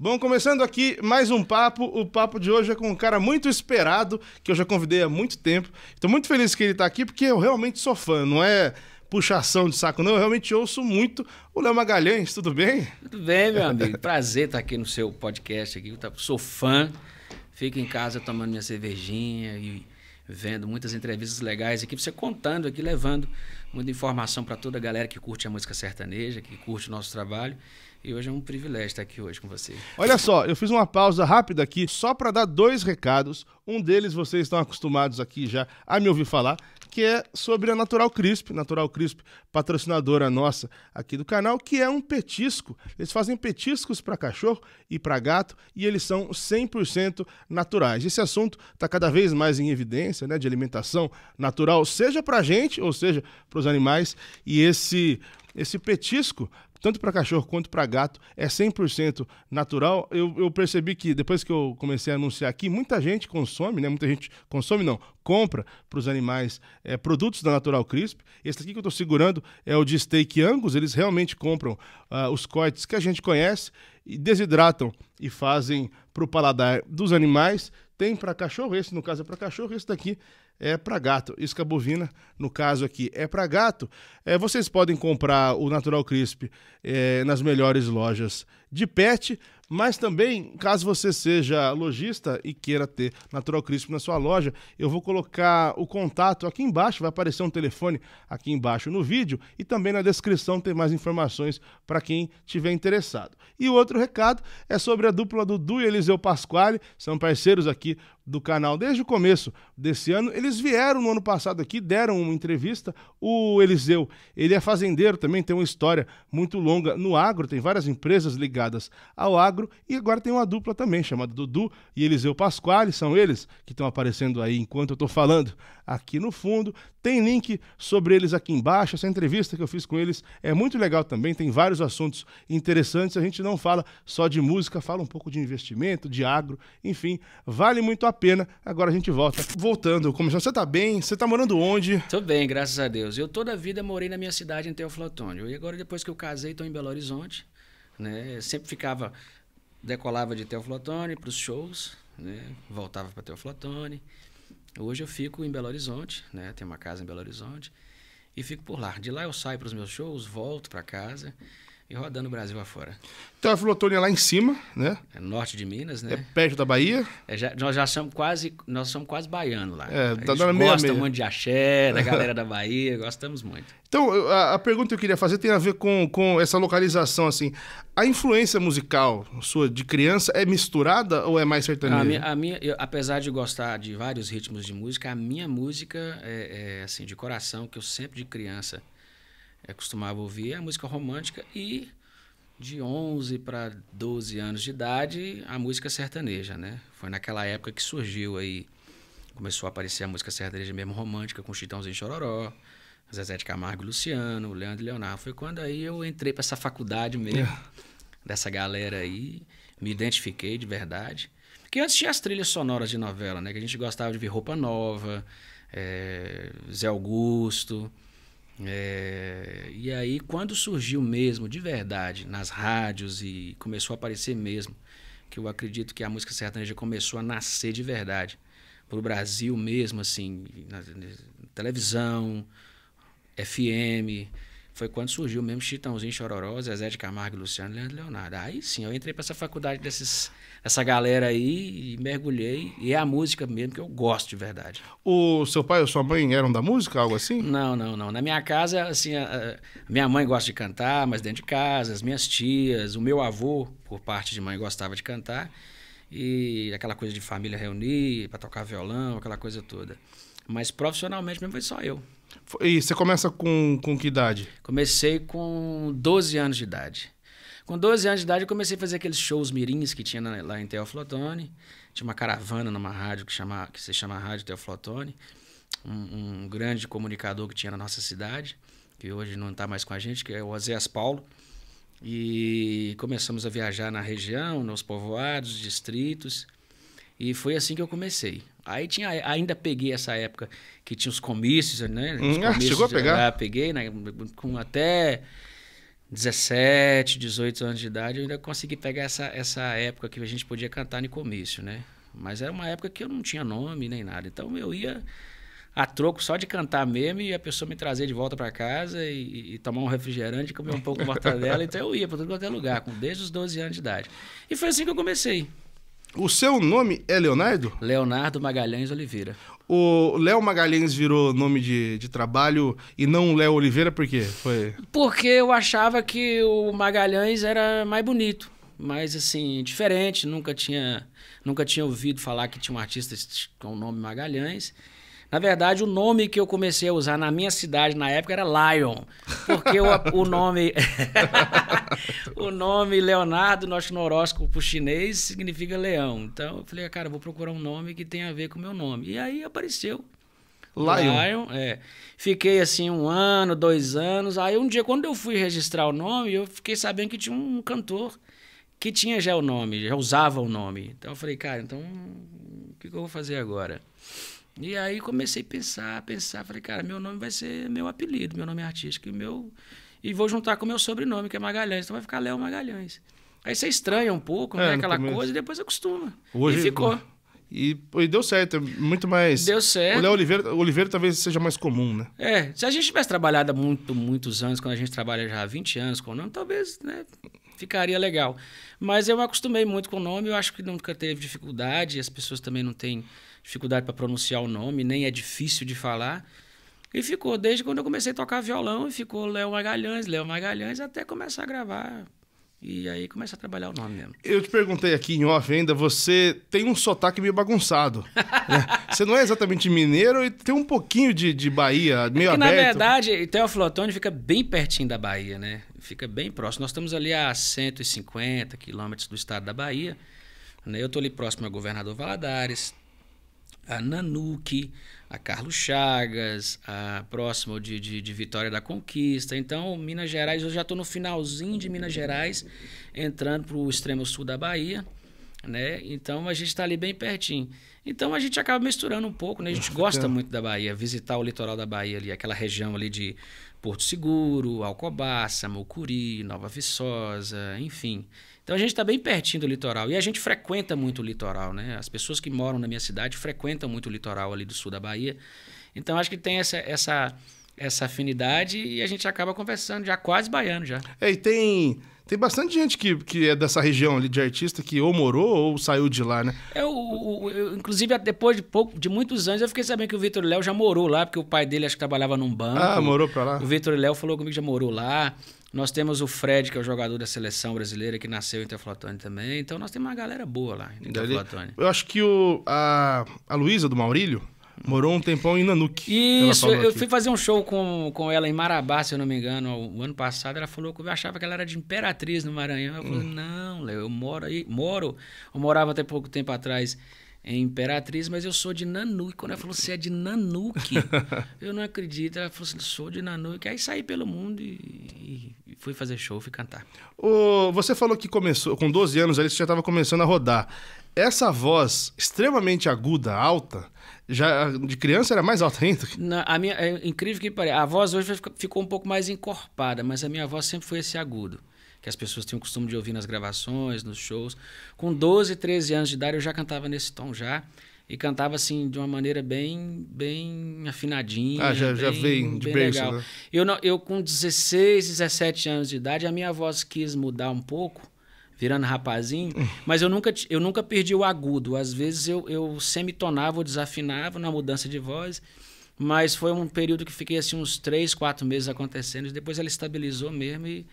Bom, começando aqui mais um papo. O papo de hoje é com um cara muito esperado, que eu já convidei há muito tempo. Estou muito feliz que ele está aqui, porque eu realmente sou fã, não é puxação de saco, não. Eu realmente ouço muito o Léo Magalhães, tudo bem? Tudo bem, meu amigo. Prazer estar tá aqui no seu podcast. Aqui. Eu tá- sou fã, fico em casa tomando minha cervejinha e vendo muitas entrevistas legais aqui, você contando aqui, levando muita informação para toda a galera que curte a música sertaneja, que curte o nosso trabalho. E hoje é um privilégio estar aqui hoje com você. Olha só, eu fiz uma pausa rápida aqui só para dar dois recados. Um deles vocês estão acostumados aqui já a me ouvir falar, que é sobre a Natural Crisp. Natural Crisp, patrocinadora nossa aqui do canal, que é um petisco. Eles fazem petiscos para cachorro e para gato e eles são 100% naturais. Esse assunto está cada vez mais em evidência, né, de alimentação natural, seja para gente ou seja para os animais. E esse esse petisco tanto para cachorro quanto para gato, é 100% natural. Eu, eu, percebi que depois que eu comecei a anunciar aqui, muita gente consome, né? Muita gente consome, não, compra para os animais é, produtos da Natural Crisp. Esse aqui que eu estou segurando é o de steak Angus, eles realmente compram uh, os cortes que a gente conhece e desidratam e fazem para o paladar dos animais. Tem para cachorro, esse no caso é para cachorro, esse daqui é para gato. Isca bovina, no caso aqui, é para gato. É, vocês podem comprar o Natural Crisp é, nas melhores lojas de pet, mas também, caso você seja lojista e queira ter Natural Crisp na sua loja, eu vou colocar o contato aqui embaixo, vai aparecer um telefone aqui embaixo no vídeo e também na descrição tem mais informações para quem tiver interessado. E outro recado é sobre a dupla Dudu e Eliseu Pasquale, são parceiros aqui do canal desde o começo desse ano. Eles vieram no ano passado aqui, deram uma entrevista. O Eliseu, ele é fazendeiro também, tem uma história muito longa no agro, tem várias empresas ligadas ao agro e agora tem uma dupla também chamada Dudu e Eliseu Pasquale, são eles que estão aparecendo aí enquanto eu estou falando aqui no fundo. Tem link sobre eles aqui embaixo. Essa entrevista que eu fiz com eles é muito legal também. Tem vários assuntos interessantes. A gente não fala só de música, fala um pouco de investimento, de agro, enfim, vale muito a pena. Agora a gente volta. Voltando, comissão, você tá bem? Você tá morando onde? Tô bem, graças a Deus. Eu toda a vida morei na minha cidade em Teoflotônio. E agora depois que eu casei, tô em Belo Horizonte, né? sempre ficava decolava de Teoflotone para os shows, né? Voltava para Teoflotone. Hoje eu fico em Belo Horizonte, né? Tenho uma casa em Belo Horizonte e fico por lá. De lá eu saio para os meus shows, volto para casa e rodando o Brasil afora. Então a Filotônia é lá em cima, né? É norte de Minas, né? É perto da Bahia. É, já, nós já somos quase, nós somos quase baiano lá. É, tá dando meia gosta muito de axé, da galera da Bahia, gostamos muito. Então, a, a, pergunta que eu queria fazer tem a ver com, com essa localização, assim. A influência musical sua de criança é misturada ou é mais sertaneja? A minha, a minha eu, apesar de gostar de vários ritmos de música, a minha música, é, é, assim, de coração, que eu sempre de criança costumava ouvir a música romântica e de 11 para 12 anos de idade a música sertaneja, né? Foi naquela época que surgiu aí, começou a aparecer a música sertaneja mesmo romântica com Chitãozinho Chororó, Zezé de Camargo e Luciano, Leandro e Leonardo. Foi quando aí eu entrei para essa faculdade mesmo, é. dessa galera aí, me identifiquei de verdade. Porque antes tinha as trilhas sonoras de novela, né? Que a gente gostava de ver Roupa Nova, é, Zé Augusto... É, e aí, quando surgiu mesmo, de verdade, nas rádios e começou a aparecer mesmo, que eu acredito que a música sertaneja começou a nascer de verdade, pro Brasil mesmo, assim, na, na televisão, FM, foi quando surgiu mesmo Chitãozinho Chororó, Zezé de Camargo, Luciano Leandro Leonardo. Aí sim, eu entrei para essa faculdade desses, essa galera aí e mergulhei. E é a música mesmo que eu gosto de verdade. O seu pai ou sua mãe eram da música, algo assim? Não, não, não. Na minha casa, assim, a, a minha mãe gosta de cantar, mas dentro de casa, as minhas tias, o meu avô, por parte de mãe, gostava de cantar. E aquela coisa de família reunir para tocar violão, aquela coisa toda. Mas profissionalmente mesmo foi só eu. E você começa com, com que idade? Comecei com 12 anos de idade. Com 12 anos de idade, eu comecei a fazer aqueles shows mirins que tinha na, lá em Teoflotone. Tinha uma caravana numa rádio que, chama, que se chama Rádio Teoflotone. Um, um grande comunicador que tinha na nossa cidade, que hoje não está mais com a gente, que é o Azeas Paulo. E começamos a viajar na região, nos povoados, distritos. E foi assim que eu comecei. Aí tinha, ainda peguei essa época que tinha os comícios, né? Os hum, ah, chegou a pegar? Ah, peguei, né? Com até 17, 18 anos de idade, eu ainda consegui pegar essa, essa época que a gente podia cantar no comício, né? Mas era uma época que eu não tinha nome nem nada. Então eu ia a troco só de cantar mesmo e a pessoa me trazer de volta para casa e, e, tomar um refrigerante, comer um pouco de mortadela. então eu ia para todo é lugar, desde os 12 anos de idade. E foi assim que eu comecei. O seu nome é Leonardo? Leonardo Magalhães Oliveira. O Léo Magalhães virou nome de, de trabalho e não Léo Oliveira, por quê? Foi... Porque eu achava que o Magalhães era mais bonito, mas assim, diferente, nunca tinha, nunca tinha ouvido falar que tinha um artista com o nome Magalhães. Na verdade, o nome que eu comecei a usar na minha cidade na época era Lion, porque o, o nome o nome Leonardo, nosso horóscopo chinês, significa leão. Então eu falei, cara, eu vou procurar um nome que tenha a ver com o meu nome. E aí apareceu Lion. Lion é. Fiquei assim um ano, dois anos. Aí um dia, quando eu fui registrar o nome, eu fiquei sabendo que tinha um cantor que tinha já o nome, já usava o nome. Então eu falei, cara, então o que, que eu vou fazer agora? E aí comecei a pensar, pensar, falei, cara, meu nome vai ser meu apelido, meu nome é artístico, e meu e vou juntar com o meu sobrenome, que é Magalhães, então vai ficar Léo Magalhães. Aí você estranha um pouco, é, né, aquela começo. coisa, e depois acostuma. Hoje, e ficou. E, e, deu certo, é muito mais. Deu certo. O Léo Oliveira, Oliveira talvez seja mais comum, né? É, se a gente tivesse trabalhado há muito, muitos anos, quando a gente trabalha já há 20 anos com o nome, talvez, né, ficaria legal. Mas eu me acostumei muito com o nome, eu acho que nunca teve dificuldade, as pessoas também não têm dificuldade para pronunciar o nome, nem é difícil de falar. E ficou desde quando eu comecei a tocar violão, e ficou Léo Magalhães, Léo Magalhães, até começar a gravar. E aí começa a trabalhar o nome mesmo. Eu te perguntei aqui em off ainda, você tem um sotaque meio bagunçado. né? Você não é exatamente mineiro e tem um pouquinho de, de Bahia, é meio é que, aberto. Na verdade, Teófilo Otônio fica bem pertinho da Bahia, né? Fica bem próximo. Nós estamos ali a 150 quilômetros do estado da Bahia. Né? Eu estou ali próximo ao Governador Valadares, a Nanuque, a Carlos Chagas, a próximo de, de, de, Vitória da Conquista. Então, Minas Gerais, eu já estou no finalzinho de Minas Gerais, entrando para o extremo sul da Bahia. Né? Então a gente está ali bem pertinho. Então a gente acaba misturando um pouco, né? A gente gosta muito da Bahia, visitar o litoral da Bahia ali, aquela região ali de Porto Seguro, Alcobaça, Mucuri, Nova Viçosa, enfim. Então a gente está bem pertinho do litoral. E a gente frequenta muito o litoral, né? As pessoas que moram na minha cidade frequentam muito o litoral ali do sul da Bahia. Então acho que tem essa, essa, essa afinidade e a gente acaba conversando já quase baiano já. É, e tem. Tem bastante gente que, que é dessa região ali de artista que ou morou ou saiu de lá, né? Eu, é, eu inclusive, depois de pouco, de muitos anos, eu fiquei sabendo que o Vitor Léo já morou lá, porque o pai dele acho que trabalhava num banco. Ah, morou pra lá. O Vitor Léo falou comigo que já morou lá. Nós temos o Fred, que é o jogador da seleção brasileira, que nasceu em Interflotone também. Então nós temos uma galera boa lá em Interflotone. Eu acho que o, a, a Luísa do Maurílio morou um tempão em Nanuque. Isso, eu aqui. fui fazer um show com, com ela em Marabá, se eu não me engano, o ano passado. Ela falou que eu achava que ela era de Imperatriz no Maranhão. Eu falei, hum. não, Léo, eu moro aí, moro. Eu morava até pouco tempo atrás em é Imperatriz, mas eu sou de Nanuque. Quando ela falou, você é de Nanuque? eu não acredito. Ela falou assim, sou de Nanuque. Aí saí pelo mundo e, e fui fazer show, fui cantar. você falou que começou com 12 anos, aí você já estava começando a rodar. Essa voz extremamente aguda, alta, já de criança era mais alta ainda? Na, a minha, é incrível que pareça. A voz hoje ficou um pouco mais encorpada, mas a minha voz sempre foi esse agudo que as pessoas tinham o costume de ouvir nas gravações, nos shows. Com 12, 13 anos de idade eu já cantava nesse tom já e cantava assim de uma maneira bem bem afinadinha. Ah, já, bem, já de bem berço, legal. Né? Eu não, eu com 16, 17 anos de idade a minha voz quis mudar um pouco, virando rapazinho, mas eu nunca eu nunca perdi o agudo. Às vezes eu eu semitonava ou desafinava na mudança de voz. Mas foi um período que fiquei assim uns três, quatro meses acontecendo, e depois ela estabilizou mesmo e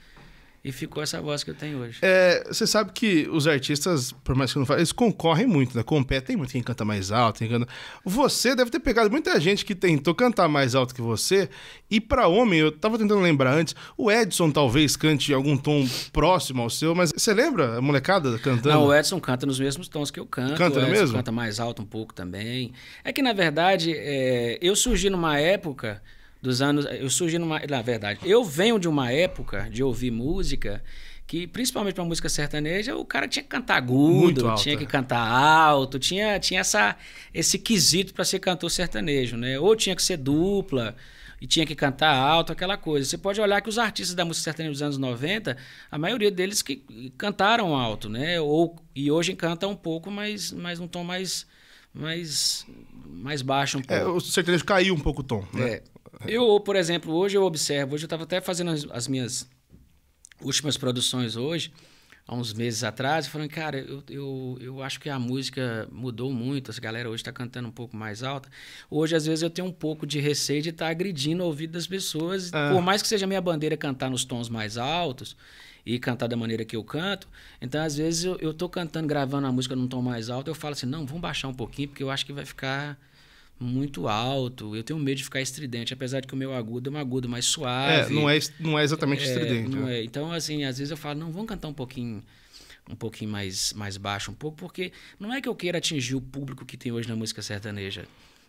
e ficou essa voz que eu tenho hoje. É, você sabe que os artistas, por mais que eu não fale, eles concorrem muito, né? Competem muito quem canta mais alto. Quem canta... Você deve ter pegado muita gente que tentou cantar mais alto que você. E para homem, eu tava tentando lembrar antes, o Edson talvez cante algum tom próximo ao seu, mas você lembra a molecada cantando? Não, o Edson canta nos mesmos tons que eu canto. Canta é o mesmo? Canta mais alto um pouco também. É que, na verdade, é... eu surgi numa época dos anos. Eu surgi numa. Na verdade, eu venho de uma época de ouvir música que, principalmente pra música sertaneja, o cara tinha que cantar agudo, tinha que é. cantar alto, tinha, tinha essa, esse quesito para ser cantor sertanejo, né? Ou tinha que ser dupla e tinha que cantar alto, aquela coisa. Você pode olhar que os artistas da música sertaneja dos anos 90, a maioria deles que cantaram alto, né? Ou, e hoje canta um pouco, mas, mas um tom mais, mais, mais baixo um é, pouco. É, o sertanejo caiu um pouco o tom, né? É. Eu, por exemplo, hoje eu observo, hoje eu estava até fazendo as, as, minhas últimas produções hoje, há uns meses atrás, falando, cara, eu, eu, eu acho que a música mudou muito, essa galera hoje está cantando um pouco mais alta. Hoje, às vezes, eu tenho um pouco de receio de estar tá agredindo o ouvido das pessoas. Ah. Por mais que seja minha bandeira cantar nos tons mais altos, e cantar da maneira que eu canto. Então, às vezes, eu, eu tô cantando, gravando a música num tom mais alto, eu falo assim, não, vamos baixar um pouquinho, porque eu acho que vai ficar muito alto. Eu tenho medo de ficar estridente, apesar de que o meu agudo é um agudo mais suave. É, não é, não é exatamente é, estridente. Né? É. Então, assim, às vezes eu falo, não, vamos cantar um pouquinho um pouquinho mais, mais baixo um pouco, porque não é que eu queira atingir o público que tem hoje na música sertaneja.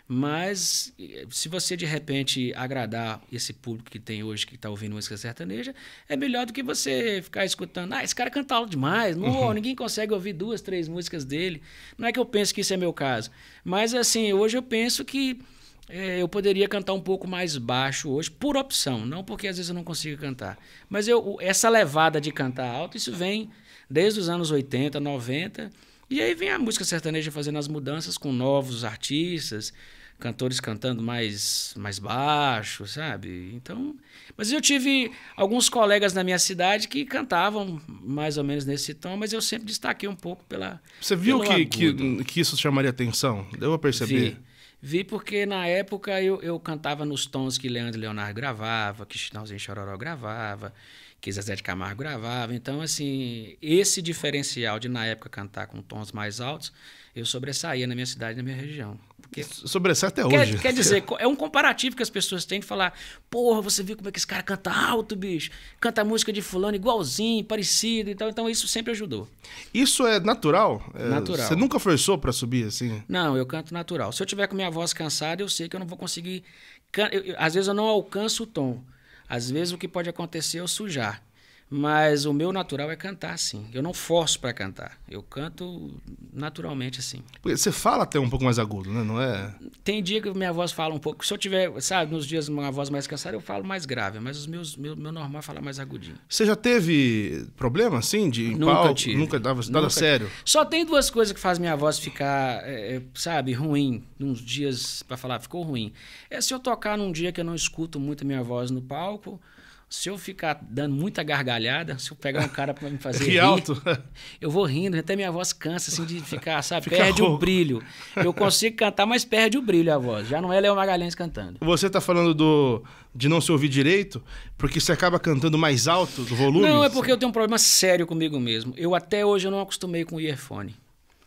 Mas eh, se você de repente agradar esse público que tem hoje que está ouvindo música sertaneja, é melhor do que você ficar escutando, ah, esse cara canta alto demais, não, uhum. ninguém consegue ouvir duas, três músicas dele. Não é que eu penso que isso é meu caso, mas assim, hoje eu penso que é, eu poderia cantar um pouco mais baixo hoje, por opção, não porque às vezes eu não consigo cantar. Mas eu, essa levada de cantar alto, isso vem desde os anos 80, 90. E aí vem a música sertaneja fazendo as mudanças com novos artistas, cantores cantando mais, mais baixo, sabe? Então, mas eu tive alguns colegas na minha cidade que cantavam mais ou menos nesse tom, mas eu sempre destaquei um pouco pela. Você viu que, que, que, isso chamaria atenção? Deu a perceber? Vi. Vi porque na época eu, eu cantava nos tons que Leandro Leonardo gravava, que Chitãozinho Chororó gravava, que Zezé de Camargo gravava. Então, assim, esse diferencial de na época cantar com tons mais altos eu sobressaía na minha cidade, na minha região. Porque sobressai até hoje. Quer, quer dizer, é um comparativo que as pessoas têm de falar: porra, você viu como é que esse cara canta alto, bicho? Canta música de fulano igualzinho, parecido e tal. Então isso sempre ajudou. Isso é natural? É, natural. Você nunca forçou para subir assim? Não, eu canto natural. Se eu tiver com minha voz cansada, eu sei que eu não vou conseguir. às vezes eu não alcanço o tom. Às vezes o que pode acontecer é eu sujar. Mas o meu natural é cantar, sim. Eu não forço para cantar. Eu canto naturalmente, assim. Porque você fala até um pouco mais agudo, né? Não é? Tem dia que minha voz fala um pouco. Se eu tiver, sabe, nos dias uma voz mais cansada, eu falo mais grave. Mas os meus, meu, meu normal é falar mais agudinho. Você já teve problema, assim, de nunca Tive. Nunca dava nada nunca. sério? Só tem duas coisas que fazem minha voz ficar, é, é, sabe, ruim. Uns dias, para falar, ficou ruim. É se eu tocar num dia que eu não escuto muito a minha voz no palco se eu ficar dando muita gargalhada, se eu pegar um cara para me fazer rir, alto. eu vou rindo, até minha voz cansa assim de ficar, sabe? Fica perde rouco. o brilho. Eu consigo cantar, mas perde o brilho a voz. Já não é Léo Magalhães cantando. Você tá falando do de não se ouvir direito, porque você acaba cantando mais alto do volume? Não, é porque eu tenho um problema sério comigo mesmo. Eu até hoje eu não acostumei com o earphone.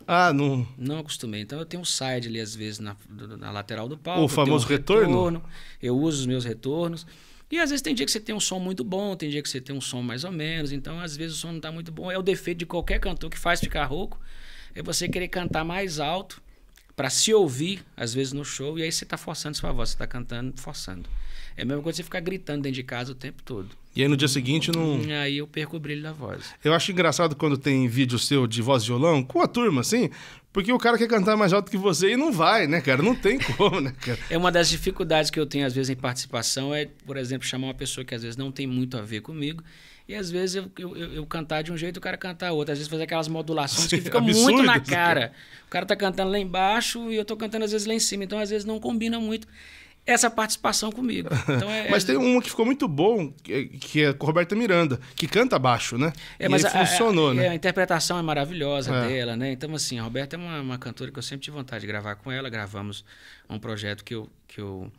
Ah, não. Não acostumei. Então eu tenho um side ali às vezes na, na lateral do palco. O famoso retorno? retorno? Eu uso os meus retornos. E às vezes tem dia que você tem um som muito bom, tem dia que você tem um som mais ou menos. Então, às vezes o som não está muito bom. É o defeito de qualquer cantor que faz ficar rouco. É você querer cantar mais alto para se ouvir, às vezes, no show, e aí você está forçando sua voz, você está cantando, forçando. É a mesma coisa você ficar gritando dentro de casa o tempo todo. E aí no dia seguinte não. aí eu perco o brilho da voz. Eu acho engraçado quando tem vídeo seu de voz e violão com a turma, assim, porque o cara quer cantar mais alto que você e não vai, né, cara? Não tem como, né, cara? é uma das dificuldades que eu tenho, às vezes, em participação, é, por exemplo, chamar uma pessoa que às vezes não tem muito a ver comigo e às vezes eu, eu, eu, cantar de um jeito, o cara cantar outro. Às vezes fazer aquelas modulações que fica muito na cara. O cara tá cantando lá embaixo e eu tô cantando às vezes lá em cima. Então, às vezes, não combina muito essa participação comigo. Então, é, é, mas tem uma que ficou muito bom, que é com Roberta Miranda, que canta baixo, né? É, mas a, funcionou, a, né? É, a interpretação é maravilhosa é. dela, né? Então, assim, a Roberta é uma, uma cantora que eu sempre tive vontade de gravar com ela. Gravamos um projeto que eu... Que eu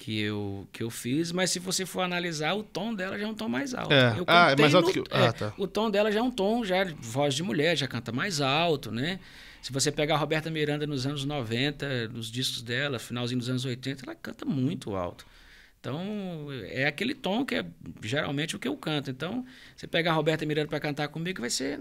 que eu, que eu fiz, mas se você for analisar, o tom dela já é um tom mais alto. É. ah, é mais alto no, que... É, ah, tá. o tom dela já é um tom, já voz de mulher, já canta mais alto, né? Se você pegar a Roberta Miranda nos anos 90, nos discos dela, finalzinho dos anos 80, ela canta muito alto. Então, é aquele tom que é geralmente o que eu canto. Então, você pegar a Roberta Miranda para cantar comigo, vai ser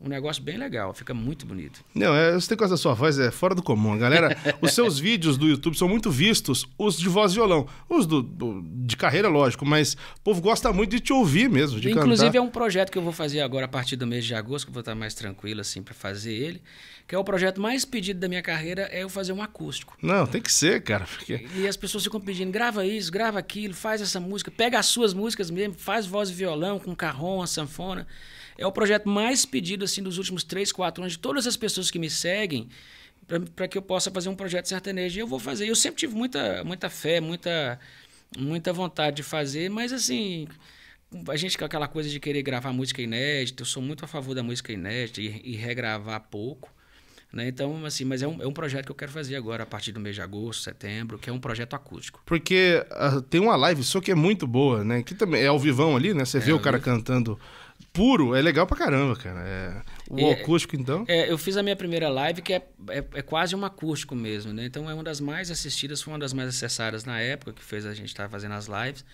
um negócio bem legal, fica muito bonito. Não, é, esse negócio da sua voz é fora do comum. Galera, os seus vídeos do YouTube são muito vistos, os de voz e violão. Os do, do de carreira, lógico, mas o povo gosta muito de te ouvir mesmo, de Inclusive cantar. é um projeto que eu vou fazer agora a partir do mês de agosto, que eu vou estar mais tranquilo assim para fazer ele, que é o projeto mais pedido da minha carreira, é eu fazer um acústico. Não, tem que ser, cara. Porque... E as pessoas ficam pedindo, grava isso, grava aquilo, faz essa música, pega as suas músicas mesmo, faz voz e violão com carrom, sanfona. É o projeto mais pedido assim dos últimos 3, 4 anos de todas as pessoas que me seguem para que eu possa fazer um projeto sertanejo. E eu vou fazer. Eu sempre tive muita, muita fé, muita, muita vontade de fazer, mas assim, a gente com aquela coisa de querer gravar música inédita, eu sou muito a favor da música inédita e, e regravar pouco. Né? Então, assim, mas é um, é um projeto que eu quero fazer agora, a partir do mês de agosto, setembro, que é um projeto acústico. Porque uh, tem uma live só que é muito boa, né? Que também é ao vivão ali, né? Você é, vê o cara vivo. cantando puro é legal pra caramba, cara. É... O é, acústico, então? É, eu fiz a minha primeira live, que é, é, é, quase um acústico mesmo, né? Então é uma das mais assistidas, foi uma das mais acessadas na época, que fez a gente estar tá fazendo as lives.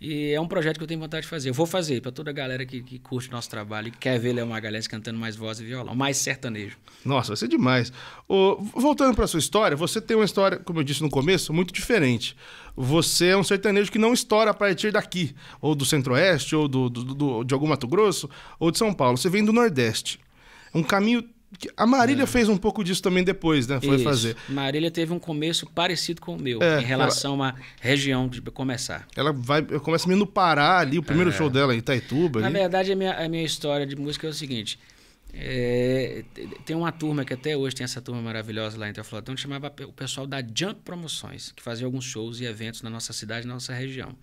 E é um projeto que eu tenho vontade de fazer. Eu vou fazer para toda a galera que, que curte nosso trabalho e quer ver Léo Magalhães cantando mais voz e violão, mais sertanejo. Nossa, vai ser demais. voltando para sua história, você tem uma história, como eu disse no começo, muito diferente. Você é um sertanejo que não estoura a partir daqui, ou do Centro-Oeste, ou do, do, do, de algum Mato Grosso, ou de São Paulo. Você vem do Nordeste. Um caminho a Marília é. fez um pouco disso também depois, né? Foi Isso. fazer. Marília teve um começo parecido com o meu, é, em relação ela... a uma região de começar. Ela vai, eu começo meio no Pará ali, o primeiro é. show dela em Itaituba. Na ali. verdade, a minha, a minha história de música é o seguinte: é, tem uma turma que até hoje tem essa turma maravilhosa lá em Teoflotão, que chamava o pessoal da Jump Promoções, que fazia alguns shows e eventos na nossa cidade, na nossa região.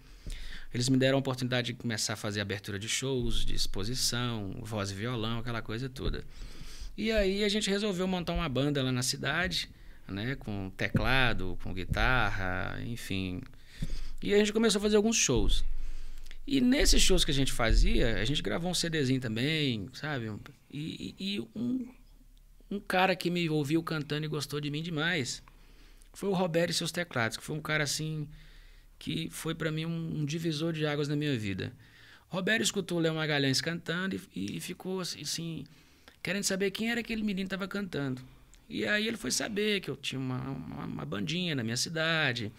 Eles me deram a oportunidade de começar a fazer abertura de shows, de exposição, voz e violão, aquela coisa toda. E aí a gente resolveu montar uma banda lá na cidade, né? Com teclado, com guitarra, enfim. E a gente começou a fazer alguns shows. E nesses shows que a gente fazia, a gente gravou um CDzinho também, sabe? E, e um, um cara que me ouviu cantando e gostou de mim demais foi o Roberto e seus teclados, que foi um cara assim que foi para mim um, um, divisor de águas na minha vida. Roberto escutou Léo Magalhães cantando e, e ficou assim, assim querendo saber quem era aquele menino que estava cantando. E aí ele foi saber que eu tinha uma, uma, uma bandinha na minha cidade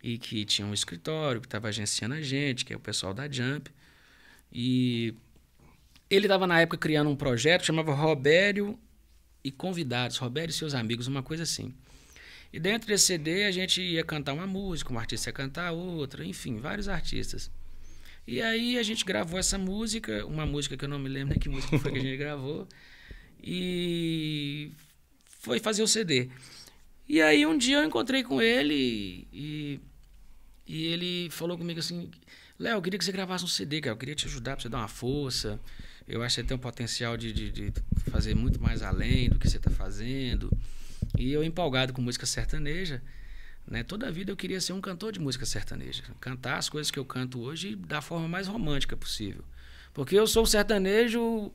e que tinha um escritório que estava agenciando a gente, que é o pessoal da Jump. E ele estava na época criando um projeto chamava Robério e Convidados, Robério e seus amigos, uma coisa assim. E dentro desse CD a gente ia cantar uma música, um artista ia cantar outra, enfim, vários artistas. E aí a gente gravou essa música, uma música que eu não me lembro que música foi que a gente gravou. e foi fazer o CD. E aí um dia eu encontrei com ele e, e ele falou comigo assim, Léo, eu queria que você gravasse um CD, cara. Eu queria te ajudar pra você dar uma força. Eu acho que você tem um potencial de, de, de fazer muito mais além do que você tá fazendo. E eu empolgado com música sertaneja, né? Toda a vida eu queria ser um cantor de música sertaneja. Cantar as coisas que eu canto hoje da forma mais romântica possível. Porque eu sou um sertanejo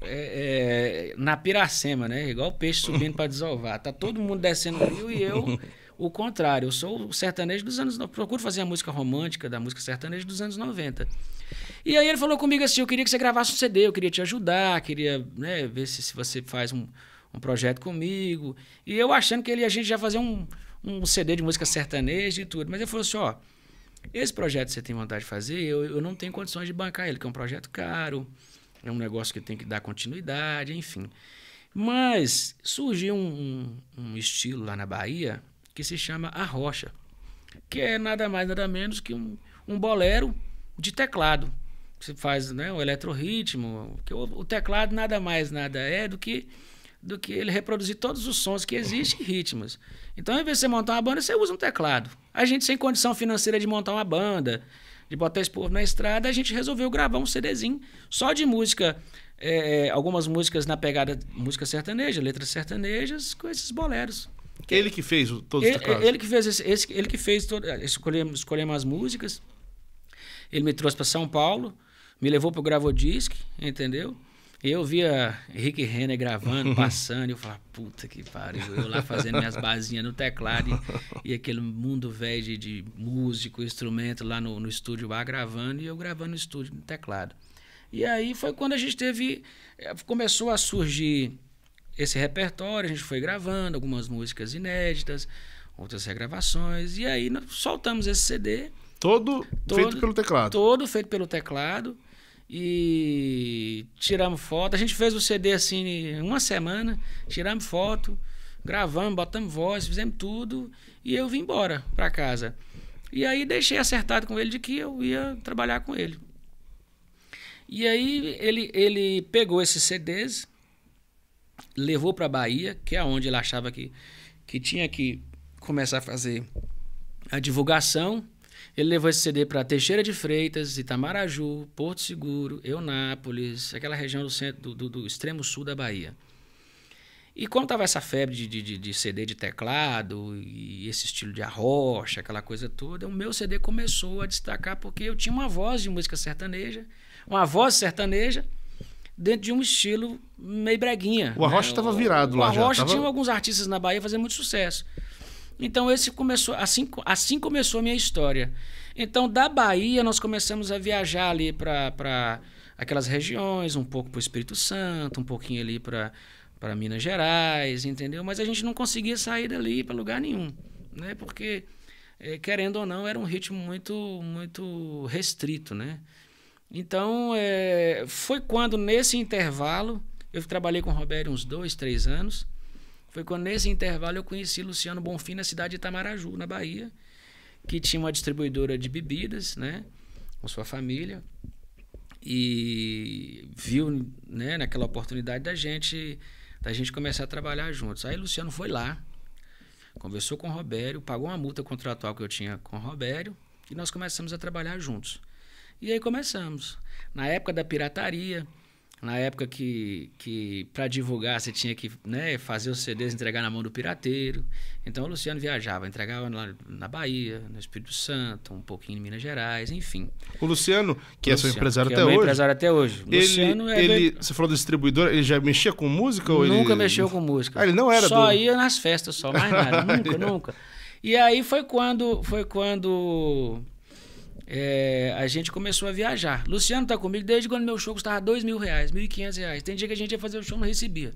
é, é, na Piracema, né? Igual peixe subindo para desovar. Tá todo mundo descendo o rio e eu o contrário. Eu sou o sertanejo dos anos. Procuro fazer a música romântica da música sertaneja dos anos 90. E aí ele falou comigo assim: eu queria que você gravasse um CD, eu queria te ajudar, queria né, ver se, se você faz um, um projeto comigo. E eu achando que ele, a gente ia fazer um, um CD de música sertaneja e tudo. Mas ele falou assim: ó, esse projeto que você tem vontade de fazer, eu, eu não tenho condições de bancar ele, que é um projeto caro é um negócio que tem que dar continuidade, enfim. Mas surgiu um, um estilo lá na Bahia que se chama a rocha, que é nada mais nada menos que um, um bolero de teclado. Você faz né, o eletrorritmo, que o, o teclado nada mais nada é do que do que ele reproduzir todos os sons que existem e ritmos. Então, ao invés de você montar uma banda, você usa um teclado. A gente sem condição financeira de montar uma banda, de botar esse povo na estrada, a gente resolveu gravar um CDzinho só de música. É, algumas músicas na pegada música sertaneja, letras sertanejas, com esses boleros. É ele que fez todos ele, os Ele que fez esse, esse ele que fez todo, escolhemos, escolhemos as músicas. Ele me trouxe para São Paulo, me levou para o Gravodisc, entendeu? Eu via Rick Renner gravando, uhum. passando, e eu falava, puta que pariu. Eu lá fazendo minhas basinhas no teclado e, e aquele mundo velho de, de, músico, instrumento lá no, no estúdio lá gravando, e eu gravando no estúdio, no teclado. E aí foi quando a gente teve. Eh, começou a surgir esse repertório, a gente foi gravando algumas músicas inéditas, outras regravações, e aí soltamos esse CD. Todo, todo feito pelo teclado. Todo feito pelo teclado e tiramos foto. A gente fez o CD assim uma semana, tiramos foto, gravamos, botamos voz, fizemos tudo e eu vim embora para casa. E aí deixei acertado com ele de que eu ia trabalhar com ele. E aí ele, ele pegou esses CDs, levou para Bahia, que é onde ele achava que, que tinha que começar a fazer a divulgação. Ele levou esse CD para Teixeira de Freitas, Itamaraju, Porto Seguro, Eunápolis, aquela região do, centro, do, do, do extremo sul da Bahia. E como tava essa febre de, de, de, CD de teclado e esse estilo de arrocha, aquela coisa toda, o meu CD começou a destacar porque eu tinha uma voz de música sertaneja, uma voz sertaneja dentro de um estilo meio breguinha. O arrocha estava né? virado o, lá o já. O arrocha tava... tinha alguns artistas na Bahia fazendo muito sucesso. Então esse começou assim, assim começou a minha história. Então da Bahia nós começamos a viajar ali para aquelas regiões, um pouco para o Espírito Santo, um pouquinho ali para para Minas Gerais, entendeu? Mas a gente não conseguia sair dali para lugar nenhum, né? Porque eh, querendo ou não era um ritmo muito muito restrito, né? Então é, foi quando nesse intervalo eu trabalhei com o Roberto uns dois, três anos. Foi quando nesse intervalo eu conheci Luciano Bonfim na cidade de Itamaraju, na Bahia, que tinha uma distribuidora de bebidas, né, com sua família. E viu, né, naquela oportunidade da gente da gente começar a trabalhar juntos. Aí Luciano foi lá, conversou com o Robério, pagou uma multa contratual que eu tinha com o Robério e nós começamos a trabalhar juntos. E aí começamos. Na época da pirataria, na época que, que para divulgar você tinha que né, fazer os CDs entregar na mão do pirateiro. Então o Luciano viajava, entregava na, na Bahia, no Espírito Santo, um pouquinho em Minas Gerais, enfim. O Luciano, que o é seu empresário é até é hoje. empresário até hoje. Ele, Luciano é ele, Você falou distribuidor, ele já mexia com música? Ou nunca ele... mexeu com música. Ah, ele não era Só do... ia nas festas, só, mais nada. nunca, nunca. E aí foi quando, foi quando é, a gente começou a viajar. Luciano está comigo desde quando meu show custava dois mil reais, mil e quinhentos reais. Tem dia que a gente ia fazer o show não recebia.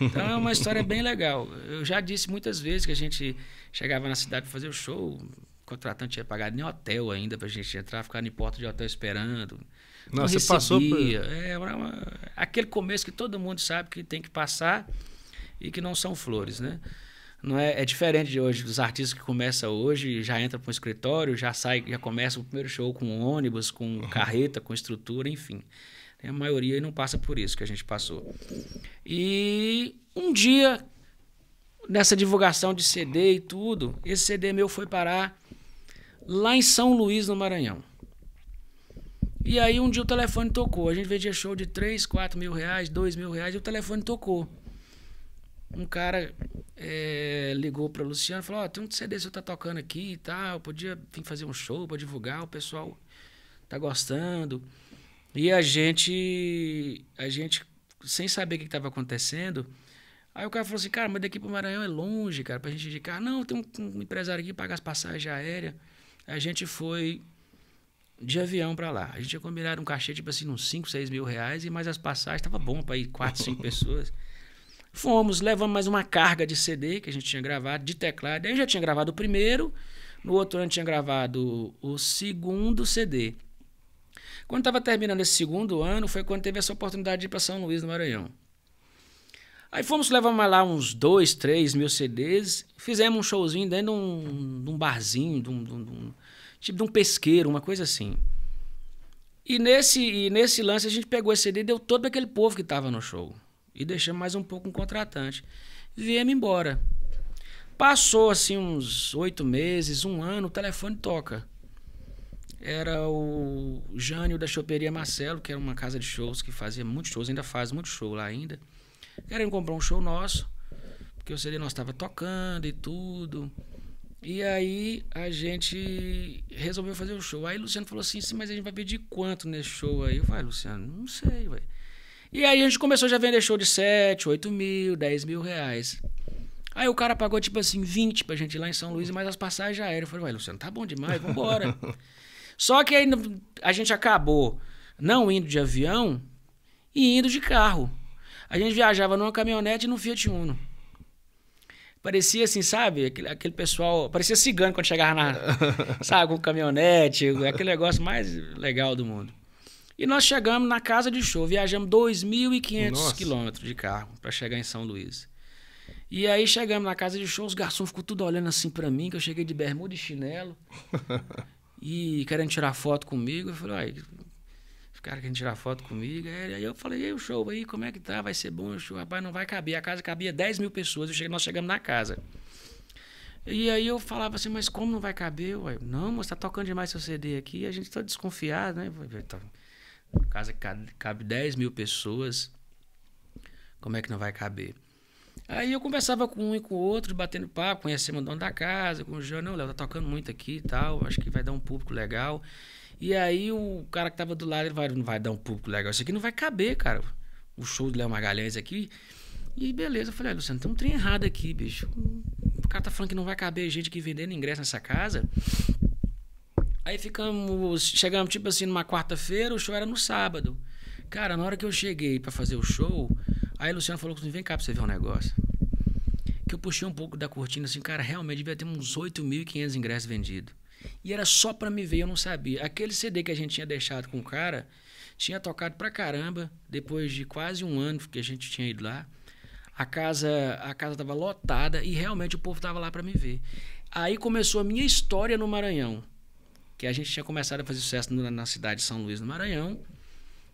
Então é uma história bem legal. Eu já disse muitas vezes que a gente chegava na cidade para fazer o show, o contratante tinha pagado nem hotel ainda para a gente entrar, ficar em porta de hotel esperando. Não, não você recebia. passou por... É, uma... aquele começo que todo mundo sabe que tem que passar e que não são flores, né? não é, é diferente de hoje. dos artistas que começam hoje já entram para um escritório, já sai, já começa o primeiro show com ônibus, com uhum. carreta, com estrutura, enfim. A maioria não passa por isso que a gente passou. E um dia, nessa divulgação de CD e tudo, esse CD meu foi parar lá em São Luís, no Maranhão. E aí um dia o telefone tocou. A gente vendia show de três quatro mil reais, dois mil reais, e o telefone tocou um cara é, ligou para Luciano e falou: Ó, oh, tem um CD que você tá tocando aqui e tal, podia vir fazer um show para divulgar, o pessoal tá gostando. E a gente, a gente, sem saber o que estava acontecendo, aí o cara falou assim: Cara, mas daqui para o Maranhão é longe, cara, para a gente indicar. Não, tem um, um empresário aqui que paga as passagens aéreas. A gente foi de avião para lá. A gente tinha combinado um cachê, tipo assim, uns 5, 6 mil reais, e mais as passagens, tava bom para ir 4, 5 pessoas. Fomos, levamos mais uma carga de CD que a gente tinha gravado, de teclado. Aí eu já tinha gravado o primeiro, no outro ano tinha gravado o segundo CD. Quando estava terminando esse segundo ano, foi quando teve essa oportunidade de ir para São Luís, no Maranhão. Aí fomos, levamos lá uns dois, três mil CDs, fizemos um showzinho dentro de um, de um barzinho, de um, de um, tipo de um pesqueiro, uma coisa assim. E nesse, e nesse lance a gente pegou esse CD e deu todo aquele povo que estava no show. E deixamos mais um pouco um contratante. Viemos embora. Passou assim uns oito meses, um ano, o telefone toca. Era o Jânio da Choperia Marcelo, que era uma casa de shows que fazia muitos shows, ainda faz muito show lá ainda. Querendo comprar um show nosso, porque o CD nós estava tocando e tudo. E aí a gente resolveu fazer o show. Aí o Luciano falou assim: mas a gente vai pedir quanto nesse show aí? Eu falei, ah, Luciano, não sei, velho. E aí a gente começou já vender show de 7, 8 mil, 10 mil reais. Aí o cara pagou, tipo assim, 20 pra gente ir lá em São Luís, mas as passagens já eram. Eu falei, ué, Luciano, tá bom demais, vambora. Só que aí a gente acabou não indo de avião e indo de carro. A gente viajava numa caminhonete e num Fiat Uno. Parecia assim, sabe? Aquele, aquele pessoal. Parecia cigano quando chegava na. sabe, com caminhonete. Aquele negócio mais legal do mundo. E nós chegamos na casa de show, viajamos 2.500 quilômetros de carro para chegar em São Luís. E aí chegamos na casa de show, os garçons ficou tudo olhando assim para mim, que eu cheguei de bermuda e chinelo. e querendo tirar foto comigo. Eu falei, ai, os caras querendo tirar foto comigo. É, aí eu falei, e o show aí, como é que tá? Vai ser bom o show? Rapaz, não vai caber. A casa cabia 10 mil pessoas, cheguei, nós chegamos na casa. E aí eu falava assim, mas como não vai caber? Não, moça, tá tocando demais seu CD aqui, a gente tá desconfiado, né? Tá casa que cabe 10 mil pessoas, como é que não vai caber? Aí eu conversava com um e com o outro, batendo papo, conhecendo o dono da casa, com o João, não, Léo, tá tocando muito aqui e tal, acho que vai dar um público legal. E aí o cara que tava do lado, ele vai, não vai dar um público legal, isso aqui não vai caber, cara, o show do Léo Magalhães aqui. E beleza, eu falei, ah, Luciano, tem um trem errado aqui, bicho. O cara tá falando que não vai caber gente que vendendo ingresso nessa casa. Aí ficamos, chegamos tipo assim numa quarta-feira, o show era no sábado. Cara, na hora que eu cheguei para fazer o show, aí o Luciano falou comigo, assim, vem cá pra você ver um negócio. Que eu puxei um pouco da cortina assim, cara, realmente devia ter uns 8.500 ingressos vendidos. E era só pra me ver, eu não sabia. Aquele CD que a gente tinha deixado com o cara, tinha tocado pra caramba, depois de quase um ano que a gente tinha ido lá. A casa, a casa tava lotada e realmente o povo tava lá para me ver. Aí começou a minha história no Maranhão que a gente tinha começado a fazer sucesso na, na cidade de São Luís, no Maranhão.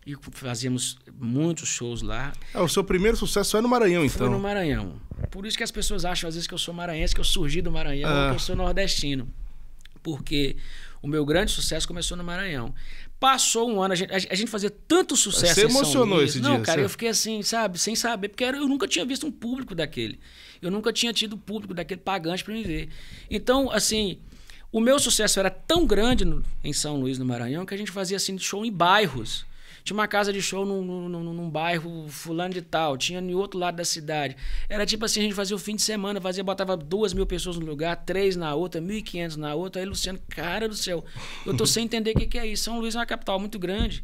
E fazíamos muitos shows lá. É, o seu primeiro sucesso é no Maranhão, então? Foi no Maranhão. Por isso que as pessoas acham, às vezes, que eu sou maranhense, que eu surgi do Maranhão, ah. ou que eu sou nordestino. Porque o meu grande sucesso começou no Maranhão. Passou um ano, a gente, a gente fazia tanto sucesso Você emocionou esse dia. Não, cara, você... eu fiquei assim, sabe, sem saber, porque eu nunca tinha visto um público daquele. Eu nunca tinha tido público daquele pagante para me ver. Então, assim, o meu sucesso era tão grande no, em São Luís, no Maranhão, que a gente fazia assim, show em bairros. Tinha uma casa de show num, num, num, bairro fulano de tal, tinha no outro lado da cidade. Era tipo assim, a gente fazia o fim de semana, fazia, botava duas mil pessoas no lugar, três na outra, mil e quinhentos na outra. Aí, Luciano, cara do céu, eu tô sem entender o que, que é isso. São Luís é uma capital muito grande.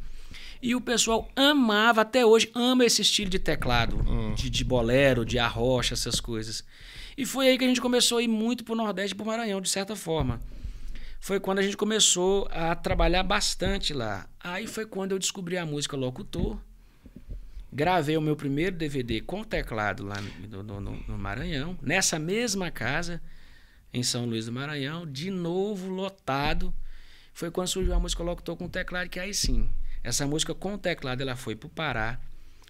E o pessoal amava, até hoje, ama esse estilo de teclado, hum. de, de bolero, de arrocha, essas coisas. E foi aí que a gente começou a ir muito para o Nordeste e para o Maranhão, de certa forma. Foi quando a gente começou a trabalhar bastante lá. Aí foi quando eu descobri a música Locutor. Gravei o meu primeiro DVD com teclado lá no, no, no Maranhão, nessa mesma casa, em São Luís do Maranhão, de novo lotado. Foi quando surgiu a música Locutor com teclado, que aí sim, essa música com teclado ela foi para o Pará,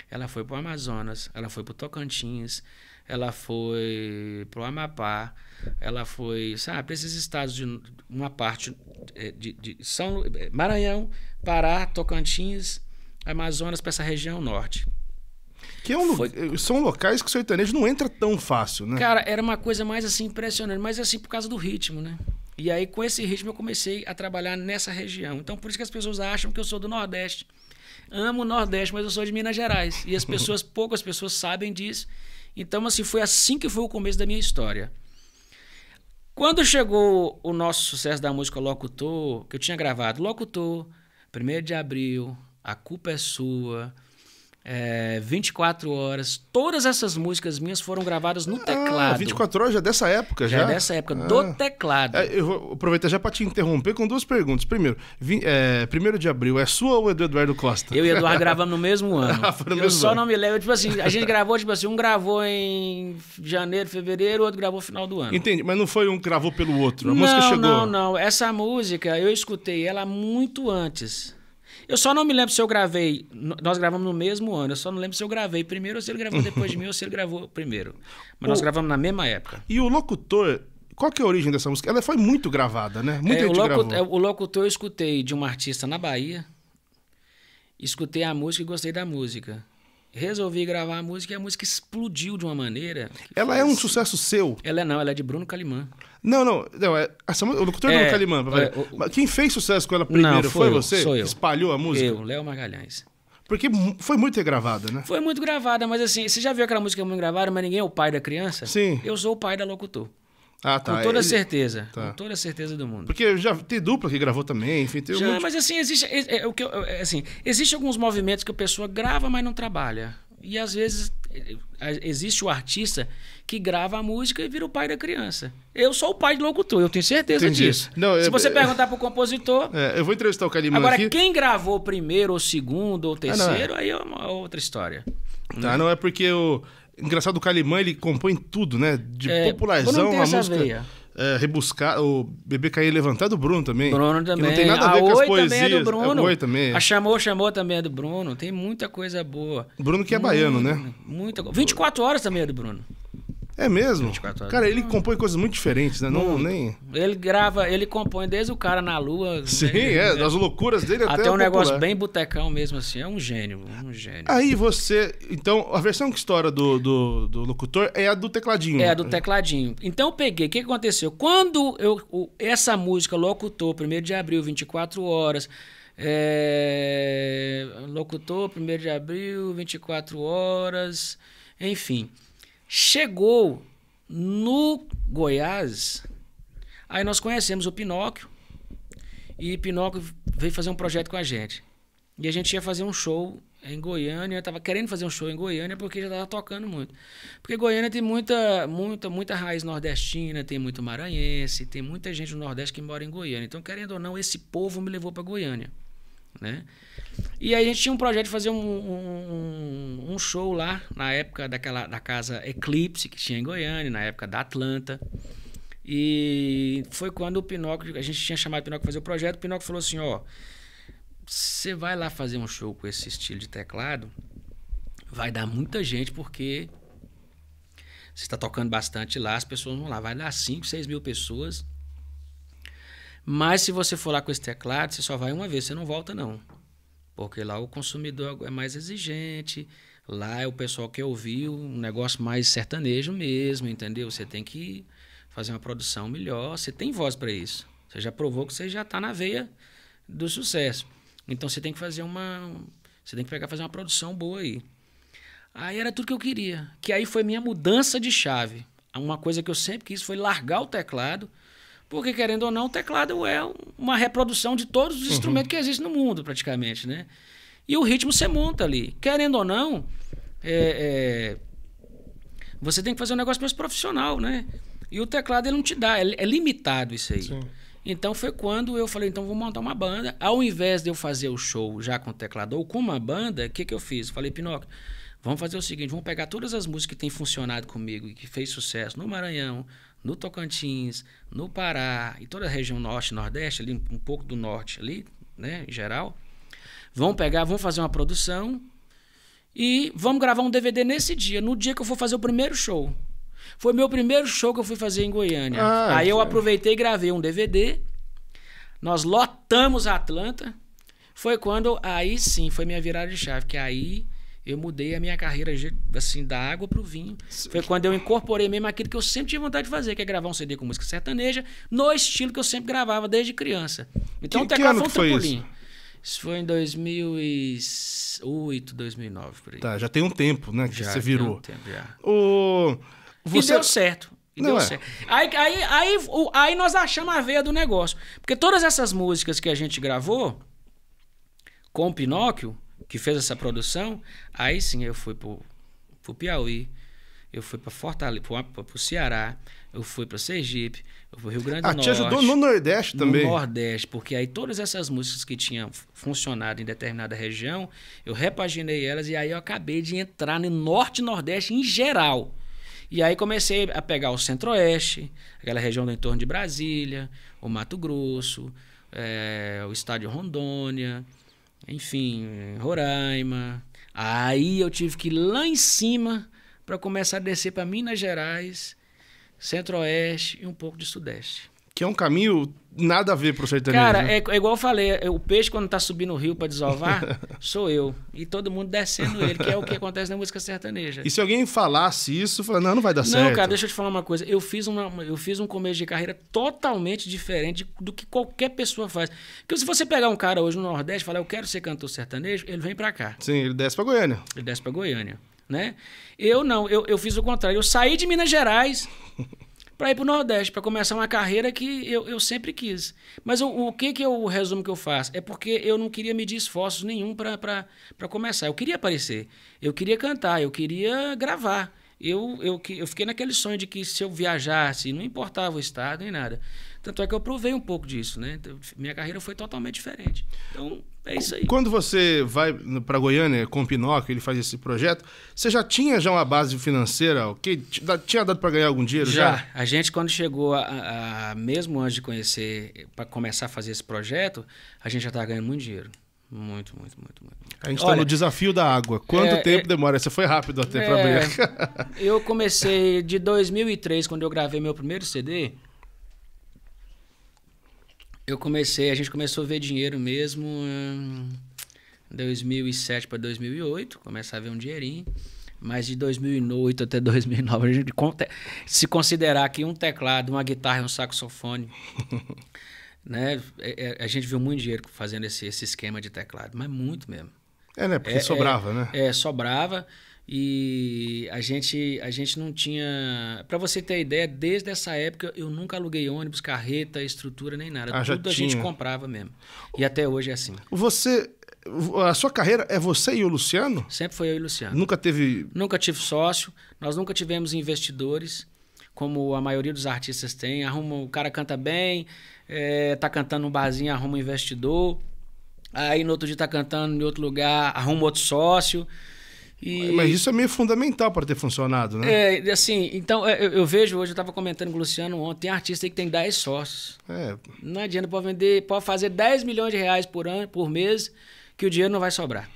ela foi para o Amazonas, ela foi para o Tocantins, ela foi pro Amapá, ela foi, sabe, para esses estados de uma parte eh, de, de São eh, Maranhão, Pará, Tocantins, Amazonas, para essa região norte. Que é um, Foi... são locais que o sertanejo não entra tão fácil, né? Cara, era uma coisa mais assim impressionante, mas assim por causa do ritmo, né? E aí com esse ritmo eu comecei a trabalhar nessa região. Então por isso que as pessoas acham que eu sou do Nordeste. Amo o Nordeste, mas eu sou de Minas Gerais. E as pessoas, poucas pessoas sabem disso. Então, assim, foi assim que foi o começo da minha história. Quando chegou o nosso sucesso da música Locutor, que eu tinha gravado Locutor, 1 de abril, A Culpa é Sua, é, 24 horas. Todas essas músicas minhas foram gravadas no ah, teclado. 24 horas já é dessa época, já? É já é dessa época, ah. do teclado. É, eu vou aproveitar já para te interromper com duas perguntas. Primeiro, vi, é, primeiro de abril, é sua ou é do Eduardo Costa? Eu e Eduardo gravamos no mesmo ano. Ah, eu só ano. não me lembro. Tipo assim, a gente gravou, tipo assim, um gravou em janeiro, fevereiro, outro gravou final do ano. Entendi, mas não foi um que gravou pelo outro. A não, música chegou. Não, não, não. Essa música eu escutei ela muito antes. Eu só não me lembro se eu gravei. Nós gravamos no mesmo ano. Eu só não lembro se eu gravei primeiro ou se ele gravou depois de mim ou se ele gravou primeiro. Mas o... nós gravamos na mesma época. E o locutor. Qual que é a origem dessa música? Ela foi muito gravada, né? Muita é, gente o gravou. É, o locutor eu escutei de um artista na Bahia. Escutei a música e gostei da música resolvi gravar a música e a música explodiu de uma maneira. Ela é um assim. sucesso seu? Ela é não, ela é de Bruno Calimã. Não, não, não é, essa, o locutor é, Bruno Calimã. É, o, quem fez sucesso com ela primeiro não, foi, foi você? Sou eu. Espalhou a música? Eu, Léo Magalhães. Porque foi muito gravada, né? Foi muito gravada, mas assim, você já viu aquela música muito gravada, mas ninguém é o pai da criança? Sim. Eu sou o pai da locutor. Ah, tá. Com toda Ele... certeza. Tá. Com toda certeza do mundo. Porque já tem dupla que gravou também, enfim. Tem já, um Mas assim, existe, é, é, o que eu, é, é, assim, existe alguns movimentos que a pessoa grava, mas não trabalha. E às vezes é, existe o artista que grava a música e vira o pai da criança. Eu sou o pai de locutor, eu tenho certeza Entendi. disso. Não, Se eu, você eu, perguntar pro compositor. É, eu vou entrevistar o Calimã Agora, aqui. quem gravou primeiro, ou segundo, ou ah, terceiro, ah, aí é uma outra história. Tá, não é porque eu. Engraçado, o Calimã, ele compõe tudo, né? De é, popularzão, a música... Veia. É, rebuscar o bebê cair levantado é o Bruno também. Bruno também. não tem nada a, ver com as poesias. Também é do é Bruno. A Oi também. É. A chamou, chamou também é do Bruno. Tem muita coisa boa. Bruno que é hum, baiano, né? Muita coisa. 24 horas também é do Bruno. É mesmo? Cara, ele compõe coisas muito diferentes, né? Não, nem... Ele grava, ele compõe desde o cara na lua. Né? Sim, né? é, das loucuras dele até. Até um é negócio bem botecão mesmo, assim. É um gênio, um gênio. Aí você. Então, a versão que estoura do, do, do locutor é a do tecladinho. É a do tecladinho. Então eu peguei. O que aconteceu? Quando eu, essa música, Locutor, 1 de abril, 24 horas. É, locutor, 1 de abril, 24 horas. Enfim. Chegou no Goiás, aí nós conhecemos o Pinóquio e Pinóquio veio fazer um projeto com a gente. E a gente ia fazer um show em Goiânia, eu estava querendo fazer um show em Goiânia porque já estava tocando muito. Porque Goiânia tem muita, muita, muita raiz nordestina, tem muito maranhense, tem muita gente do Nordeste que mora em Goiânia. Então, querendo ou não, esse povo me levou para Goiânia né? E aí a gente tinha um projeto de fazer um, um, um, show lá, na época daquela, da casa Eclipse, que tinha em Goiânia, na época da Atlanta. E foi quando o Pinóquio, a gente tinha chamado o Pinóquio para fazer o projeto, o Pinóquio falou assim, ó, você vai lá fazer um show com esse estilo de teclado, vai dar muita gente, porque você está tocando bastante lá, as pessoas vão lá, vai dar 5, 6 mil pessoas, mas se você for lá com esse teclado, você só vai uma vez, você não volta não. Porque lá o consumidor é mais exigente, lá é o pessoal que ouviu um negócio mais sertanejo mesmo, entendeu? Você tem que fazer uma produção melhor, você tem voz para isso. Você já provou que você já está na veia do sucesso. Então você tem que fazer uma, você tem que pegar fazer uma produção boa aí. Aí era tudo que eu queria, que aí foi minha mudança de chave. Uma coisa que eu sempre quis foi largar o teclado porque, querendo ou não, o teclado é uma reprodução de todos os uhum. instrumentos que existem no mundo, praticamente, né? E o ritmo você monta ali. Querendo ou não, é, é, você tem que fazer um negócio mais profissional, né? E o teclado ele não te dá, é, é limitado isso aí. Sim. Então foi quando eu falei, então vou montar uma banda. Ao invés de eu fazer o show já com o teclado ou com uma banda, o que, que eu fiz? Falei, Pinóquio, vamos fazer o seguinte, vamos pegar todas as músicas que têm funcionado comigo e que fez sucesso no Maranhão, no Tocantins, no Pará e toda a região norte, nordeste, ali um pouco do norte ali, né, em geral, vão pegar, vão fazer uma produção e vamos gravar um DVD nesse dia, no dia que eu for fazer o primeiro show. Foi meu primeiro show que eu fui fazer em Goiânia. Ah, Aí eu é. aproveitei e gravei um DVD. Nós lotamos a Atlanta. Foi quando, aí sim, foi minha virada de chave, que aí eu mudei a minha carreira assim da água para o vinho. Foi quando eu incorporei mesmo aquilo que eu sempre tinha vontade de fazer, que é gravar um CD com música sertaneja, no estilo que eu sempre gravava desde criança. Então que, o teclado foi foi Isso? isso? foi em 2008, 2009, por aí. Tá, já tem um tempo, né, que já, você virou. Um tempo, já. O... Você... E deu certo. E Não deu é. certo. Aí, aí, aí, aí nós achamos a veia do negócio. Porque todas essas músicas que a gente gravou com o Pinóquio que fez essa produção, aí sim eu fui pro, Piauí, eu fui para Fortaleza, para o Ceará, eu fui para Sergipe, eu fui pro Rio Grande do ah, Norte. te ajudou no Nordeste também? No Nordeste, porque aí todas essas músicas que tinham funcionado em determinada região, eu repaginei elas e aí eu acabei de entrar no Norte e Nordeste em geral. E aí comecei a pegar o Centro-Oeste, aquela região do entorno de Brasília, o Mato Grosso, é, o Estádio Rondônia, enfim, Roraima. Aí eu tive que ir lá em cima para começar a descer para Minas Gerais, Centro-Oeste e um pouco de Sudeste. Que é um caminho nada a ver pro sertanejo. Cara, né? é, é, igual eu falei, é, o peixe quando tá subindo o rio para desovar, sou eu. E todo mundo descendo ele, que é o que acontece na música sertaneja. E se alguém falasse isso, falaria, não, não vai dar não, certo. Não, cara, deixa eu te falar uma coisa. Eu fiz, uma, eu fiz um começo de carreira totalmente diferente do que qualquer pessoa faz. Porque se você pegar um cara hoje no Nordeste e falar, eu quero ser cantor sertanejo, ele vem para cá. Sim, ele desce para Goiânia. Ele desce para Goiânia, né? Eu não, eu, eu fiz o contrário. Eu saí de Minas Gerais... para ir para o Nordeste, para começar uma carreira que eu, eu sempre quis. Mas o, o que, que eu é o resumo que eu faço? É porque eu não queria medir esforços nenhum para começar. Eu queria aparecer, eu queria cantar, eu queria gravar. Eu, eu, eu fiquei naquele sonho de que se eu viajasse, não importava o estado nem nada. Tanto é que eu provei um pouco disso, né? Então, minha carreira foi totalmente diferente. Então, é isso aí. Quando você vai para Goiânia com o Pinóquio, ele faz esse projeto, você já tinha já uma base financeira, ok? Tinha dado para ganhar algum dinheiro já? Já. A gente quando chegou a, a mesmo antes de conhecer, para começar a fazer esse projeto, a gente já estava ganhando muito dinheiro. Muito, muito, muito, muito. A gente está no desafio da água. Quanto é, é tempo é, demora? Você foi rápido até é, para abrir. eu comecei de 2003, quando eu gravei meu primeiro CD, eu comecei, a gente começou a ver dinheiro mesmo em 2007 para 2008, começar a ver um dinheirinho. Mas de 2008 até 2009, a gente, se considerar que um teclado, uma guitarra e um saxofone, né? É, é, a gente viu muito dinheiro fazendo esse, esse esquema de teclado, mas muito mesmo. É, né? Porque é, sobrava, é, né? É, sobrava. E a gente, a gente não tinha. Para você ter ideia, desde essa época eu nunca aluguei ônibus, carreta, estrutura, nem nada. Ah, Tudo a tinha. gente comprava mesmo. E até hoje é assim. Você. A sua carreira é você e o Luciano? Sempre foi eu e o Luciano. Nunca teve. Nunca tive sócio, nós nunca tivemos investidores, como a maioria dos artistas tem. Arruma, o cara canta bem, é, tá cantando um barzinho, arruma um investidor. Aí no outro dia tá cantando em outro lugar, arruma outro sócio. E... Mas isso é meio fundamental para ter funcionado, né? É, assim, então é, eu, eu vejo hoje, eu estava comentando com o Luciano ontem, tem artista que tem 10 sócios. É. Não adianta, pode vender, pode fazer 10 milhões de reais por ano, por mês, que o dinheiro não vai sobrar.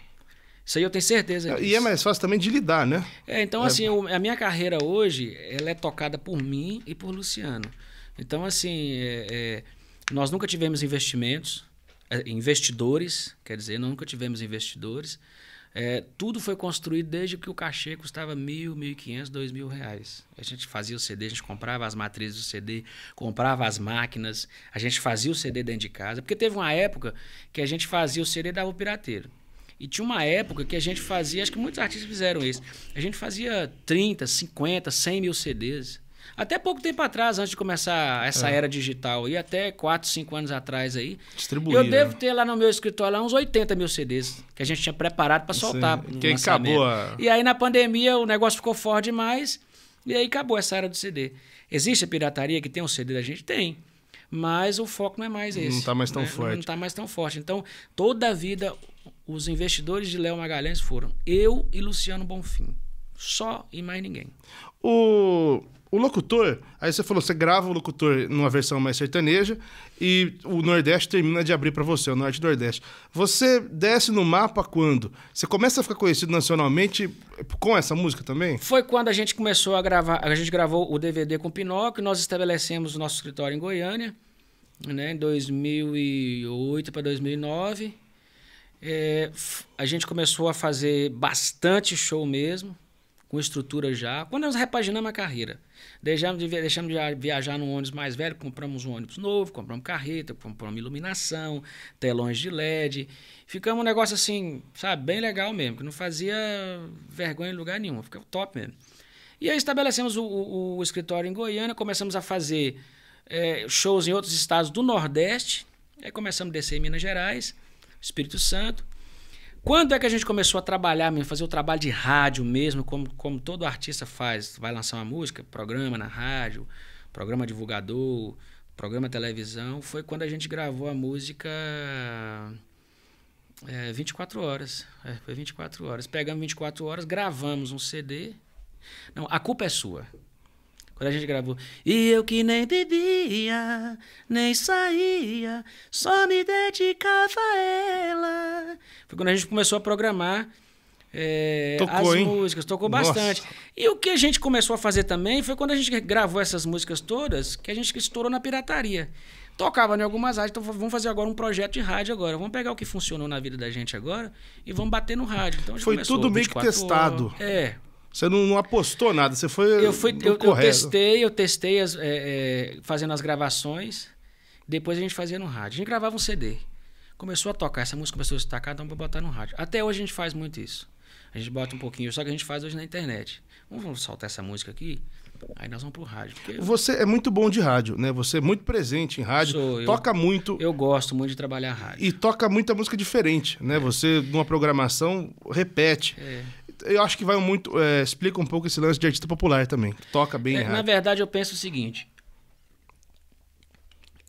Isso aí eu tenho certeza. Ah, disso. E é mais fácil também de lidar, né? É, então assim, é... assim, a minha carreira hoje, ela é tocada por mim e por Luciano. Então assim, é, é nós nunca tivemos investimentos, é, investidores, quer dizer, nunca tivemos investidores. É, tudo foi construído desde que o cachê custava mil, mil e quinhentos, dois mil reais. A gente fazia o CD, a gente comprava as matrizes do CD, comprava as máquinas, a gente fazia o CD dentro de casa. Porque teve uma época que a gente fazia o CD e dava o pirateiro. E tinha uma época que a gente fazia, acho que muitos artistas fizeram isso, a gente fazia 30, 50, 100 mil CDs. Até pouco tempo atrás, antes de começar essa é. era digital, e até 4, 5 anos atrás aí. Distribuía. Eu né? devo ter lá no meu escritório lá, uns 80 mil CDs que a gente tinha preparado para soltar. Que acabou. A... E aí na pandemia o negócio ficou forte demais e aí acabou essa era do CD. Existe a pirataria que tem um CD da gente? Tem. Mas o foco não é mais esse. Não está mais tão né? forte. Não está mais tão forte. Então, toda a vida, os investidores de Léo Magalhães foram eu e Luciano Bonfim. Só e mais ninguém. O o locutor, aí você falou, você grava o locutor numa versão mais sertaneja e o Nordeste termina de abrir para você, o Norte e Nordeste. Você desce no mapa quando? Você começa a ficar conhecido nacionalmente com essa música também? Foi quando a gente começou a gravar, a gente gravou o DVD com o Pinóquio, nós estabelecemos o nosso escritório em Goiânia, né, em 2008 para 2009. É, a gente começou a fazer bastante show mesmo, com estrutura já. Quando nós repaginamos a carreira, deixamos de, deixamos de viajar num ônibus mais velho, compramos um ônibus novo, compramos carreta, compramos iluminação, telões de LED. Ficamos um negócio assim, sabe, bem legal mesmo, que não fazia vergonha em lugar nenhum, ficava top mesmo. E aí estabelecemos o, o, o escritório em Goiânia, começamos a fazer é, shows em outros estados do Nordeste, aí começamos a descer em Minas Gerais, Espírito Santo. Quando é que a gente começou a trabalhar mesmo, fazer o trabalho de rádio mesmo, como, como todo artista faz? Vai lançar uma música, programa na rádio, programa divulgador, programa televisão. Foi quando a gente gravou a música é, eh, 24 horas. É, foi 24 horas. Pegamos 24 horas, gravamos um CD. Não, a culpa é sua. Quando a gente gravou. E eu que nem bebia, nem saía, só me dedicava a ela. Foi quando a gente começou a programar é, tocou, as hein? músicas, tocou Nossa. bastante. E o que a gente começou a fazer também foi quando a gente gravou essas músicas todas, que a gente estourou na pirataria. Tocava em algumas rádios, então vamos fazer agora um projeto de rádio agora. Vamos pegar o que funcionou na vida da gente agora e vamos bater no rádio. Então, foi tudo meio que testado. Horas, é, você não, não, apostou nada, você foi. Eu fui, eu, eu, testei, eu testei as, é, é, fazendo as gravações. Depois a gente fazia no rádio. A gente gravava um CD. Começou a tocar, essa música começou a destacar, então vamos botar no rádio. Até hoje a gente faz muito isso. A gente bota um pouquinho, só que a gente faz hoje na internet. Vamos soltar essa música aqui, aí nós vamos pro rádio. Porque... Você é muito bom de rádio, né? Você é muito presente em rádio, Sou, toca eu, muito. Eu gosto muito de trabalhar rádio. E toca muita música diferente, né? É. Você, numa programação, repete. É eu acho que vai muito. É, explica um pouco esse lance de artista popular também. Toca bem. É, errado. na verdade, eu penso o seguinte.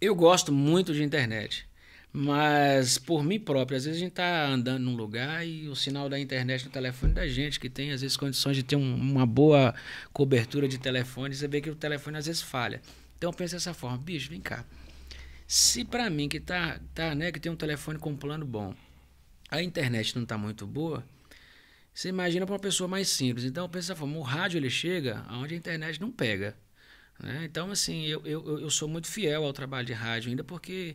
Eu gosto muito de internet. Mas por mim próprio, às vezes a gente está andando num lugar e o sinal da internet no telefone é da gente, que tem às vezes condições de ter um, uma boa cobertura de telefone, você vê que o telefone às vezes falha. Então eu penso dessa forma, bicho, vem cá. Se para mim que tá, tá, né, que tem um telefone com um plano bom, a internet não está muito boa, você imagina para uma pessoa mais simples. Então, pensa forma, o rádio ele chega aonde a internet não pega. Né? Então, assim, eu, eu, eu sou muito fiel ao trabalho de rádio ainda porque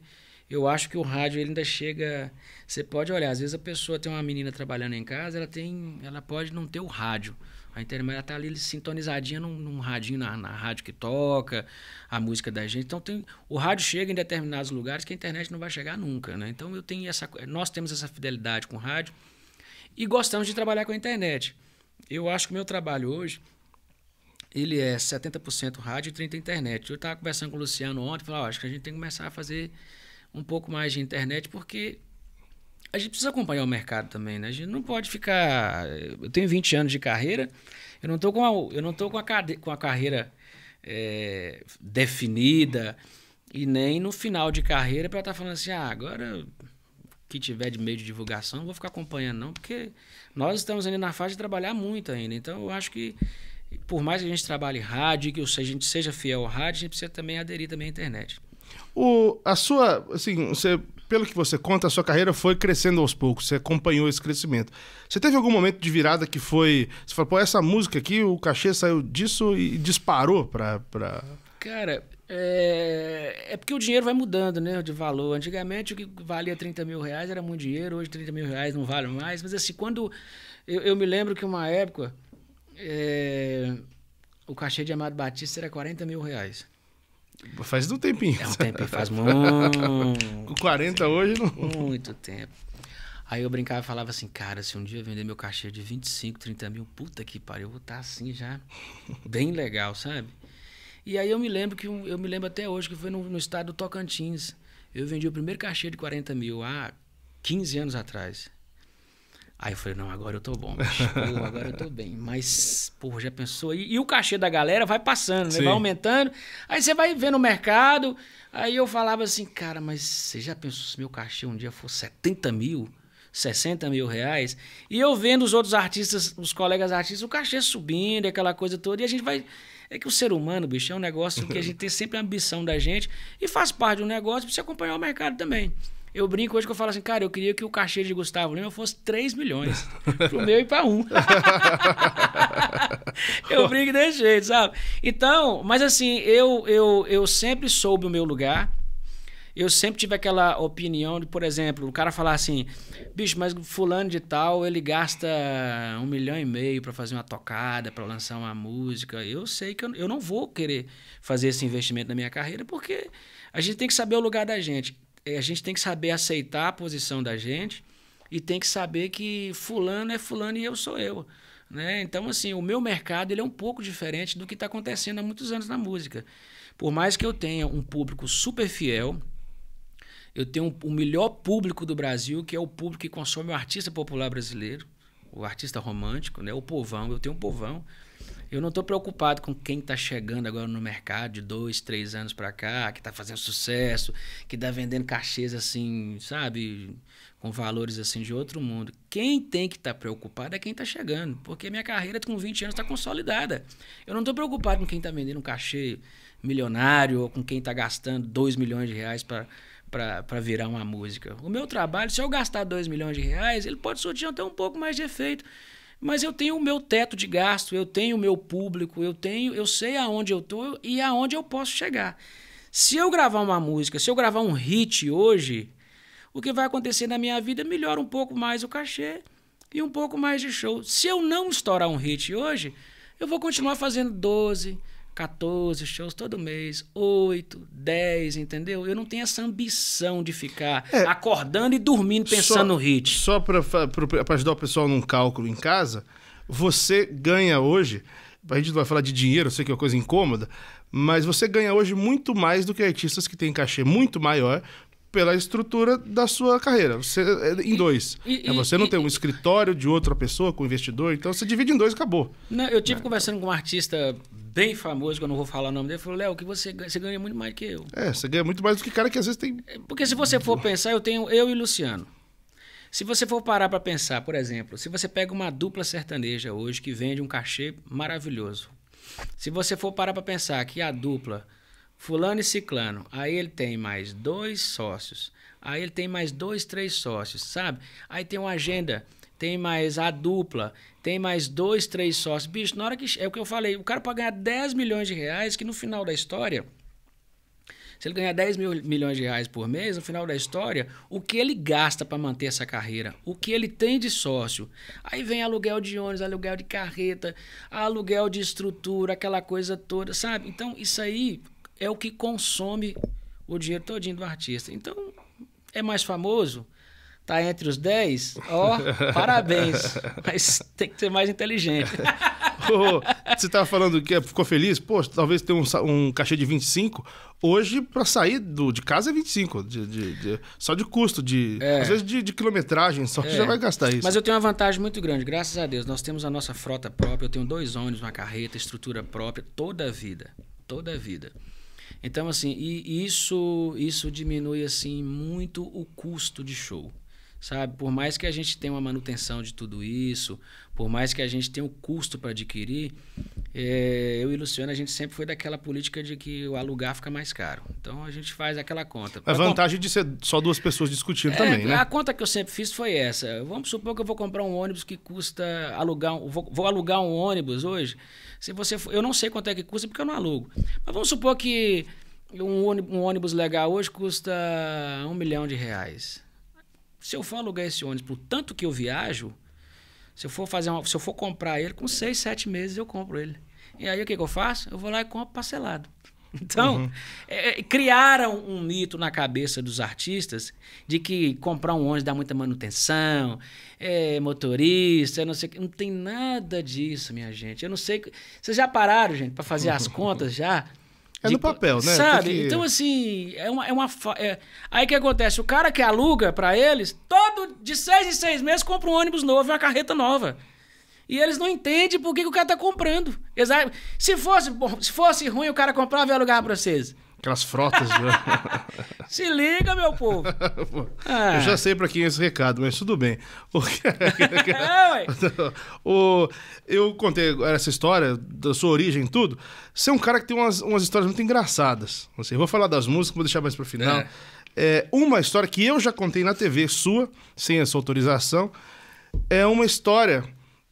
eu acho que o rádio ele ainda chega. Você pode olhar, às vezes a pessoa tem uma menina trabalhando em casa, ela tem, ela pode não ter o rádio. A internet está ali sintonizadinha num, num radinho na, na, rádio que toca, a música da gente. Então tem, o rádio chega em determinados lugares que a internet não vai chegar nunca, né? Então eu tenho essa, nós temos essa fidelidade com o rádio e gostamos de trabalhar com a internet. Eu acho que o meu trabalho hoje ele é 70% rádio e 30% internet. Eu estava conversando com o Luciano ontem, falei, oh, acho que a gente tem que começar a fazer um pouco mais de internet, porque a gente precisa acompanhar o mercado também, né? A gente não pode ficar... Eu tenho 20 anos de carreira, eu não estou com a, eu não com a, com a carreira é, definida e nem no final de carreira para estar tá falando assim, ah, agora que tiver de meio de divulgação, não vou ficar acompanhando, não, porque nós estamos ainda na fase de trabalhar muito ainda. Então, eu acho que, por mais que a gente trabalhe rádio, que ou seja, a gente seja fiel ao rádio, a gente precisa também aderir também à internet. O, a sua, assim, você, pelo que você conta, a sua carreira foi crescendo aos poucos, você acompanhou esse crescimento. Você teve algum momento de virada que foi. Você falou, pô, essa música aqui, o cachê saiu disso e disparou para pra... Cara, é, é porque o dinheiro vai mudando, né? De valor. Antigamente o que valia 30 mil reais era muito dinheiro, hoje 30 mil reais não vale mais. Mas assim, quando. Eu, eu me lembro que uma época é, o cachê de Amado Batista era 40 mil reais. Faz um tempinho. É um tempinho, faz muito. Com 40 hoje não. Muito tempo. Aí eu brincava e falava assim, cara, se um dia eu vender meu cachê de 25, 30 mil, puta que pariu, eu vou estar tá assim já, bem legal, sabe? E aí eu me lembro que eu me lembro até hoje que foi no, no estado do Tocantins. Eu vendi o primeiro cachê de 40 mil há 15 anos atrás. Aí eu falei, não, agora eu tô bom, bicho. Pô, agora eu tô bem. Mas, porra, já pensou? E, e o cachê da galera vai passando, né? vai aumentando. Aí você vai vendo o mercado. Aí eu falava assim, cara, mas você já pensou se meu cachê um dia for 70 mil? 60 mil reais. E eu vendo os outros artistas, os colegas artistas, o cachê subindo, aquela coisa toda, e a gente vai é que o ser humano, bicho, é um negócio que a gente tem sempre a ambição da gente e faz parte de um negócio para você acompanhar o mercado também. Eu brinco hoje que eu falo assim, cara, eu queria que o cachê de Gustavo Lima fosse 3 milhões. pro meu e para um. eu brinco desse jeito, sabe? Então, mas assim, eu, eu, eu sempre soube o meu lugar eu sempre tive aquela opinião de, por exemplo, o cara falar assim, bicho, mas fulano de tal, ele gasta um milhão e meio para fazer uma tocada, para lançar uma música. Eu sei que eu, eu não vou querer fazer esse investimento na minha carreira, porque a gente tem que saber o lugar da gente. É, a gente tem que saber aceitar a posição da gente e tem que saber que fulano é fulano e eu sou eu. Né? Então, assim, o meu mercado ele é um pouco diferente do que está acontecendo há muitos anos na música. Por mais que eu tenha um público super fiel, eu tenho o melhor público do Brasil, que é o público que consome o artista popular brasileiro, o artista romântico, né? o povão. Eu tenho um povão. Eu não estou preocupado com quem está chegando agora no mercado de dois, três anos para cá, que está fazendo sucesso, que está vendendo cachês assim, sabe, com valores assim de outro mundo. Quem tem que estar tá preocupado é quem está chegando, porque minha carreira com 20 anos está consolidada. Eu não estou preocupado com quem está vendendo um cachê milionário ou com quem está gastando 2 milhões de reais para para virar uma música. O meu trabalho, se eu gastar 2 milhões de reais, ele pode surtir até um pouco mais de efeito. Mas eu tenho o meu teto de gasto, eu tenho o meu público, eu tenho, eu sei aonde eu tô e aonde eu posso chegar. Se eu gravar uma música, se eu gravar um hit hoje, o que vai acontecer na minha vida melhora um pouco mais o cachê e um pouco mais de show. Se eu não estourar um hit hoje, eu vou continuar fazendo 12, 14 shows todo mês, 8, 10, entendeu? Eu não tenho essa ambição de ficar é, acordando e dormindo pensando só, no hit. Só para ajudar o pessoal num cálculo em casa, você ganha hoje, a gente não vai falar de dinheiro, eu sei que é uma coisa incômoda, mas você ganha hoje muito mais do que artistas que têm cachê muito maior pela estrutura da sua carreira. Você, é em dois. E, e, é, você não e, tem um escritório de outra pessoa com investidor, então você divide em dois e acabou. Não, eu tive é. conversando com um artista bem famoso, que eu não vou falar o nome dele, falou: Léo, que você, você ganha muito mais que eu. É, você ganha muito mais do que cara que às vezes tem. É, porque se você for pensar, eu tenho eu e Luciano. Se você for parar para pensar, por exemplo, se você pega uma dupla sertaneja hoje que vende um cachê maravilhoso. Se você for parar para pensar que a dupla fulano e ciclano, aí ele tem mais dois sócios, aí ele tem mais dois, três sócios, sabe? Aí tem uma agenda tem mais a dupla, tem mais dois, três sócios. Bicho, na hora que. É o que eu falei, o cara pode ganhar 10 milhões de reais, que no final da história. Se ele ganhar 10 mil milhões de reais por mês, no final da história, o que ele gasta para manter essa carreira? O que ele tem de sócio? Aí vem aluguel de ônibus, aluguel de carreta, aluguel de estrutura, aquela coisa toda, sabe? Então, isso aí é o que consome o dinheiro todinho do artista. Então, é mais famoso? tá entre os 10, ó, parabéns. Mas tem que ser mais inteligente. oh, você tava falando que é, ficou feliz? Pô, talvez tenha um, um cachê de 25. Hoje, para sair do, de casa é 25. De, de, de só de custo, de, é. às vezes de, de quilometragem, só é. que já vai gastar isso. Mas eu tenho uma vantagem muito grande, graças a Deus. Nós temos a nossa frota própria, eu tenho dois ônibus, uma carreta, estrutura própria, toda a vida. Toda a vida. Então, assim, e isso, isso diminui assim muito o custo de show sabe? Por mais que a gente tenha uma manutenção de tudo isso, por mais que a gente tenha um custo para adquirir, é, eu e Luciano, a gente sempre foi daquela política de que o alugar fica mais caro. Então a gente faz aquela conta. É a vantagem de ser só duas pessoas discutindo é, também, né? A conta que eu sempre fiz foi essa. Vamos supor que eu vou comprar um ônibus que custa alugar, vou, vou alugar um ônibus hoje. Se você, for, eu não sei quanto é que custa porque eu não alugo. Mas vamos supor que um ônibus legal hoje custa um milhão de reais. Se eu for alugar esse ônibus por tanto que eu viajo, se eu for fazer uma, se eu for comprar ele, com seis, sete meses eu compro ele. E aí o que, que eu faço? Eu vou lá e compro parcelado. Então, uhum. É, é, criaram um mito na cabeça dos artistas de que comprar um ônibus dá muita manutenção, é motorista, não sei Não tem nada disso, minha gente. Eu não sei. Vocês já pararam, gente, para fazer as contas já? É de, no papel, né? Sabe? Que... Então, assim, é uma. É uma é... Aí que acontece? O cara que aluga para eles, todo de seis em seis meses, compra um ônibus novo e uma carreta nova. E eles não entendem por que, que o cara tá comprando. se fosse, bom, se fosse ruim, o cara comprava e alugava pra vocês. Aquelas frotas. Né? Se liga, meu povo. Eu é. já sei para quem é esse recado, mas tudo bem. É, o, eu contei essa história, da sua origem e tudo. Você é um cara que tem umas, umas histórias muito engraçadas. Assim, vou falar das músicas, vou deixar mais o final. É. É, uma história que eu já contei na TV sua, sem essa autorização, é uma história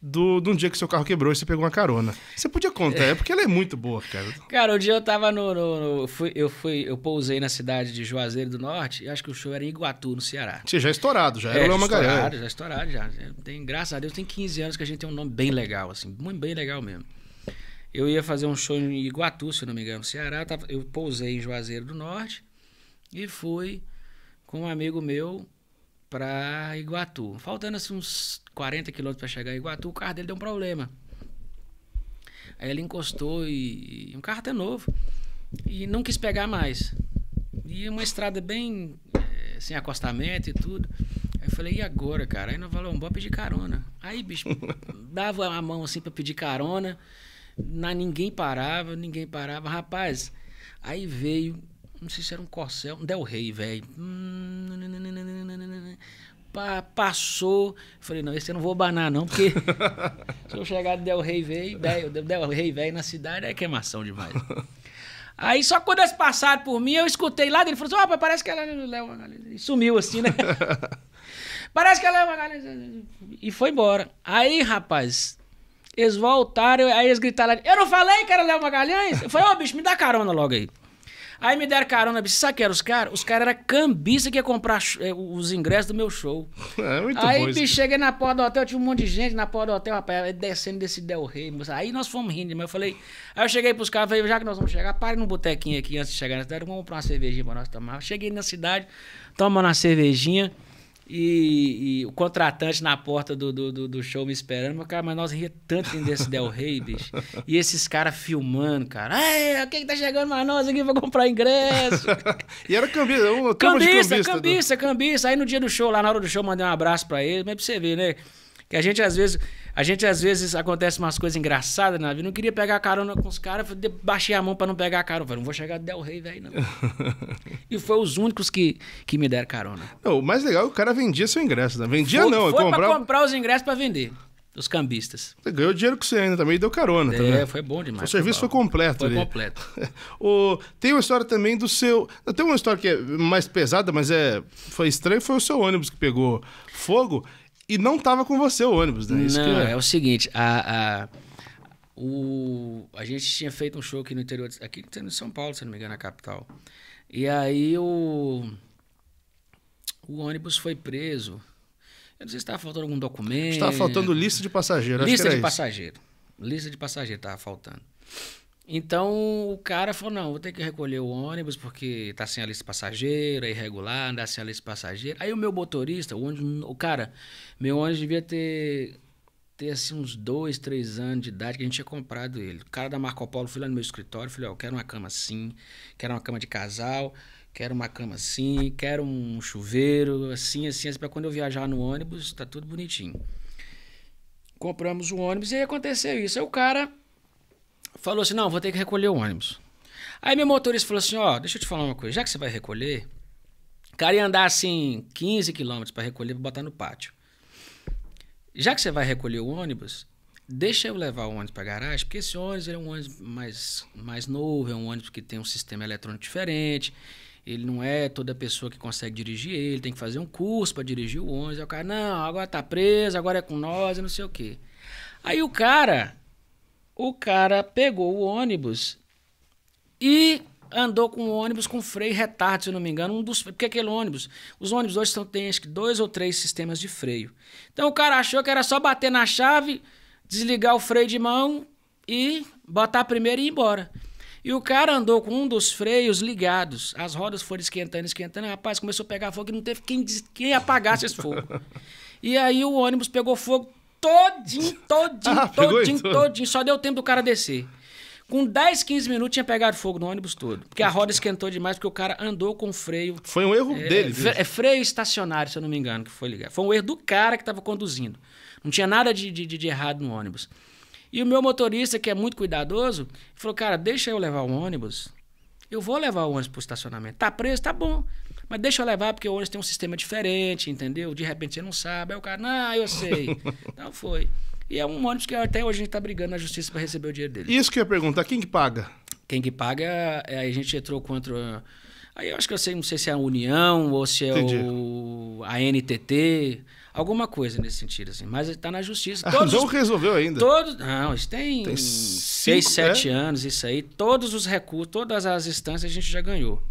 do, de um dia que seu carro quebrou e você pegou uma carona. Você podia contar, é porque ela é muito boa, cara. Cara, um dia eu tava no. no, no fui, eu fui, eu pousei na cidade de Juazeiro do Norte e acho que o show era em Iguatu, no Ceará. Você é é, já estourado, já é, era o galera Magalhães. Estourado, já estourado, já. Tem, graças a Deus, tem 15 anos que a gente tem um nome bem legal, assim, muito bem legal mesmo. Eu ia fazer um show em Iguatu, se não me engano, no Ceará. Eu, eu pousei em Juazeiro do Norte e fui com um amigo meu para Iguatu. Faltando assim, uns 40 quilômetros para chegar em Iguatu, o carro dele deu um problema. Aí ele encostou e, um carro até novo e não quis pegar mais. E uma estrada bem é, sem acostamento e tudo. Aí eu falei, e agora, cara? Aí nós um bora pedir carona. Aí, bicho, dava a mão assim para pedir carona, na, ninguém parava, ninguém parava. Rapaz, aí veio não sei se era um Corsel, um Del Rey, velho. Hum, pa, passou. Falei, não, esse eu não vou banar, não, porque se eu chegar Del Rey, velho, Del Rey, velho, na cidade é queimação demais. Aí só quando eles passaram por mim, eu escutei lá, ele falou assim, rapaz, parece que ela é Léo Magalhães. sumiu assim, né? parece que ela é Magalhães. E foi embora. Aí, rapaz, eles voltaram, aí eles gritaram, eu não falei que era Léo Magalhães? Eu falei, ô oh, bicho, me dá carona logo aí. Aí me deram carona, sabe que eram os caras? Os caras eram cambista que ia comprar eh, os ingressos do meu show. É, muito Aí, bom bicho, cheguei na porta do hotel, tinha um monte de gente na porta do hotel, rapaz, descendo desse Del Rey. Moça. Aí nós fomos rindo, mas eu falei. Aí eu cheguei pros caras, falei, já que nós vamos chegar, pare num botequinho aqui antes de chegar na cidade, vamos comprar uma cervejinha pra nós tomar. cheguei na cidade, tomando uma cervejinha. E, e, o contratante na porta do, do, do, show me esperando. Mas, cara, mas nós ria tanto em desse Del Rey, bicho. E esses caras filmando, cara. Ai, quem que tá chegando mais nós aqui pra comprar ingresso? e era cambista, um cambista, cambista, do... cambista, né? cambista. Aí no dia do show, lá na hora do show, mandei um abraço pra ele. Mas pra você ver, né? Que a gente às vezes, a gente às vezes acontece umas coisas engraçadas na vida. Não queria pegar carona com os caras, baixei a mão para não pegar carona. Falei, não vou chegar Del Rey, velho, não. e foi os únicos que, que me deram carona. Não, o mais legal é que o cara vendia seu ingresso, né? Vendia foi, não, é foi eu pra comprar os ingressos para vender os cambistas. Você ganhou dinheiro com você ainda também e deu carona. É, também. foi bom demais. O serviço foi, foi completo. Foi ali. completo. o, tem uma história também do seu. Tem uma história que é mais pesada, mas é, foi estranho, foi o seu ônibus que pegou fogo e não tava com você o ônibus, né? Isso não, é. é. o seguinte, a, a, o, a gente tinha feito um show aqui no interior, aqui no São Paulo, se não me engano, na capital. E aí o, o ônibus foi preso. Eu não sei se estava faltando algum documento. Estava faltando lista de passageiro. Lista de isso. passageiro. Lista de passageiro estava faltando. Então o cara falou: não, vou ter que recolher o ônibus porque tá sem a lista passageira, é irregular, andar sem a lista passageira. Aí o meu motorista, o, ônibus, o cara, meu ônibus devia ter, ter assim, uns dois, três anos de idade que a gente tinha comprado ele. O cara da Marco Polo foi lá no meu escritório e falou: ó, quero uma cama assim, quero uma cama de casal, quero uma cama assim, quero um chuveiro, assim, assim, assim, pra quando eu viajar no ônibus, tá tudo bonitinho. Compramos o um ônibus e aí aconteceu isso. Aí o cara falou assim: não, vou ter que recolher o ônibus. Aí meu motorista falou assim: ó, deixa eu te falar uma coisa, já que você vai recolher, cara ia andar assim 15 quilômetros para recolher, e botar no pátio. Já que você vai recolher o ônibus, deixa eu levar o ônibus para garagem, porque esse ônibus é um ônibus mais, mais novo, é um ônibus que tem um sistema eletrônico diferente. Ele não é toda pessoa que consegue dirigir ele, tem que fazer um curso para dirigir o ônibus. Aí o cara, não, agora tá preso, agora é com nós, e não sei o quê. Aí o cara o cara pegou o ônibus e andou com o ônibus com freio retardo, se eu não me engano. Um dos, porque aquele ônibus, os ônibus hoje estão tem acho que dois ou três sistemas de freio. Então o cara achou que era só bater na chave, desligar o freio de mão e botar a primeira e ir embora. E o cara andou com um dos freios ligados. As rodas foram esquentando, esquentando. Rapaz, começou a pegar fogo e não teve quem, quem apagasse esse fogo. e aí o ônibus pegou fogo todinho, todinho, ah, todinho, todinho, Só deu tempo do cara descer. Com 10, 15 minutos tinha pegado fogo no ônibus todo. Porque a roda esquentou demais, porque o cara andou com freio. Foi um erro é, dele. É, viu? é freio estacionário, se eu não me engano, que foi ligado. Foi um erro do cara que estava conduzindo. Não tinha nada de, de, de, errado no ônibus. E o meu motorista, que é muito cuidadoso, falou: Cara, deixa eu levar o ônibus. Eu vou levar o ônibus pro estacionamento. Tá preso? Tá bom. Mas deixa eu levar, porque hoje tem um sistema diferente, entendeu? De repente você não sabe. Aí o cara, não, eu sei. então foi. E é um ônibus que até hoje a gente está brigando na justiça para receber o dinheiro dele. Isso que eu ia perguntar, quem que paga? Quem que paga, é, a gente entrou contra. Aí eu acho que eu sei, não sei se é a União ou se é Entendi. o, a NTT, alguma coisa nesse sentido, assim. Mas está na justiça. Todos, não resolveu ainda? Todos, não, isso tem, tem cinco, seis, sete é? anos, isso aí. Todos os recursos, todas as instâncias a gente já ganhou.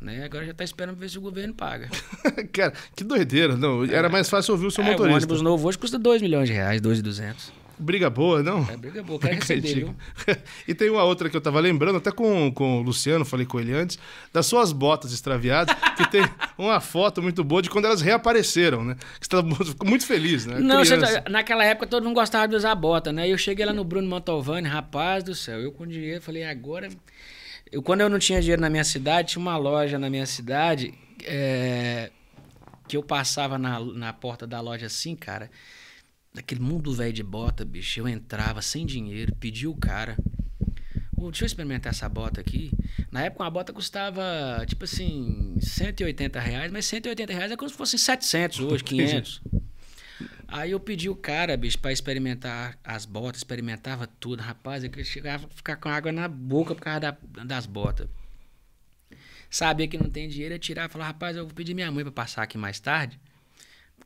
Né? Agora já está esperando ver se o governo paga. Cara, que doideira. Não, é. Era mais fácil ouvir o seu é, motorista. O ônibus novo hoje custa 2 milhões de reais, 2,200. Briga boa, não? É, briga boa, quero receber, E tem uma outra que eu estava lembrando, até com, com o Luciano, falei com ele antes, das suas botas extraviadas, que tem uma foto muito boa de quando elas reapareceram, né? Você estava ficou muito feliz, né? Não, tá, naquela época todo mundo gostava de usar bota, né? Eu cheguei lá no Bruno Mantovani, rapaz do céu, eu com dinheiro falei, agora eu, quando eu não tinha dinheiro na minha cidade, tinha uma loja na minha cidade é, que eu passava na, na porta da loja assim, cara. Daquele mundo velho de bota, bicho. Eu entrava sem dinheiro, pedia o cara. Oh, deixa eu experimentar essa bota aqui. Na época, uma bota custava, tipo assim, 180 reais. Mas 180 reais é como se fosse 700 hoje, 500. Aí eu pedi o cara, bicho, pra experimentar as botas, experimentava tudo, rapaz. Eu chegava a ficar com água na boca por causa da, das botas. Sabia que não tem dinheiro, eu tirava e falava, rapaz, eu vou pedir minha mãe pra passar aqui mais tarde.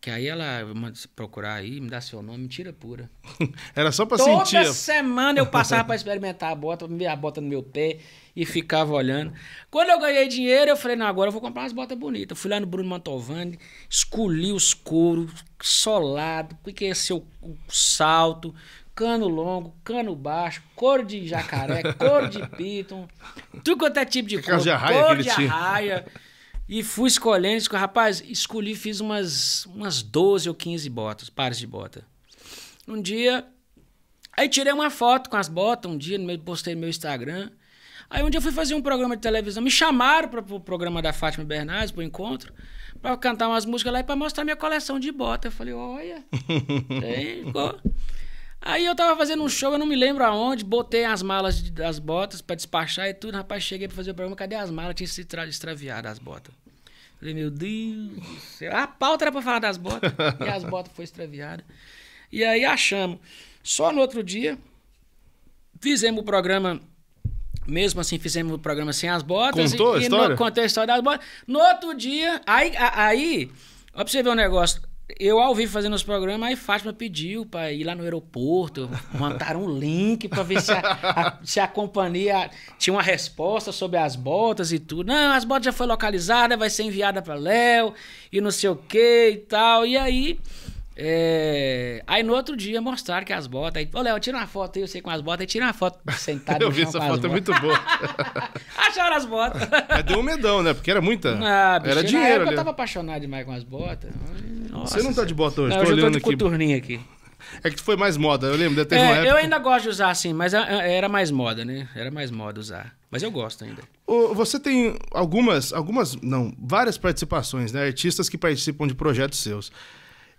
Que aí ela se procurar aí, me dá seu nome, mentira pura. Era só pra Toda sentir. Toda semana eu passava pra experimentar a bota, ver a bota no meu pé e ficava olhando. Quando eu ganhei dinheiro, eu falei, não, agora eu vou comprar umas botas bonitas. Eu fui lá no Bruno Mantovani, escolhi os couros, solado, que ia ser o, salto, cano longo, cano baixo, couro de jacaré, couro de piton, tudo quanto é tipo de couro, couro de arraia. E fui escolhendo, rapaz, escolhi, fiz umas, umas 12 ou 15 botas, pares de bota. Um dia, aí tirei uma foto com as botas, um dia, postei no meu Instagram. Aí um dia eu fui fazer um programa de televisão, me chamaram para o pro programa da Fátima Bernardes, para o encontro, para cantar umas músicas lá e para mostrar minha coleção de bota. Eu falei, olha, tem, ficou. Aí eu tava fazendo um show, eu não me lembro aonde, botei as malas das botas para despachar e tudo. Rapaz, cheguei pra fazer o programa, cadê as malas? Tinha se extraviado as botas. Falei, meu Deus do céu. A pauta era pra falar das botas. e as botas foram extraviadas. E aí achamos. Só no outro dia, fizemos o programa. Mesmo assim, fizemos o programa sem as botas. Contou e, a história? E no, contou a história das botas. No outro dia, aí, aí ó, pra você ver um negócio eu ao vivo fazendo os programas, aí Fátima pediu para ir lá no aeroporto, mandaram um link para ver se a, a, se a companhia tinha uma resposta sobre as botas e tudo. Não, as botas já foi localizada, vai ser enviada para Léo e não sei o que e tal. E aí é... Aí no outro dia mostraram que as botas. Aí, Ô, Léo, tira uma foto aí, eu sei com as botas. Aí tira uma foto sentado. eu vi essa foto, é muito boa. Acharam as botas. Mas deu um medão, né? Porque era muita. Ah, bicho, era dinheiro. Época, eu tava apaixonado demais com as botas. Nossa, você não tá de bota hoje, não, tô hoje olhando eu tô de coturninha aqui. É que foi mais moda, eu lembro. Né? Teve é, época... Eu ainda gosto de usar assim, mas é, é, era mais moda, né? Era mais moda usar. Mas eu gosto ainda. Você tem algumas, algumas, não, várias participações, né? Artistas que participam de projetos seus.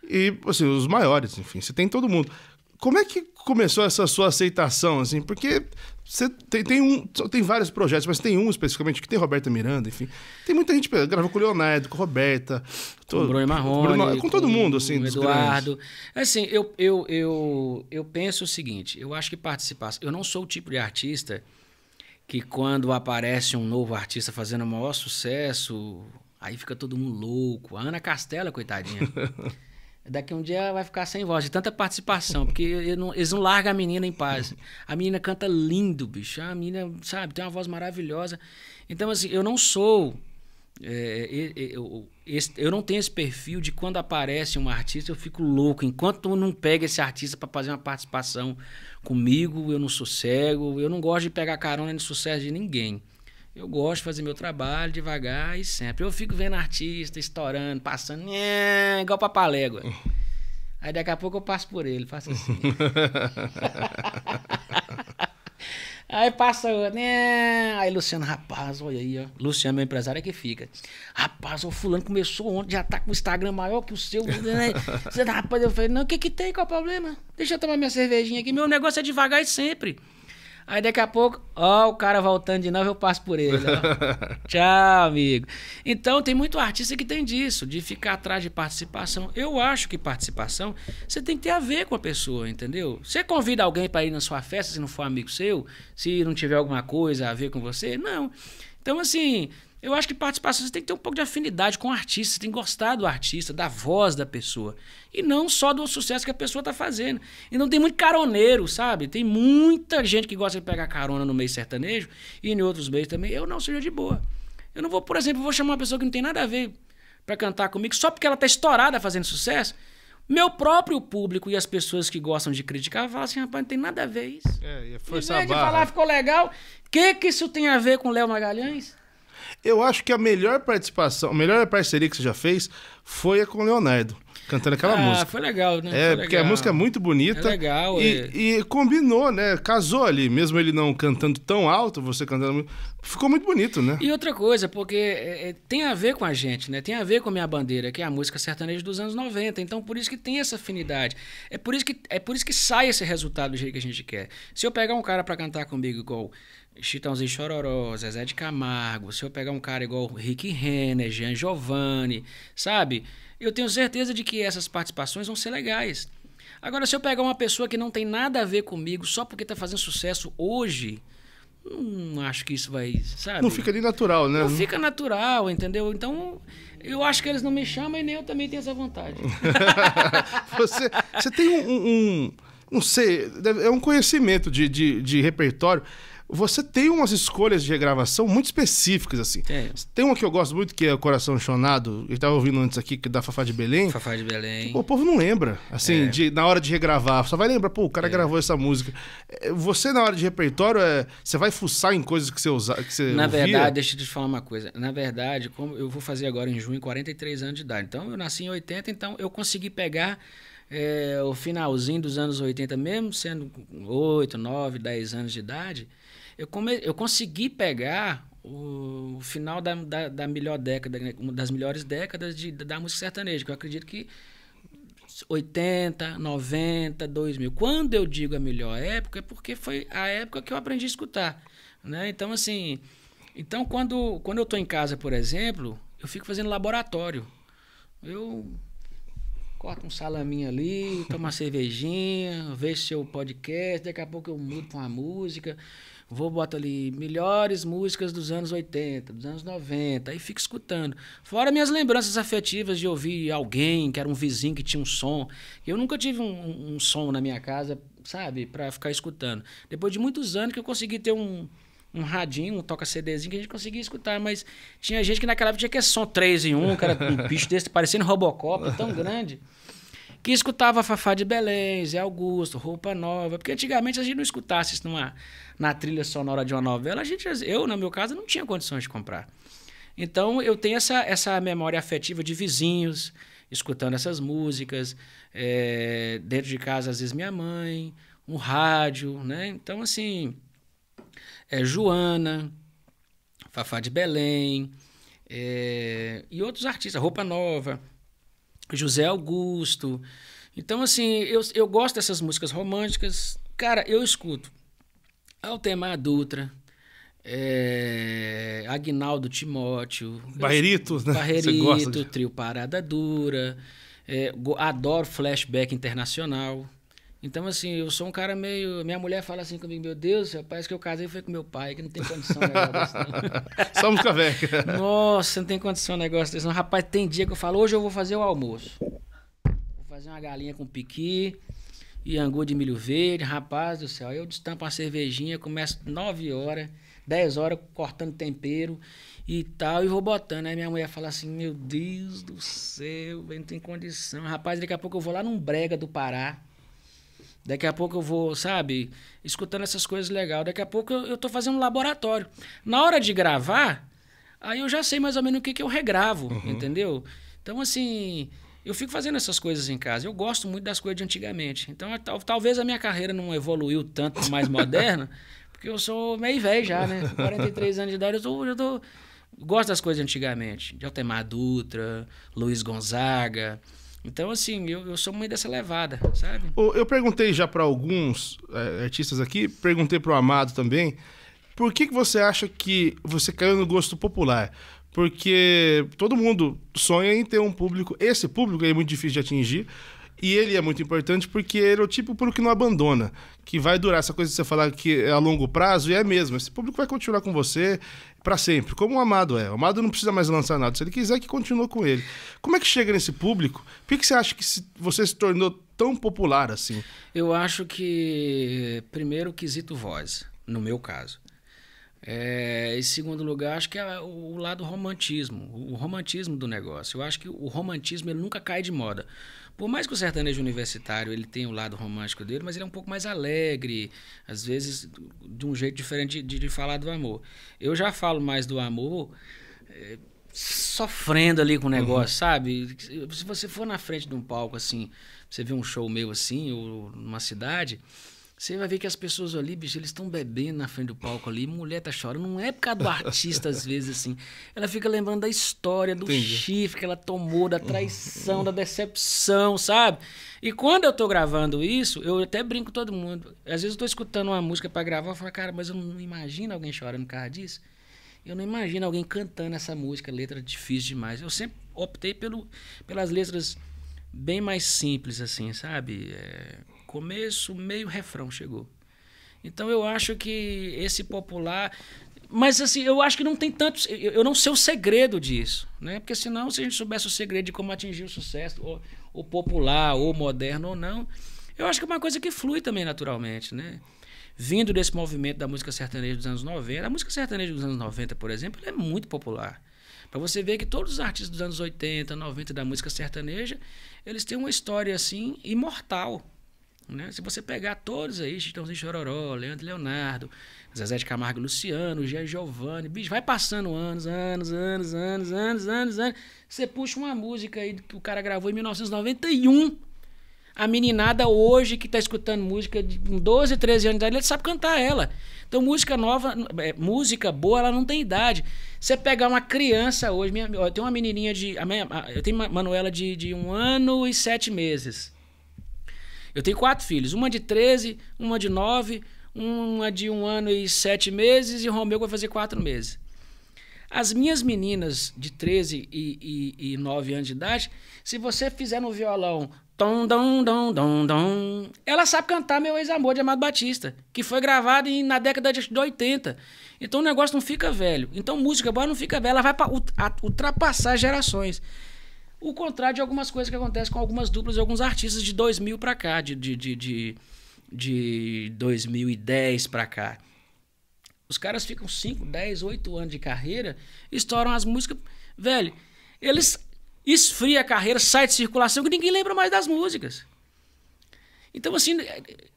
E, assim, os maiores, enfim, você tem todo mundo. Como é que começou essa sua aceitação, assim? Porque você tem, tem, um, tem vários projetos, mas tem um especificamente que tem Roberta Miranda, enfim. Tem muita gente que gravou com o Leonardo, com Roberta, todo, com Bruno Marrone, com, Bruno, com todo mundo, assim, Eduardo. Assim, eu, eu, eu, eu penso o seguinte: eu acho que participar, Eu não sou o tipo de artista que quando aparece um novo artista fazendo o maior sucesso, aí fica todo mundo louco. A Ana Castela, coitadinha. Daqui um dia ela vai ficar sem voz, de tanta participação, porque não, eles não largam a menina em paz. A menina canta lindo, bicho. A menina, sabe, tem uma voz maravilhosa. Então, assim, eu não sou. É, eu, eu, eu, não tenho esse perfil de quando aparece um artista, eu fico louco. Enquanto eu não pega esse artista para fazer uma participação comigo, eu não sossego. Eu não gosto de pegar carona no sucesso de ninguém. Eu gosto de fazer meu trabalho devagar e sempre. Eu fico vendo artista estourando, passando, é, igual papalégua. Aí daqui a pouco eu passo por ele, faço assim. aí passa outro, né? Aí Luciano, rapaz, olha aí, ó. Luciano, meu empresário, é que fica. Rapaz, o fulano começou ontem, já tá com o Instagram maior que o seu. Né? Rapaz, eu falei, não, o que que tem? Qual é o problema? Deixa eu tomar minha cervejinha aqui. Meu negócio é devagar e sempre. Aí daqui a pouco, ó, o cara voltando de novo, eu passo por ele. Tchau, amigo. Então tem muito artista que tem disso, de ficar atrás de participação. Eu acho que participação você tem que ter a ver com a pessoa, entendeu? Você convida alguém para ir na sua festa se não for amigo seu, se não tiver alguma coisa a ver com você? Não. Então, assim, eu acho que participação você tem que ter um pouco de afinidade com o artista, você tem que gostar do artista, da voz da pessoa. E não só do sucesso que a pessoa está fazendo. E não tem muito caroneiro, sabe? Tem muita gente que gosta de pegar carona no meio sertanejo e em outros meios também. Eu não seja de boa. Eu não vou, por exemplo, vou chamar uma pessoa que não tem nada a ver para cantar comigo só porque ela está estourada fazendo sucesso. Meu próprio público e as pessoas que gostam de criticar falam assim, rapaz, não tem nada a ver isso. É, e força de falar ah, ficou legal, o que que isso tem a ver com Léo Magalhães? Eu acho que a melhor participação, a melhor parceria que você já fez foi a com o Leonardo cantando aquela ah, música. Ah, foi legal, né? É, legal. porque a música é muito bonita. É legal. E, é... e, combinou, né? Casou ali, mesmo ele não cantando tão alto, você cantando. Ficou muito bonito, né? E outra coisa, porque é, é, tem a ver com a gente, né? Tem a ver com a minha bandeira, que é a música sertaneja dos anos 90. Então, por isso que tem essa afinidade. É por isso que, é por isso que sai esse resultado do jeito que a gente quer. Se eu pegar um cara para cantar comigo igual. Chitãozinho Chororó, Zezé de Camargo, se eu pegar um cara igual Rick Renner, Jean Giovanni, sabe? Eu tenho certeza de que essas participações vão ser legais. Agora, se eu pegar uma pessoa que não tem nada a ver comigo só porque está fazendo sucesso hoje, não hum, acho que isso vai, sabe? Não fica nem natural, né? Não fica natural, entendeu? Então, eu acho que eles não me chamam e nem eu também tenho essa vontade. você, você tem um, um, um, Não sei, é um conhecimento de, de, de repertório você tem umas escolhas de gravação muito específicas, assim. Tem. Tem uma que eu gosto muito, que é o Coração Chonado, eu estava ouvindo antes aqui, que é da Fafá de Belém. Fafá de Belém. Que, pô, o povo não lembra, assim, é. de, na hora de regravar. Só vai lembrar, pô, o cara é. gravou essa música. É, você, na hora de repertório, é, você vai fuçar em coisas que você usa, que você Na ouvia? verdade, deixa eu te falar uma coisa. Na verdade, como eu vou fazer agora em junho 43 anos de idade. Então, eu nasci em 80, então eu consegui pegar... É, o finalzinho dos anos 80 mesmo, sendo 8, 9, 10 anos de idade, eu, come, eu consegui pegar o final da, da, da melhor década, né? uma das melhores décadas de, da música sertaneja, que eu acredito que 80, 90, 2000. Quando eu digo a melhor época, é porque foi a época que eu aprendi a escutar. Né? Então, assim, então quando, quando eu estou em casa, por exemplo, eu fico fazendo laboratório. Eu corto um salaminho ali, tomo uma cervejinha, vejo seu podcast, daqui a pouco eu mudo para uma música. Vou boto ali melhores músicas dos anos 80, dos anos 90, aí fico escutando. Fora minhas lembranças afetivas de ouvir alguém que era um vizinho que tinha um som. Eu nunca tive um, um som na minha casa, sabe, para ficar escutando. Depois de muitos anos que eu consegui ter um, um radinho, um toca-CDzinho que a gente conseguia escutar, mas tinha gente que naquela época tinha que é som 3 em 1, era um bicho desse parecendo Robocop, tão grande que escutava Fafá de Belém, Zé Augusto, Roupa Nova, porque antigamente a gente não escutasse isso numa, na trilha sonora de uma novela, a gente, eu, no meu caso, não tinha condições de comprar. Então, eu tenho essa, essa memória afetiva de vizinhos, escutando essas músicas, é, dentro de casa, às vezes, minha mãe, um rádio, né? Então, assim, é, Joana, Fafá de Belém, é, e outros artistas, Roupa Nova, José Augusto. Então, assim, eu, eu gosto dessas músicas românticas. Cara, eu escuto Altemar Dutra, é, Agnaldo Timóteo. Barreirito, né? Barreirito, de... Trio Parada Dura. É, adoro flashback internacional. Então, assim, eu sou um cara meio. Minha mulher fala assim comigo: Meu Deus, parece que eu casei foi com meu pai, que não tem condição de negócio desse, Só música velha. Nossa, não tem condição de negócio desse, não. Rapaz, tem dia que eu falo: Hoje eu vou fazer o almoço. Vou fazer uma galinha com piqui e angu de milho verde. Rapaz do céu, eu destampo uma cervejinha, começo 9 horas, 10 horas cortando tempero e tal, e vou botando. Aí minha mulher fala assim: Meu Deus do céu, não tem condição. Rapaz, daqui a pouco eu vou lá num brega do Pará Daqui a pouco eu vou, sabe, escutando essas coisas legais. Daqui a pouco eu, eu tô fazendo um laboratório. Na hora de gravar, aí eu já sei mais ou menos o que, que eu regravo, uhum. entendeu? Então, assim, eu fico fazendo essas coisas em casa. Eu gosto muito das coisas de antigamente. Então, é tal, talvez a minha carreira não evoluiu tanto mais moderna, porque eu sou meio velho já, né? 43 anos de idade, eu tô, eu tô... Gosto das coisas de antigamente. De Altemar Dutra, Luiz Gonzaga... Então, assim, eu, eu sou muito dessa levada, sabe? Eu perguntei já para alguns é, artistas aqui, perguntei para o Amado também, por que, que você acha que você caiu no gosto popular? Porque todo mundo sonha em ter um público, esse público é muito difícil de atingir, e ele é muito importante porque ele é o tipo público que não abandona, que vai durar. Essa coisa que você falar que é a longo prazo, e é mesmo. Esse público vai continuar com você para sempre, como o Amado é. O Amado não precisa mais lançar nada. Se ele quiser, que continue com ele. Como é que chega nesse público? Por que você acha que você se tornou tão popular assim? Eu acho que, primeiro, quesito voz, no meu caso. É, em segundo lugar, acho que é o lado romantismo, o romantismo do negócio. Eu acho que o romantismo ele nunca cai de moda. Por mais que o sertanejo universitário ele tenha o um lado romântico dele, mas ele é um pouco mais alegre, às vezes de um jeito diferente de, de falar do amor. Eu já falo mais do amor é, sofrendo ali com o negócio, uhum. sabe? Se você for na frente de um palco assim, você vê um show meu assim, ou numa cidade, você vai ver que as pessoas ali, bicho, eles estão bebendo na frente do palco ali, mulher tá chorando. Não é por causa do artista, às vezes, assim. Ela fica lembrando da história, do Entendi. chifre que ela tomou, da traição, uhum. da decepção, sabe? E quando eu tô gravando isso, eu até brinco com todo mundo. Às vezes eu tô escutando uma música para gravar, eu falo, cara, mas eu não imagino alguém chorando por causa disso. Eu não imagino alguém cantando essa música, letra difícil demais. Eu sempre optei pelo, pelas letras bem mais simples, assim, sabe? É Começo, meio, refrão chegou. Então eu acho que esse popular. Mas assim, eu acho que não tem tanto Eu não sei o segredo disso, né? Porque senão, se a gente soubesse o segredo de como atingir o sucesso, ou, ou popular, ou moderno ou não, eu acho que é uma coisa que flui também naturalmente, né? Vindo desse movimento da música sertaneja dos anos 90, a música sertaneja dos anos 90, por exemplo, é muito popular. Para você ver que todos os artistas dos anos 80, 90 da música sertaneja, eles têm uma história assim imortal, né? Se você pegar todos aí, Chitãozinho Chororó, Leandro Leonardo, Zezé de Camargo Luciano, Gia Giovanni, bicho, vai passando anos, anos, anos, anos, anos, anos, anos. Você puxa uma música aí que o cara gravou em 1991. A meninada hoje que tá escutando música de 12, 13 anos de idade, ele sabe cantar ela. Então música nova, é, música boa, ela não tem idade. Você pegar uma criança hoje, minha, eu tenho uma menininha de, eu tenho Manuela de, de um ano e sete meses. Eu tenho quatro filhos, uma de 13, uma de 9, uma de um ano e sete meses e o Romeu vai fazer quatro meses. As minhas meninas de 13 e, e, e 9 anos de idade, se você fizer no violão tom, dom, dom, dom, dom, ela sabe cantar Meu Ex-Amor de Amado Batista, que foi gravado em, na década de 80. Então o negócio não fica velho. Então música boa não fica velha, ela vai pra, ultrapassar gerações. O contrário de algumas coisas que acontecem com algumas duplas e alguns artistas de 2000 para cá, de, de, de, de, de 2010 para cá. Os caras ficam 5, 10, 8 anos de carreira, estouram as músicas. Velho, eles esfria a carreira, sai de circulação, que ninguém lembra mais das músicas. Então, assim,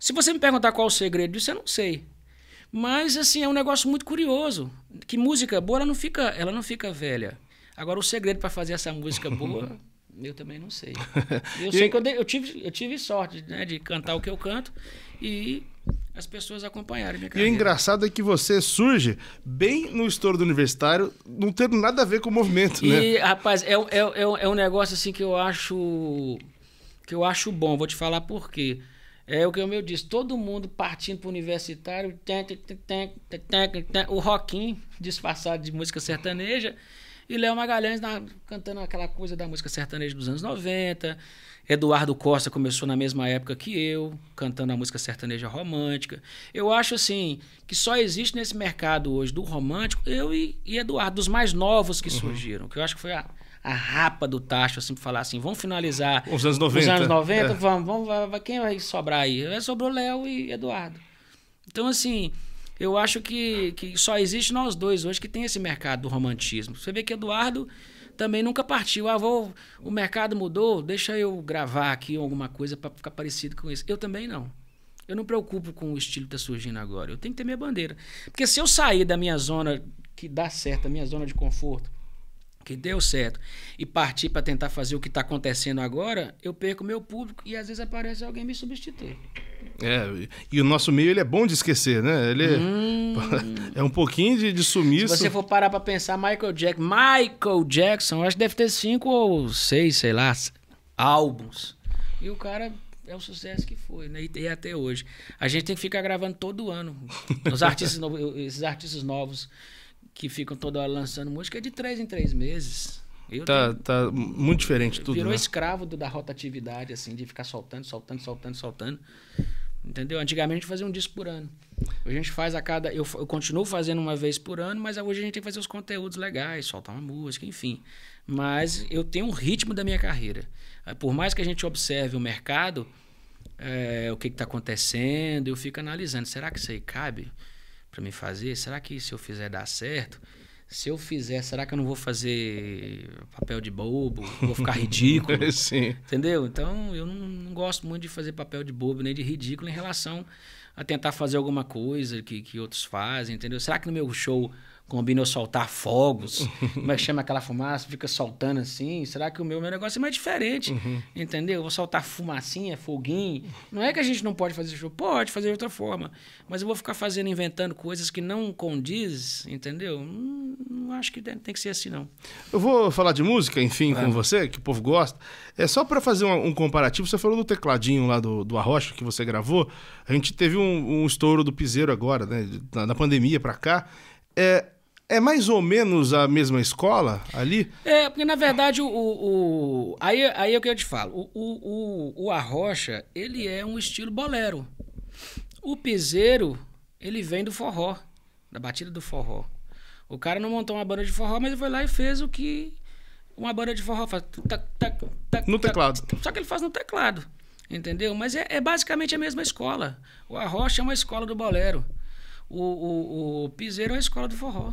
se você me perguntar qual o segredo disso, eu não sei. Mas, assim, é um negócio muito curioso. Que música boa, ela não fica, ela não fica velha. Agora, o segredo para fazer essa música boa, eu também não sei. Eu sei que eu, eu, tive, eu tive sorte né, de cantar o que eu canto e as pessoas acompanharem minha carreira. E o engraçado é que você surge bem no estouro do universitário, não tendo nada a ver com o movimento, né? E, rapaz, é, é, é, é, um negócio assim que eu acho que eu acho bom, vou te falar por quê. É o que o meu disse, todo mundo partindo pro universitário, o rockin disfarçado de música sertaneja, e Léo Magalhães na, cantando aquela coisa da música sertaneja dos anos 90. Eduardo Costa começou na mesma época que eu, cantando a música sertaneja romântica. Eu acho assim que só existe nesse mercado hoje do romântico eu e, e Eduardo, dos mais novos que uhum. surgiram, que eu acho que foi a, a rapa do tacho, assim, pra falar assim, vamos finalizar os anos 90. Os anos 90, é. vamos, vamos, vai, quem vai sobrar aí? Sobrou Léo e Eduardo. Então, assim, eu acho que, que só existe nós dois hoje que tem esse mercado do romantismo. Você vê que Eduardo também nunca partiu. Ah, vou, o mercado mudou, deixa eu gravar aqui alguma coisa para ficar parecido com isso. Eu também não. Eu não me preocupo com o estilo que está surgindo agora. Eu tenho que ter minha bandeira. Porque se eu sair da minha zona que dá certo, a minha zona de conforto, que deu certo, e partir para tentar fazer o que está acontecendo agora, eu perco meu público e às vezes aparece alguém me substituir. É, e o nosso meio ele é bom de esquecer, né? Ele é hum. é um pouquinho de, de sumiço. Se você for parar para pensar, Michael Jackson, Michael Jackson, acho que deve ter cinco ou seis, sei lá, álbuns. E o cara é o sucesso que foi, né? E, e até hoje. A gente tem que ficar gravando todo ano. Os artistas novos, esses artistas novos que ficam toda hora lançando música é de três em três meses. Eu tá, tenho... tá muito diferente tudo. Virou né? escravo do, da rotatividade, assim, de ficar soltando, soltando, soltando, soltando. Entendeu? Antigamente a gente fazia um disco por ano. Hoje a gente faz a cada. Eu, eu continuo fazendo uma vez por ano, mas hoje a gente tem que fazer os conteúdos legais, soltar uma música, enfim. Mas eu tenho um ritmo da minha carreira. Ah, por mais que a gente observe o mercado, é, o que está acontecendo, eu fico analisando. Será que isso aí cabe? para me fazer? Será que se eu fizer dar certo? Se eu fizer, será que eu não vou fazer papel de bobo? Vou ficar ridículo? Entendeu? Então, eu não, não, gosto muito de fazer papel de bobo nem de ridículo em relação a tentar fazer alguma coisa que, que outros fazem, entendeu? Será que no meu show combinou soltar fogos, como é que chama aquela fumaça, fica soltando assim. Será que o meu, meu negócio é mais diferente? Uhum. Entendeu? Eu vou soltar fumacinha, foguinho. Não é que a gente não pode fazer show, pode fazer de outra forma. Mas eu vou ficar fazendo, inventando coisas que não condiz, entendeu? Não, não acho que tem, que ser assim, não. Eu vou falar de música, enfim, com você, que o povo gosta. É só para fazer um, um, comparativo, você falou do tecladinho lá do, do Arrocha que você gravou. A gente teve um, um estouro do piseiro agora, né? da pandemia para cá. É, é mais ou menos a mesma escola ali? É, porque na verdade o. o aí, aí é o que eu te falo. O, o, o Arrocha, ele é um estilo bolero. O piseiro, ele vem do forró, da batida do forró. O cara não montou uma banda de forró, mas ele foi lá e fez o que uma banda de forró faz. no teclado. só que ele faz no teclado. Entendeu? Mas é, é basicamente a mesma escola. O Arrocha é uma escola do bolero. O, o, o Piseiro é a escola do forró.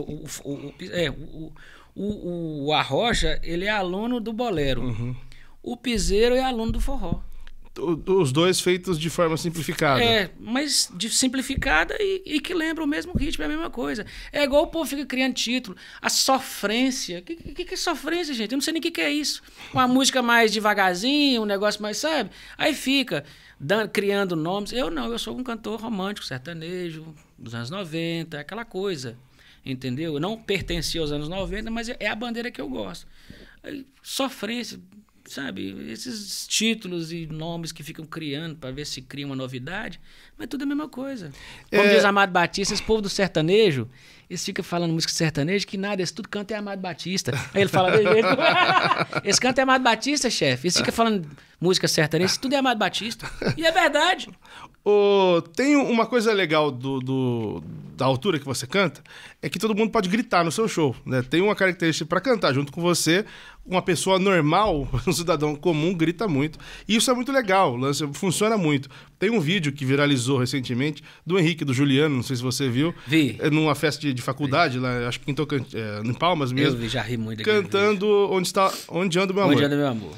O, o, o é, o, o, o Arrocha, ele é aluno do bolero. Uhum. O Piseiro é aluno do forró. Os dois feitos de forma simplificada. É, mas de simplificada e, e que lembra o mesmo ritmo, é a mesma coisa. É igual o povo fica criando título. A sofrência. O que, que, que, é sofrência, gente? Eu não sei nem o que, que é isso. Uma música mais devagarzinho, um negócio mais, sabe? Aí fica dando, criando nomes. Eu não, eu sou um cantor romântico, sertanejo, dos anos 90, aquela coisa entendeu? Eu não pertencia aos anos 90, mas é a bandeira que eu gosto. Sofrência, sabe? Esses títulos e nomes que ficam criando para ver se cria uma novidade, mas tudo é a mesma coisa. Como é... diz Amado Batista, esse povo do sertanejo, eles ficam falando música sertaneja que nada, esse tudo canta é Amado Batista. Aí ele fala, esse canto é Amado Batista, chefe. Eles ficam falando música sertaneja, isso tudo é Amado Batista. E é verdade. Oh, tem uma coisa legal do, do, da altura que você canta, é que todo mundo pode gritar no seu show. Né? Tem uma característica para cantar junto com você. Uma pessoa normal, um cidadão comum, grita muito. E isso é muito legal, lance, funciona muito. Tem um vídeo que viralizou recentemente do Henrique, do Juliano, não sei se você viu. Vi. É, numa festa de, de faculdade, lá, acho que em, Tocant... É, em Palmas mesmo. Eu vi, já ri muito. Cantando Onde, está... Onde Anda Meu Amor. Onde Anda Meu Amor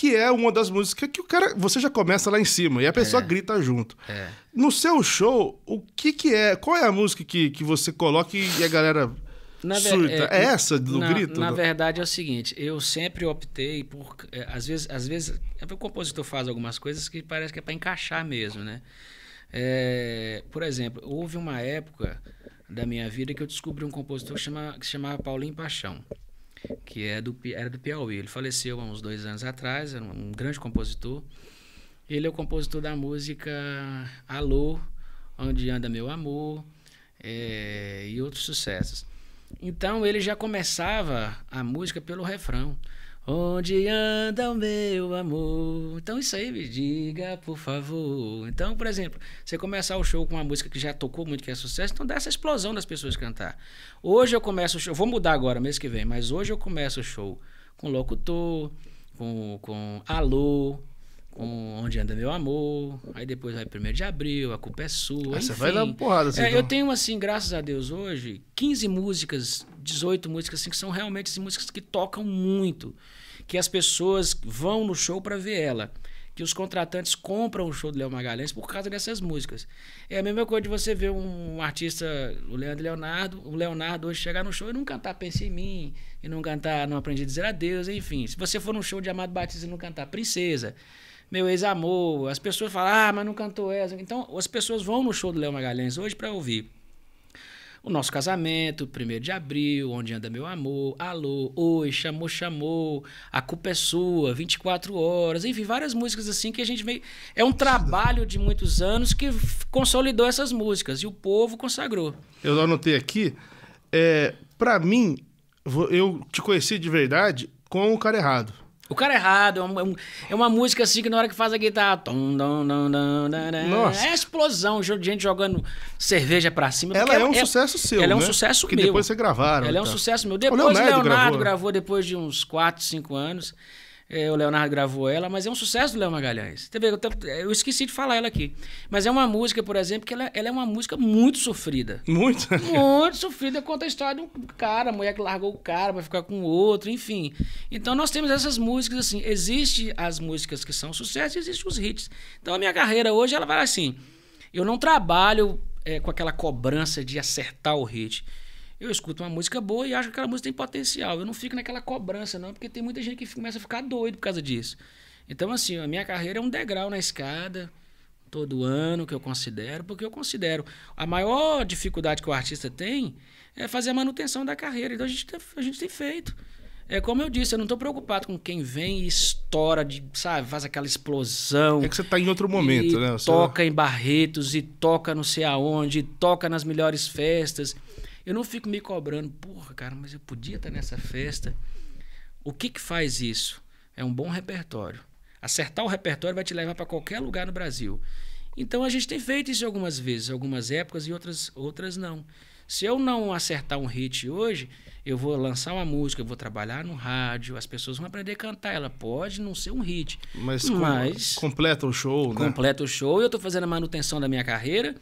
que é uma das músicas que o cara. Você já começa lá em cima e a pessoa é. grita junto. É. No seu show, o que, que é? Qual é a música que, que você coloca e a galera. Na surta? É, é, essa do na, grito? Na verdade é o seguinte, eu sempre optei por. É, às vezes, às vezes é, o compositor faz algumas coisas que parece que é para encaixar mesmo, né? É, por exemplo, houve uma época da minha vida que eu descobri um compositor que, chama, que se chamava Paulinho Paixão que é do, era do Piauí. Ele faleceu há uns dois anos atrás, era um, grande compositor. Ele é o compositor da música Alô, Onde Anda Meu Amor é, e outros sucessos. Então ele já começava a música pelo refrão. Onde anda o meu amor? Então isso aí me diga, por favor. Então, por exemplo, você começar o show com uma música que já tocou muito, que é sucesso, então dá essa explosão das pessoas cantar. Hoje eu começo o show, vou mudar agora, mês que vem, mas hoje eu começo o show com locutor, com, com alô, com Onde Anda Meu Amor, aí depois vai primeiro de abril, A Culpa é Sua. Aí você vai dar uma porrada assim. É, então. Eu tenho, assim, graças a Deus hoje, 15 músicas 18 músicas assim, que são realmente assim, músicas que tocam muito, que as pessoas vão no show para ver ela, que os contratantes compram o show do Léo Magalhães por causa dessas músicas. É a mesma coisa de você ver um artista, o Leandro Leonardo, o Leonardo hoje chegar no show e não cantar Pense em Mim, e não cantar Não Aprendi a Dizer Adeus, enfim. Se você for no show de Amado Batista e não cantar Princesa, meu ex-amor, as pessoas falam, ah, mas não cantou essa. Então, as pessoas vão no show do Léo Magalhães hoje para ouvir o nosso casamento, primeiro de abril, onde anda meu amor, alô, oi, chamou, chamou, a culpa é sua, 24 horas, enfim, várias músicas assim que a gente meio. É um trabalho de muitos anos que consolidou essas músicas e o povo consagrou. Eu anotei aqui, é, para mim, eu te conheci de verdade com o cara errado. O cara é errado, é uma, é, é uma música assim que na hora que faz a guitarra. Tom, dom, dom, dom, Nossa. É explosão, de gente jogando cerveja pra cima. Ela é um ela, é, é sucesso seu. Ela é um né? sucesso que meu. Que depois você gravaram. Ela tá. é um sucesso meu. Depois o Leonardo, Leonardo gravou. gravou. depois de uns 4, 5 anos. É, o Leonardo gravou ela, mas é um sucesso do Léo Magalhães. Você eu, esqueci de falar ela aqui. Mas é uma música, por exemplo, que ela, ela é uma música muito sofrida. Muito? Muito sofrida. Conta a história de um cara, a mulher que largou o cara para ficar com outro, enfim. Então nós temos essas músicas assim. Existem as músicas que são sucesso e existem os hits. Então a minha carreira hoje, ela vai assim. Eu não trabalho é, com aquela cobrança de acertar o hit eu escuto uma música boa e acho que aquela música tem potencial. Eu não fico naquela cobrança, não, porque tem muita gente que começa a ficar doido por causa disso. Então, assim, a minha carreira é um degrau na escada todo ano que eu considero, porque eu considero a maior dificuldade que o artista tem é fazer a manutenção da carreira. Então a gente, a gente tem feito. É como eu disse, eu não estou preocupado com quem vem e estoura, de, sabe, faz aquela explosão. É que você está em outro momento, né? Você... Toca em Barretos e toca não sei aonde, e toca nas melhores festas. Eu não fico me cobrando, porra, cara, mas eu podia estar nessa festa. O que que faz isso? É um bom repertório. Acertar o repertório vai te levar para qualquer lugar no Brasil. Então a gente tem feito isso algumas vezes, algumas épocas e outras outras não. Se eu não acertar um hit hoje, eu vou lançar uma música, eu vou trabalhar no rádio, as pessoas vão aprender a cantar. Ela pode não ser um hit, mas, mas com, completa o show, completa né? Completa o show. Eu estou fazendo a manutenção da minha carreira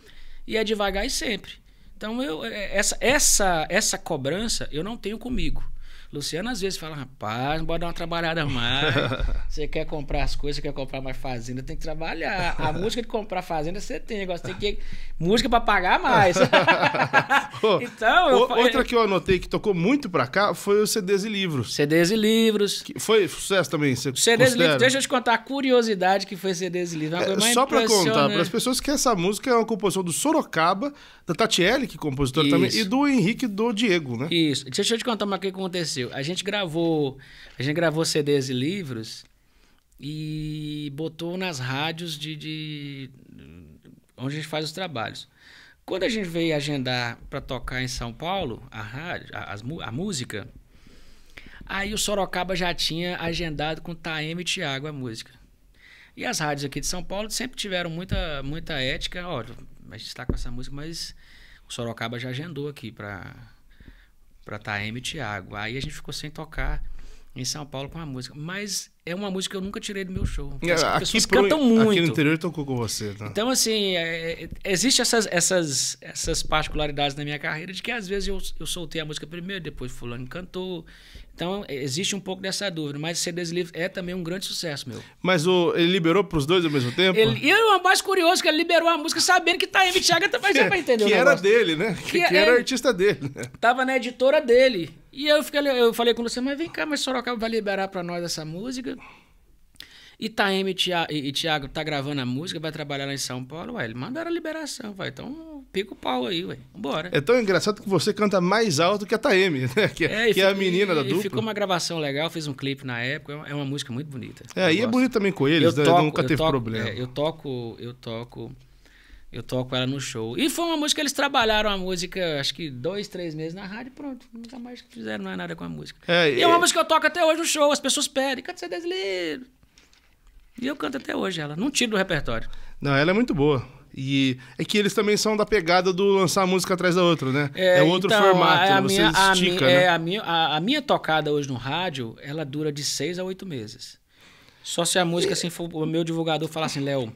e é devagar e sempre. Então eu é, essa essa essa cobrança eu não tenho comigo. Luciano às vezes fala, rapaz, pode dar uma trabalhada mais. Você quer comprar as coisas, quer comprar mais fazenda, tem que trabalhar. A música de comprar fazenda você tem, negócio, tem que música para pagar mais. então, eu... outra que eu anotei que tocou muito para cá foi os CDs e livros. CDs e livros. Que foi sucesso também, você CDs e livros. Deixa eu te contar a curiosidade que foi CDs e livros. É, só para contar para as pessoas que essa música é uma composição do Sorocaba, da Tatiele, que é compositora Isso. também, e do Henrique do Diego, né? Isso. Deixa eu te contar uma que aconteceu aconteceu? A gente gravou, a gente gravou CDs e livros e botou nas rádios de, de onde a gente faz os trabalhos. Quando a gente veio agendar para tocar em São Paulo, a, rádio, a, a, a, música, aí o Sorocaba já tinha agendado com Taeme e Tiago a música. E as rádios aqui de São Paulo sempre tiveram muita, muita ética. Olha, a gente está com essa música, mas o Sorocaba já agendou aqui para para Taeme e Thiago. Aí a gente ficou sem tocar em São Paulo com a música. Mas é uma música que eu nunca tirei do meu show. As ah, pessoas pro, cantam muito. Aqui no interior tocou com você, tá? Então, assim, é, é existem essas, essas, essas particularidades na minha carreira de que às vezes eu, eu soltei a música primeiro, depois fulano cantou, então, é, existe um pouco dessa dúvida, mas CDs livre é também um grande sucesso, meu. Mas o, ele liberou para os dois ao mesmo tempo? Ele, e o mais curioso que ele liberou a música sabendo que Taeme Thiago também já vai entender. Que era dele, né? Que, que é, era ele, é, artista dele. Né? Tava na editora dele. E eu, fiquei, eu falei com você, mas vem cá, mas Sorocaba vai liberar para nós essa música? Tá e e Thiago tá gravando a música, vai trabalhar lá em São Paulo, ué, mandaram a liberação, vai. Então pica o pau aí, ué. Bora. É tão engraçado que você canta mais alto que a Taeme, né? Que é, é que é a menina e, da dupla. ficou uma gravação legal, fez um clipe na época, é uma música muito bonita. É, e é gosto. é bonito também com eles, eu né? Toco, Nunca teve toco, problema. É, eu toco, eu toco. Eu toco ela no show. E foi uma música, eles trabalharam a música, acho que dois, três meses na rádio, pronto. Nunca mais fizeram é nada com a música. É, e é uma música que eu toco até hoje no show, as pessoas pedem, cadê você deslido? E eu canto até hoje ela. Não tiro do repertório. Não, ela é muito boa. E é que eles também são da pegada do lançar a música atrás da outra, né? É, é outro então, formato, a, né? a você minha, estica, é, né? a, né? É, a, minha, a, a, minha tocada hoje no rádio, ela dura de seis a oito meses. Só se a música, assim, for, o meu divulgador falar assim, Léo,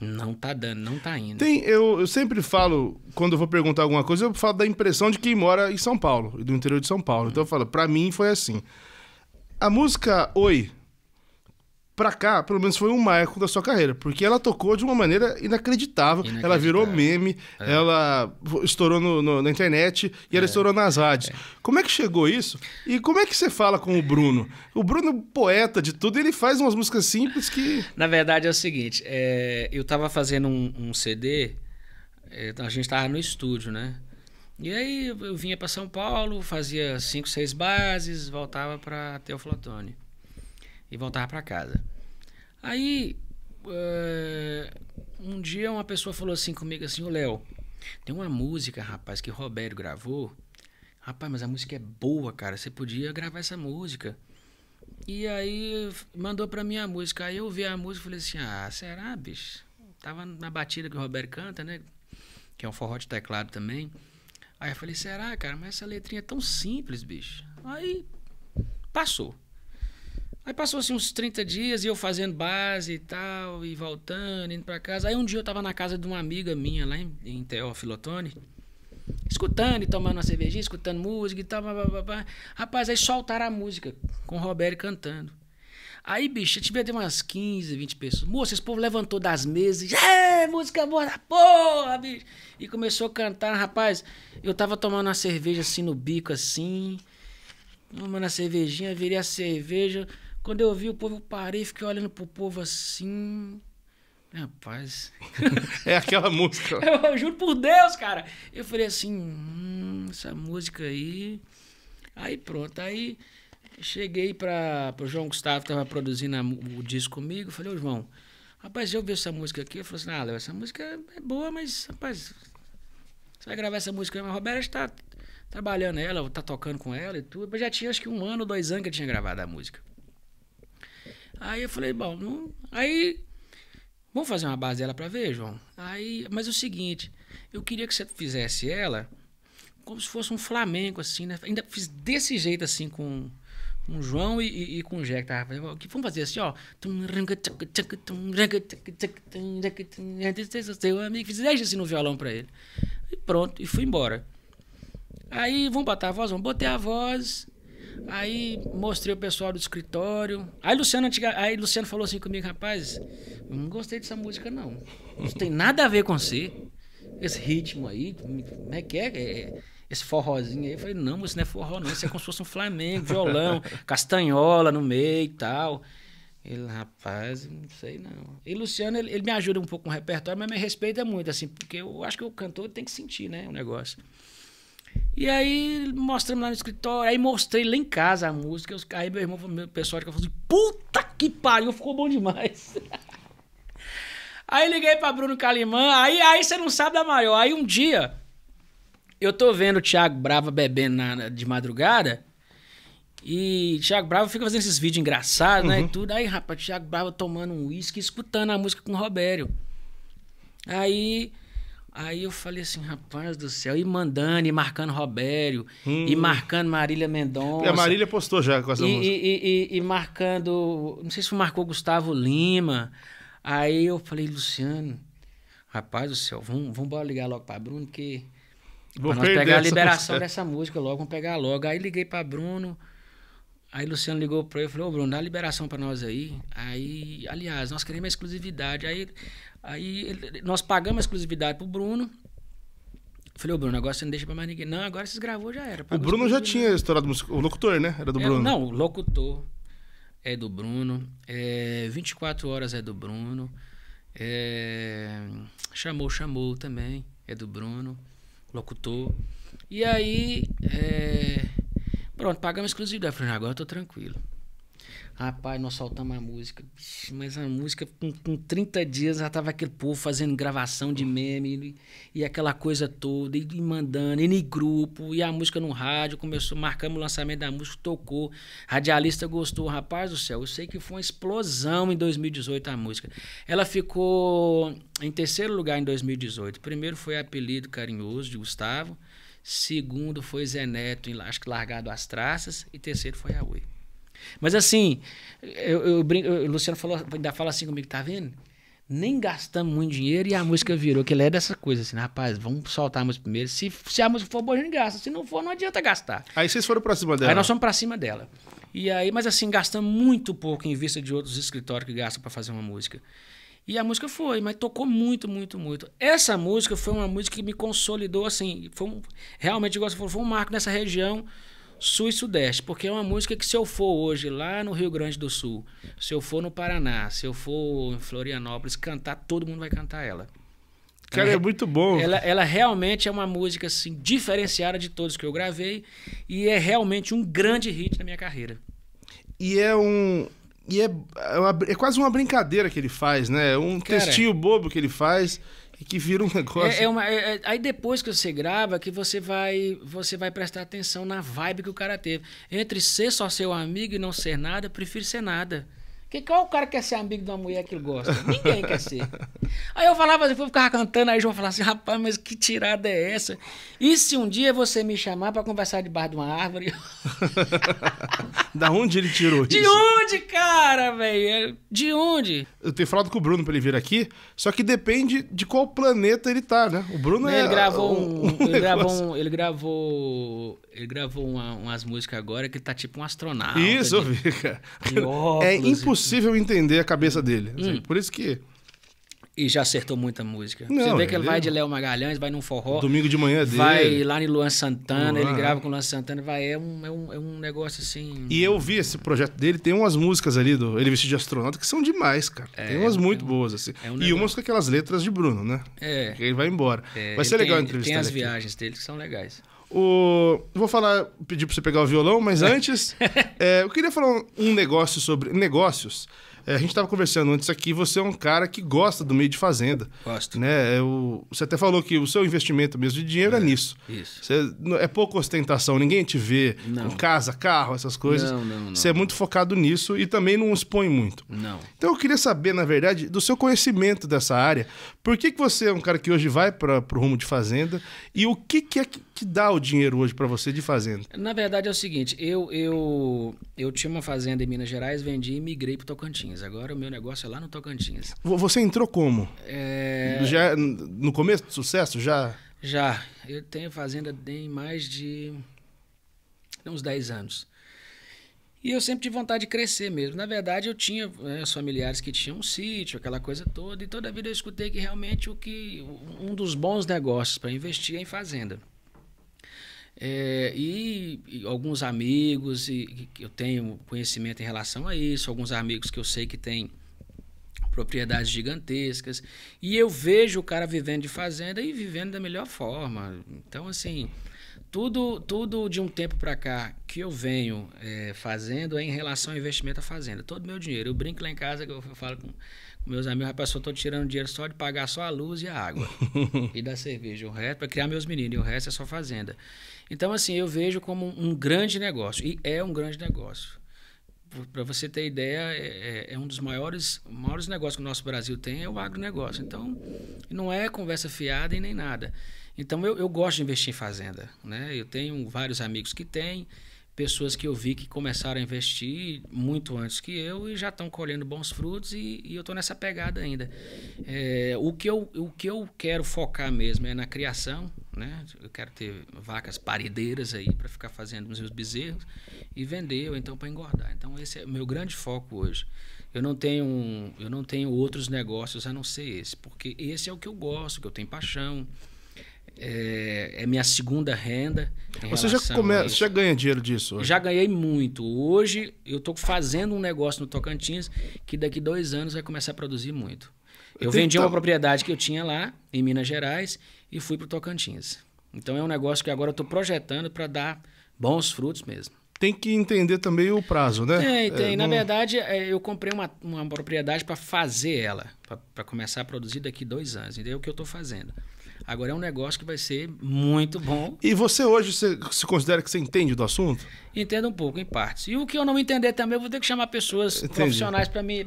não tá dando, não tá indo. Tem, eu, eu sempre falo, quando eu vou perguntar alguma coisa, eu falo da impressão de quem mora em São Paulo, do interior de São Paulo. Então eu falo, pra mim foi assim. A música Oi, pra cá, pelo menos foi um marco da sua carreira, porque ela tocou de uma maneira inacreditável. inacreditável. Ela virou meme, é. ela estourou no, no, na internet e é. ela estourou nas rádios. É. Como é que chegou isso? E como é que você fala com o Bruno? O Bruno, é poeta de tudo, ele faz umas músicas simples que. Na verdade é o seguinte: é, eu tava fazendo um, um CD, é, a gente tava no estúdio, né? E aí eu vinha para São Paulo, fazia cinco, seis bases, voltava para Teoflotone e voltava para casa. Aí, uh, um dia uma pessoa falou assim comigo assim, o Léo, tem uma música, rapaz, que o Roberto gravou. Rapaz, mas a música é boa, cara, você podia gravar essa música. E aí mandou pra mim a música. Aí eu vi a música e falei assim, ah, será, bicho? Tava na batida que o Roberto canta, né? Que é um forró de teclado também. Aí eu falei, será, cara? Mas essa letrinha é tão simples, bicho. Aí passou. Aí passou assim uns 30 dias e eu fazendo base e tal, e voltando, indo para casa. Aí um dia eu tava na casa de uma amiga minha lá em, em Teófilo Otoni, escutando e tomando uma cervejinha, escutando música e tal. Blá, blá, blá. Rapaz, aí soltaram a música com o Roberto cantando. Aí, bicho, eu tive até umas 15, 20 pessoas. Moça, esse povo levantou das mesas. É, música boa da porra, bicho. E começou a cantar. Rapaz, eu tava tomando uma cerveja assim no bico, assim. Tomando a cervejinha, virei a cerveja. Quando eu vi o povo, eu parei, fiquei olhando pro povo assim. Rapaz. é aquela música. Eu, eu, juro por Deus, cara. Eu falei assim, hum, essa música aí. Aí pronto, aí cheguei para o João Gustavo, que tava produzindo a, o disco comigo. Falei, ô João, rapaz, eu vi essa música aqui. Ele falou assim, ah, Léo, essa música é, é boa, mas, rapaz, você vai gravar essa música? Mas a está trabalhando ela, tá tocando com ela e tudo. Eu já tinha acho que um ano, dois anos que eu tinha gravado a música. Aí eu falei, bom, não... aí vamos fazer uma base dela para ver, João? Aí, mas é o seguinte, eu queria que você fizesse ela como se fosse um Flamengo, assim, né? Ainda fiz desse jeito, assim, com, com o João e, e, e com o Jack, tá? Vamos fazer assim, ó. Seu amigo, fiz assim no violão pra ele. E pronto, e fui embora. Aí, vamos botar a voz? Vamos botei a voz Aí mostrei o pessoal do escritório. Aí Luciano, aí Luciano falou assim comigo, rapaz, eu não gostei dessa música, não. Isso tem nada a ver com você. Esse ritmo aí, como é que é? é, é esse forrozinho aí. Eu falei, não, isso não é forró, não. Isso é como se fosse um Flamengo, violão, castanhola no meio e tal. Ele, rapaz, não sei não. E Luciano, ele, ele me ajuda um pouco com o repertório, mas me respeita muito, assim, porque eu acho que o cantor tem que sentir, né, o negócio. E aí mostramos lá no escritório, aí mostrei lá em casa a música. Aí meu irmão, meu pessoal, falou assim: puta que pariu, ficou bom demais. aí liguei pra Bruno Calimã, aí, aí você não sabe da maior. Aí um dia, eu tô vendo o Thiago Brava bebendo na, de madrugada. E Thiago Brava fica fazendo esses vídeos engraçados, uhum. né? E uhum. tudo. Aí, rapaz, Thiago Brava tomando um uísque, escutando a música com o Robério. Aí Aí eu falei assim, rapaz do céu, e mandando, e marcando Robério, hum. e marcando Marília Mendonça. É, a Marília postou já com essa e, música. E, e, e, marcando, não sei se marcou Gustavo Lima. Aí eu falei, Luciano, rapaz do céu, vamos, vamos ligar logo para Bruno, que Vou pra nós pegar a liberação música. dessa música logo, vamos pegar logo. Aí liguei para Bruno, Aí Luciano ligou para eu e falou: Ô Bruno, dá liberação para nós aí. Aí, aliás, nós queremos a exclusividade. Aí Aí ele, nós pagamos a exclusividade pro Bruno. Falei, ô Bruno, agora você não deixa pra mais ninguém. Não, agora vocês gravou, já era. O Bruno já tinha estourado música. O locutor, né? Era do é, Bruno. Não, o locutor é do Bruno. É, 24 horas é do Bruno. É, chamou, chamou também. É do Bruno. Locutor. E aí. É, pronto, pagamos exclusividade. Falei, agora eu tô tranquilo. Rapaz, nós soltamos a música. mas a música, com, com 30 dias, já tava aquele povo fazendo gravação de meme e, e aquela coisa toda, e, e, mandando, e em grupo, e a música no rádio, começou, marcamos o lançamento da música, tocou. Radialista gostou, rapaz do céu, eu sei que foi uma explosão em 2018 a música. Ela ficou em terceiro lugar em 2018. Primeiro foi apelido carinhoso de Gustavo, segundo foi Zé Neto, acho que largado as traças, e terceiro foi a Oi. Mas assim, eu, eu brinco, o Luciano falou, ainda fala assim comigo, tá vendo? Nem gastamos muito dinheiro e a música virou, que ele é dessa coisa, assim, né? rapaz, vamos soltar a música primeiro. Se, se a música for boa, a gente gasta. Se não for, não adianta gastar. Aí vocês foram pra cima dela. Aí nós fomos pra cima dela. E aí, mas assim, gastamos muito pouco em vista de outros escritórios que gastam para fazer uma música. E a música foi, mas tocou muito, muito, muito. Essa música foi uma música que me consolidou, assim, foi um, realmente, igual você falou, foi um marco nessa região Sul e Sudeste, porque é uma música que se eu for hoje lá no Rio Grande do Sul, se eu for no Paraná, se eu for em Florianópolis cantar, todo mundo vai cantar ela. Cara, é ela, é muito bom. Ela, ela realmente é uma música assim diferenciada de todos que eu gravei e é realmente um grande hit na minha carreira. E é um e é, é, uma, é quase uma brincadeira que ele faz, né? Um Cara, é. textinho bobo que ele faz é que vira um negócio. É, é uma, é, é, aí depois que você grava, que você vai, você vai prestar atenção na vibe que o cara teve. Entre ser só seu amigo e não ser nada, prefiro ser nada. Porque qual o cara quer ser amigo de uma mulher que ele gosta? Ninguém quer ser. Aí eu falava, depois eu ficava cantando, aí João falava assim, rapaz, mas que tirada é essa? E se um dia você me chamar para conversar debaixo de uma árvore? da onde ele tirou de isso? De onde, cara, velho? De onde? Eu tenho falado com o Bruno para ele vir aqui, só que depende de qual planeta ele tá, né? O Bruno ele é... Gravou um, um ele, gravou um, ele gravou ele gravou uma, umas músicas agora que tá tipo um astronauta. Isso, eu vi, cara. É impossível entender a cabeça dele. Assim, hum. por isso que. E já acertou muita música. Não, Você vê que ele, vai é de Léo Magalhães, vai num forró. Domingo de manhã dele. Vai lá em Luan Santana, ele grava com Luan Santana, vai. É um, é, um, é um negócio assim. E eu vi esse projeto dele, tem umas músicas ali do Ele Vestido de Astronauta que são demais, cara. É, tem umas é muito é um, boas, assim. É um e umas com aquelas letras de Bruno, né? É. Que ele vai embora. É, vai ser legal tem, a entrevista. Tem as aqui. viagens dele que são legais. O... Vou falar, pedir para você pegar o violão, mas antes, é, eu queria falar um negócio sobre negócios. É, a gente estava conversando antes aqui, você é um cara que gosta do meio de fazenda. Gosto. Né? Eu, é você até falou que o seu investimento mesmo de dinheiro é, é nisso. Isso. Você, é pouca ostentação, ninguém te vê não. com casa, carro, essas coisas. Não, não, não. Você é muito focado nisso e também não expõe muito. Não. Então eu queria saber, na verdade, do seu conhecimento dessa área. Por que, que você é um cara que hoje vai para o rumo de fazenda e o que, que é que dá o dinheiro hoje para você de fazenda? Na verdade é o seguinte, eu, eu, eu tinha uma fazenda em Minas Gerais, vendi e migrei para Tocantins. Tocantins. Agora o meu negócio é lá no Tocantins. Você entrou como? É... Já é no começo do sucesso? Já? Já. Eu tenho fazenda tem mais de uns 10 anos. E eu sempre tive vontade de crescer mesmo. Na verdade, eu tinha né, familiares que tinham um sítio, aquela coisa toda, e toda a vida eu escutei que realmente o que um dos bons negócios para investir é em fazenda. É, e, e, alguns amigos e, que eu tenho conhecimento em relação a isso, alguns amigos que eu sei que têm propriedades gigantescas. E eu vejo o cara vivendo de fazenda e vivendo da melhor forma. Então, assim, tudo, tudo de um tempo para cá que eu venho é, fazendo é em relação ao investimento à fazenda. Todo meu dinheiro. Eu brinco lá em casa, eu falo com, meus amigos, rapaz, eu estou tirando dinheiro só de pagar só a luz e a água e da cerveja. O resto, para criar meus meninos, e o resto é só fazenda. Então, assim, eu vejo como um grande negócio, e é um grande negócio. Para você ter ideia, é, é, é, um dos maiores, maiores negócios que o nosso Brasil tem, é o agronegócio. Então, não é conversa fiada e nem nada. Então, eu, eu gosto de investir em fazenda. Né? Eu tenho vários amigos que têm, pessoas que eu vi que começaram a investir muito antes que eu e já estão colhendo bons frutos e, e eu estou nessa pegada ainda. É, o, que eu, o que eu quero focar mesmo é na criação, né? Eu quero ter vacas parideiras aí para ficar fazendo os meus bezerros e vender ou então para engordar. Então esse é o meu grande foco hoje. Eu não tenho eu não tenho outros negócios a não ser esse, porque esse é o que eu gosto, que eu tenho paixão. É, é minha segunda renda. Você já, começa, já ganha dinheiro disso? Hoje? Já ganhei muito. Hoje eu estou fazendo um negócio no Tocantins que daqui dois anos vai começar a produzir muito. Eu vendi uma propriedade que eu tinha lá em Minas Gerais e fui para o Tocantins. Então é um negócio que agora eu estou projetando para dar bons frutos mesmo. Tem que entender também o prazo, né? Tem, é, tem. É, Na verdade, eu comprei uma, uma propriedade para fazer ela, para começar a produzir daqui dois anos. Entendeu? É o que eu estou fazendo. Agora é um negócio que vai ser muito bom. E você hoje você se considera que você entende do assunto? Entendo um pouco, em partes. E o que eu não entender também, eu vou ter que chamar pessoas Entendi. profissionais para me,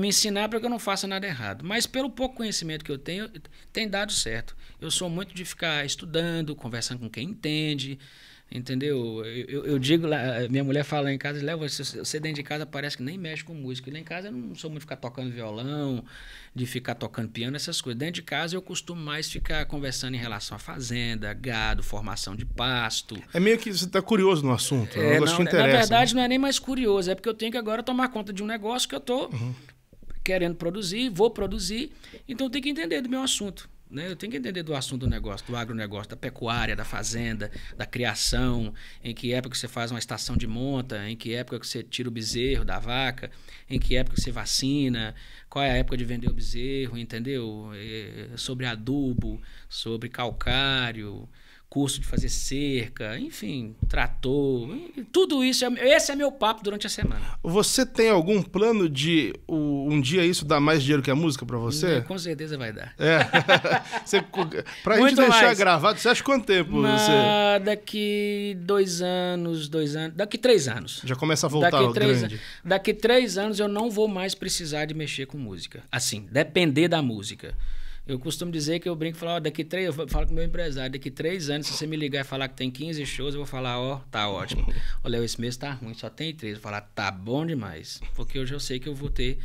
me ensinar para que eu não faça nada errado. Mas pelo pouco conhecimento que eu tenho, tem dado certo. Eu sou muito de ficar estudando, conversando com quem entende. Entendeu? Eu, eu, digo, minha mulher fala em casa, leva você dentro de casa parece que nem mexe com música. E lá em casa eu não sou muito de ficar tocando violão, de ficar tocando piano, essas coisas. Dentro de casa eu costumo mais ficar conversando em relação à fazenda, gado, formação de pasto. É meio que você está curioso no assunto, é, é não, Na né? verdade, né? não é nem mais curioso, é porque eu tenho que agora tomar conta de um negócio que eu estou uhum. querendo produzir, vou produzir, então eu tenho que entender do meu assunto. Né? Eu tenho que entender do assunto do negócio, do agronegócio, da pecuária, da fazenda, da criação, em que época você faz uma estação de monta, em que época você tira o bezerro da vaca, em que época você vacina, qual é a época de vender o bezerro, entendeu? É, sobre adubo, sobre calcário, curso de fazer cerca, enfim, tratou, tudo isso. É, esse é meu papo durante a semana. Você tem algum plano de um dia isso dar mais dinheiro que a música para você? com certeza vai dar. É. você, pra gente deixar mais. gravado, você acha quanto tempo? Na... Você... Daqui dois anos, dois anos, daqui três anos. Já começa a voltar daqui ao três grande. An... Daqui três anos eu não vou mais precisar de mexer com música. Assim, depender da música. Eu costumo dizer que eu brinco e falo, ó, daqui três, eu falo com o meu empresário, daqui três anos, se você me ligar e falar que tem 15 shows, eu vou falar, ó, tá ótimo. olha esse mês tá ruim, só tem três. Eu vou falar, tá bom demais. Porque hoje eu sei que eu vou ter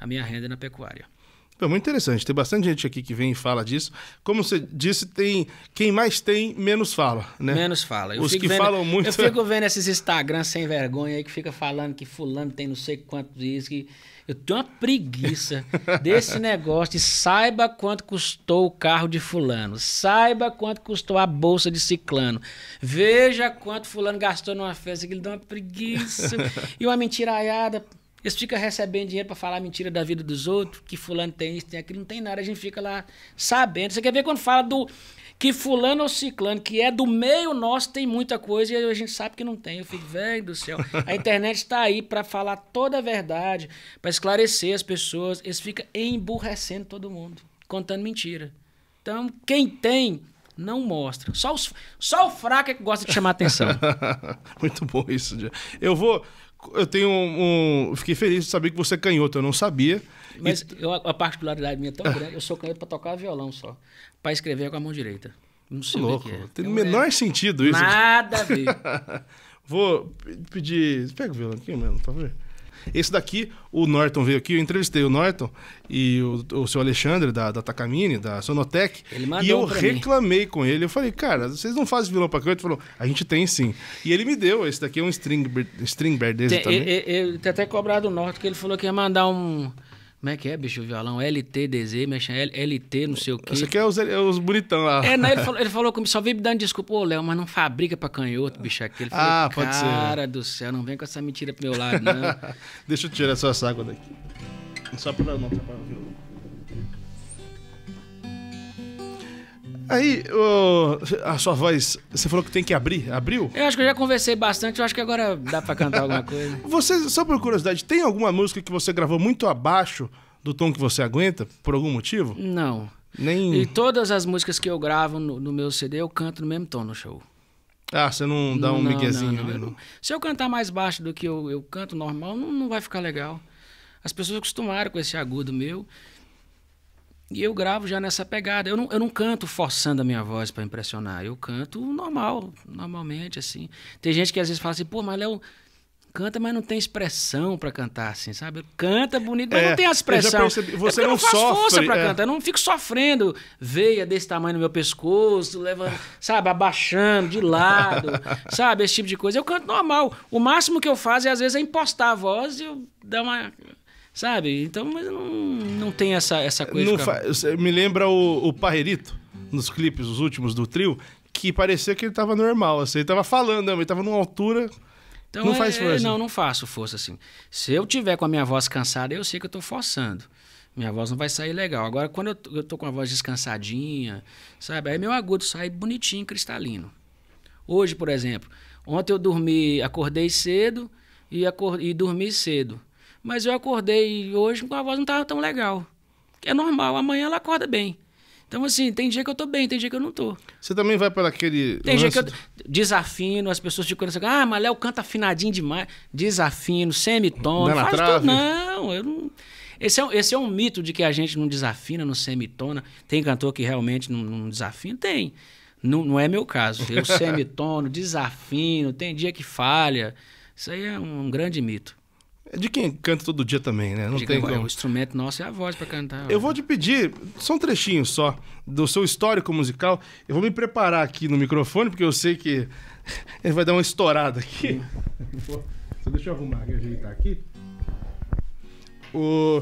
a minha renda na pecuária. é muito interessante. Tem bastante gente aqui que vem e fala disso. Como você disse, tem quem mais tem, menos fala, né? Menos fala. Eu Os que vendo, falam muito. Eu fico vendo esses Instagram sem vergonha aí que fica falando que fulano tem não sei quantos isso que eu tenho uma preguiça desse negócio de saiba quanto custou o carro de fulano, saiba quanto custou a bolsa de ciclano, veja quanto fulano gastou numa festa, que ele dá uma preguiça. e uma mentiraiada. Eles ficam recebendo dinheiro para falar mentira da vida dos outros, que fulano tem isso, tem aquilo, não tem nada. A gente fica lá sabendo. Você quer ver quando fala do que fulano ou ciclano, que é do meio nosso, tem muita coisa e a gente sabe que não tem. Eu fico, velho do céu. A internet está aí para falar toda a verdade, para esclarecer as pessoas. Eles ficam emburrecendo todo mundo, contando mentira. Então, quem tem, não mostra. Só, os, só o fraco é que gosta de chamar atenção. Muito bom isso, Eu vou. Eu tenho um, um, Fiquei feliz de saber que você é canhoto. Eu não sabia. Mas e... eu, a particularidade minha é tão grande, eu sou canhoto para tocar violão só. Para escrever com a mão direita. Não sei é louco. É. Tem o menor é... sentido isso. Nada a ver. Vou pedir. Pega o violão aqui, mano, por favor. Esse daqui, o Norton veio aqui, eu entrevistei o Norton e o, o seu Alexandre da, da Takamine, da Sonotec. Ele mandou e eu reclamei mim. com ele. Eu falei, cara, vocês não fazem violão pra canto? Ele falou, a gente tem sim. E ele me deu. Esse daqui é um string, string bear desse tem, também. Ele, ele, ele tem até cobrado o Norton, que ele falou que ia mandar um como é que é, bicho, o violão? LTDZ, mexa LT, não sei o quê. Isso aqui é os, é os bonitão lá. É, não, ele falou, ele falou comigo, só dando desculpa, ô Léo, mas não fabrica pra canhoto, bicho, aquele. Falou, ah, pode cara ser. Cara do céu, não vem com essa mentira pro meu lado, não. Deixa eu tirar essa água daqui. Só pra não atrapalhar o violão. Aí, oh, a sua voz, você falou que tem que abrir, abriu? Eu acho que eu já conversei bastante, eu acho que agora dá para cantar alguma coisa. Você, só por curiosidade, tem alguma música que você gravou muito abaixo do tom que você aguenta, por algum motivo? Não. Nem... E todas as músicas que eu gravo no, no meu CD, eu canto no mesmo tom no show. Ah, você não dá um não, miguezinho, não, não. Não. Se eu cantar mais baixo do que eu, eu canto normal, não, não vai ficar legal. As pessoas acostumaram com esse agudo meu. E eu gravo já nessa pegada. Eu não, eu não canto forçando a minha voz para impressionar. Eu canto normal, normalmente, assim. Tem gente que às vezes fala assim, pô, mas Léo canta, mas não tem expressão para cantar, assim, sabe? Canta bonito, mas é, não tem a expressão. Percebi, é você é não, não faz sofre, força para é. cantar, eu não fico sofrendo veia desse tamanho no meu pescoço, levando, sabe, abaixando de lado, sabe, esse tipo de coisa. Eu canto normal. O máximo que eu faço é às vezes é impostar a voz e eu dar uma Sabe? Então, mas não, não tem essa, essa coisa. Não Me lembra o, o Parrerito, nos clipes, os últimos do trio, que parecia que ele tava normal, assim, ele tava falando, ele tava numa altura. Então, não é, faz força. Não, não faço força assim. Se eu tiver com a minha voz cansada, eu sei que eu tô forçando. Minha voz não vai sair legal. Agora, quando eu, eu tô com a voz descansadinha, sabe? Aí meu agudo sai bonitinho, cristalino. Hoje, por exemplo, ontem eu dormi, acordei cedo e, acordei, e dormi cedo mas eu acordei hoje com a voz não estava tão legal. É normal, amanhã ela acorda bem. Então, assim, tem dia que eu tô bem, tem dia que eu não tô. Você também vai para aquele. Tem dia que eu desafino, as pessoas ficam assim, ah, mas Léo canta afinadinho demais. Desafino, semitono, não faz tudo. Não, eu não. Esse é, esse é um mito de que a gente não desafina, não semitona. Tem cantor que realmente não, não desafina? Tem. Não, não é meu caso. Eu semitono, desafino, tem dia que falha. Isso aí é um, um grande mito. É de quem canta todo dia também, né? Não tem como. O instrumento nosso é a voz para cantar. Eu né? vou te pedir, são trechinhos só, do seu histórico musical. Eu vou me preparar aqui no microfone, porque eu sei que ele vai dar uma estourada aqui. Só deixa eu arrumar gente ajeitar aqui. O...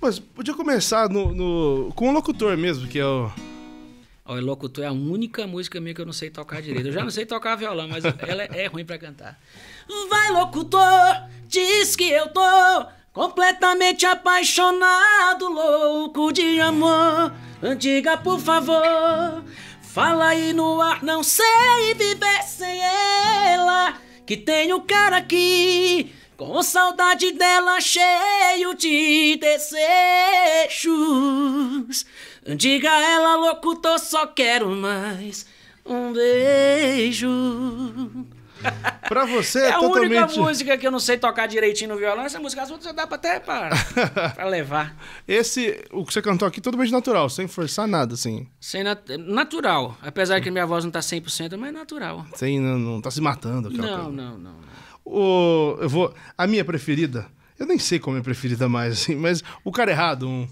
Mas podia começar no, no... com o locutor mesmo, que é o o Locutor é a única música minha que eu não sei tocar direito. Eu já não sei tocar violão, mas ela é, ruim para cantar. Vai, locutor, diz que eu tô completamente apaixonado, louco de amor. Diga, por favor, fala aí no ar, não sei viver sem ela. Que tem o cara aqui com saudade dela, cheio de desejos. Diga a ela, locutor, só quero mais um beijo. Pra você é, é a totalmente... única música que eu não sei tocar direitinho no violão. Essa música, as outras dá pra até pra, pra levar. Esse, o que você cantou aqui, totalmente natural, sem forçar nada, assim. Sem nat natural. Apesar que minha voz não tá 100%, mas é natural. Sem, não, não tá se matando. Não, não, não, não, O, eu vou, a minha preferida, eu nem sei qual é a minha preferida mais, assim, mas o cara errado, um...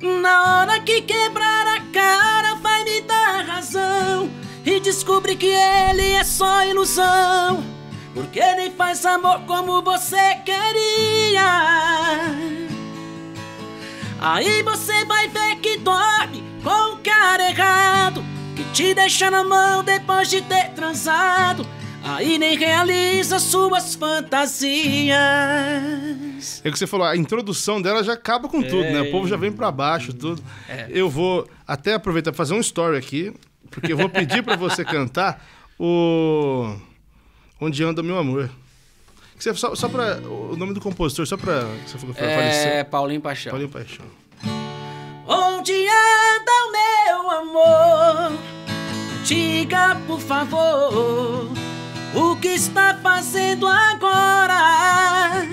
Na hora que quebrar a cara, vai me dar razão. E descobre que ele é só ilusão. Porque nem faz amor como você queria. Aí você vai ver que dorme com o cara errado. Que te deixa na mão depois de ter transado aí nem realiza suas fantasias. É o que você falou, a introdução dela já acaba com tudo, né? O povo já vem para baixo, tudo. É. Eu vou até aproveitar pra fazer um story aqui, porque eu vou pedir para você cantar o Onde Anda Meu Amor. Você, só, só para o nome do compositor, só para você pra É, Paulinho Paixão. Paulinho Paixão. Onde anda o meu amor? Diga, por favor o que está fazendo agora?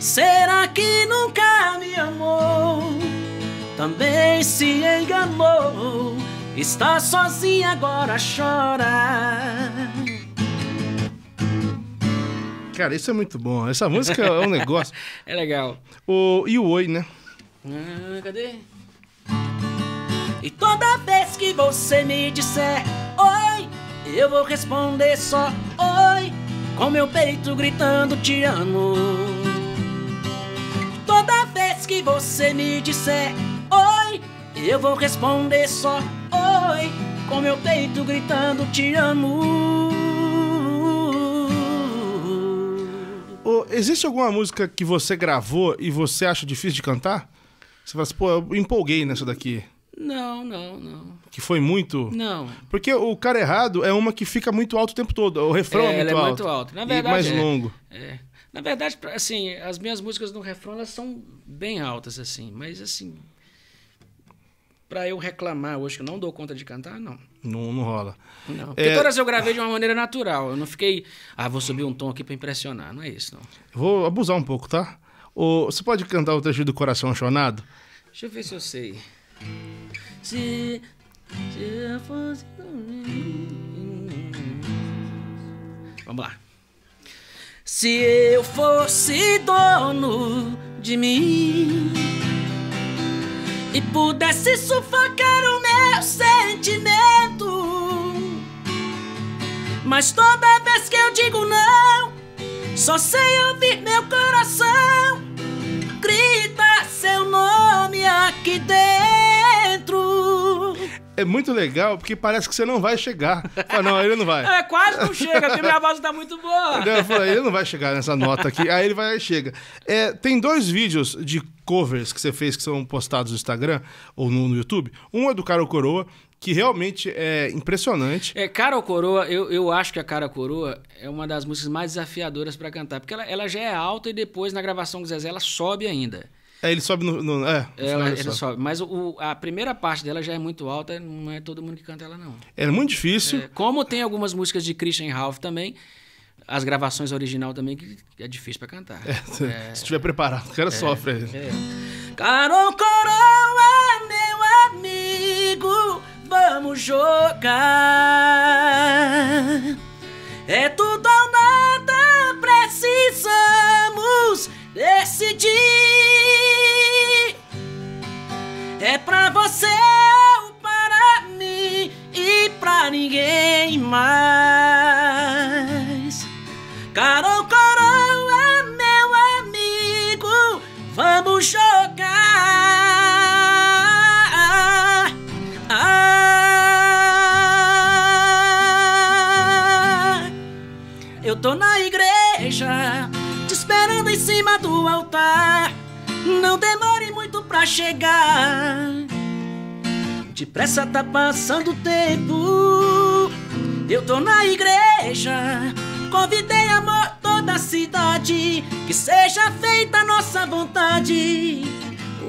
Será que nunca me amou? Também se enganou. Está sozinha agora chora. Cara, isso é muito bom. Essa música é um negócio. é legal. O, e o Oi, né? Ah, cadê? E toda vez que você me disser Oi eu vou responder só oi, com meu peito gritando te amo. Toda vez que você me disser oi, eu vou responder só oi, com meu peito gritando te amo. Oh, existe alguma música que você gravou e você acha difícil de cantar? Você fala assim, pô, eu empolguei nessa daqui. Não, não, não que foi muito. Não. Porque o cara errado é uma que fica muito alto o tempo todo. O refrão é, é muito ela é alto. é muito alto. Na verdade, e mais é, longo. É. Na verdade, assim, as minhas músicas no refrão elas são bem altas assim, mas assim, para eu reclamar hoje que eu não dou conta de cantar, não. Não, não rola. Não. Porque é... todas eu gravei de uma maneira natural. Eu não fiquei, ah, vou subir um tom aqui para impressionar. Não é isso, não. vou abusar um pouco, tá? Ou, você pode cantar o trecho do Coração Chonado? Deixa eu ver se eu sei. Se Vamos lá. Se eu fosse dono de mim e pudesse sufocar o meu sentimento, mas toda vez que eu digo não, só sei ouvir meu coração grita seu nome aqui dentro é muito legal porque parece que você não vai chegar. Fala, não, ele não vai. É, quase não chega, porque minha voz tá muito boa. Eu falei, ele não vai chegar nessa nota aqui. Aí ele vai e chega. É, tem dois vídeos de covers que você fez que são postados no Instagram ou no, no YouTube. Um é do Caro Coroa, que realmente é impressionante. É, Cara Coroa, eu, eu acho que a Cara Coroa é uma das músicas mais desafiadoras para cantar, porque ela, ela já é alta e depois na gravação do Zezé ela sobe ainda. É, ele sobe no. no é, ela, ele, sobe. sobe. Mas o, a primeira parte dela já é muito alta, não é todo mundo que canta ela, não. É muito difícil. É, como tem algumas músicas de Christian Ralph também, as gravações original também, que é difícil para cantar. É, é, se estiver preparado, o cara é, sofre. É. Carol, é meu amigo, vamos jogar. É tudo ou nada, precisamos decidir. É pra você ou para mim e pra ninguém mais. Carol coroa, é meu amigo, vamos jogar. Ah, eu tô na igreja, te esperando em cima do altar. Não demore muito pra chegar. Depressa tá passando o tempo. Eu tô na igreja. Convidei amor toda a cidade. Que seja feita a nossa vontade.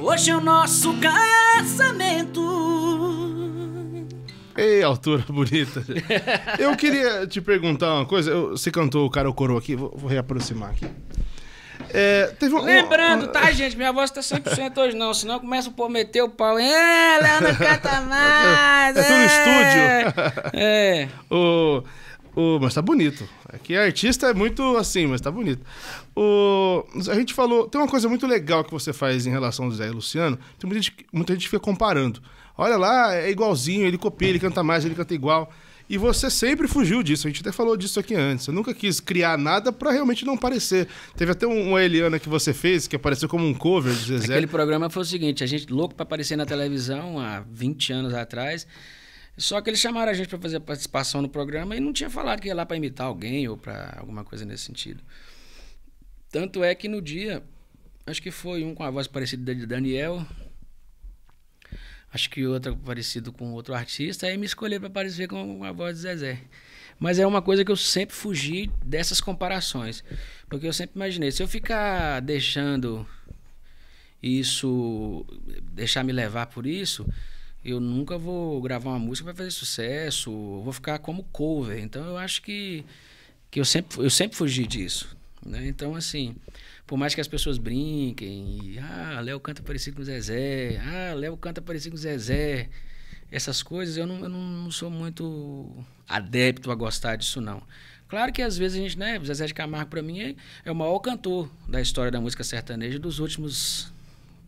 Hoje é o nosso casamento. Ei, altura bonita. Eu queria te perguntar uma coisa. Você cantou o cara o coroa aqui, vou reaproximar aqui. É, uma, Lembrando, uma... tá, gente? Minha voz tá 100% hoje não, senão começa a meter o pau. É, Léo não canta mais. É, é tudo é. estúdio. É. o, o, mas tá bonito. Aqui é artista é muito assim, mas tá bonito. O, a gente falou... Tem uma coisa muito legal que você faz em relação ao Zé e Luciano. Tem muita gente, muita gente fica comparando. Olha lá, é igualzinho, ele copia, ele canta mais, ele canta igual. E você sempre fugiu disso. A gente até falou disso aqui antes. Você nunca quis criar nada para realmente não parecer. Teve até um, uma Eliana que você fez que apareceu como um cover de Zezé. Aquele programa foi o seguinte: a gente louco para aparecer na televisão há 20 anos atrás. Só que eles chamaram a gente para fazer a participação no programa e não tinha falado que ia lá para imitar alguém ou para alguma coisa nesse sentido. Tanto é que no dia, acho que foi um com a voz parecida de Daniel, acho que outra parecido com outro artista, aí é me escolheu para parecer com a voz de Zezé. Mas é uma coisa que eu sempre fugi dessas comparações, porque eu sempre imaginei, se eu ficar deixando isso, deixar me levar por isso, eu nunca vou gravar uma música para fazer sucesso, vou ficar como cover. Então eu acho que, que eu, sempre, eu sempre fugi disso. Né? Então, assim, por mais que as pessoas brinquem, e, ah, Léo canta parecido com Zezé, ah, Léo canta parecido com Zezé, essas coisas, eu não, eu não sou muito adepto a gostar disso, não. Claro que às vezes a gente, né, Zezé de Camargo para mim é, é o maior cantor da história da música sertaneja dos últimos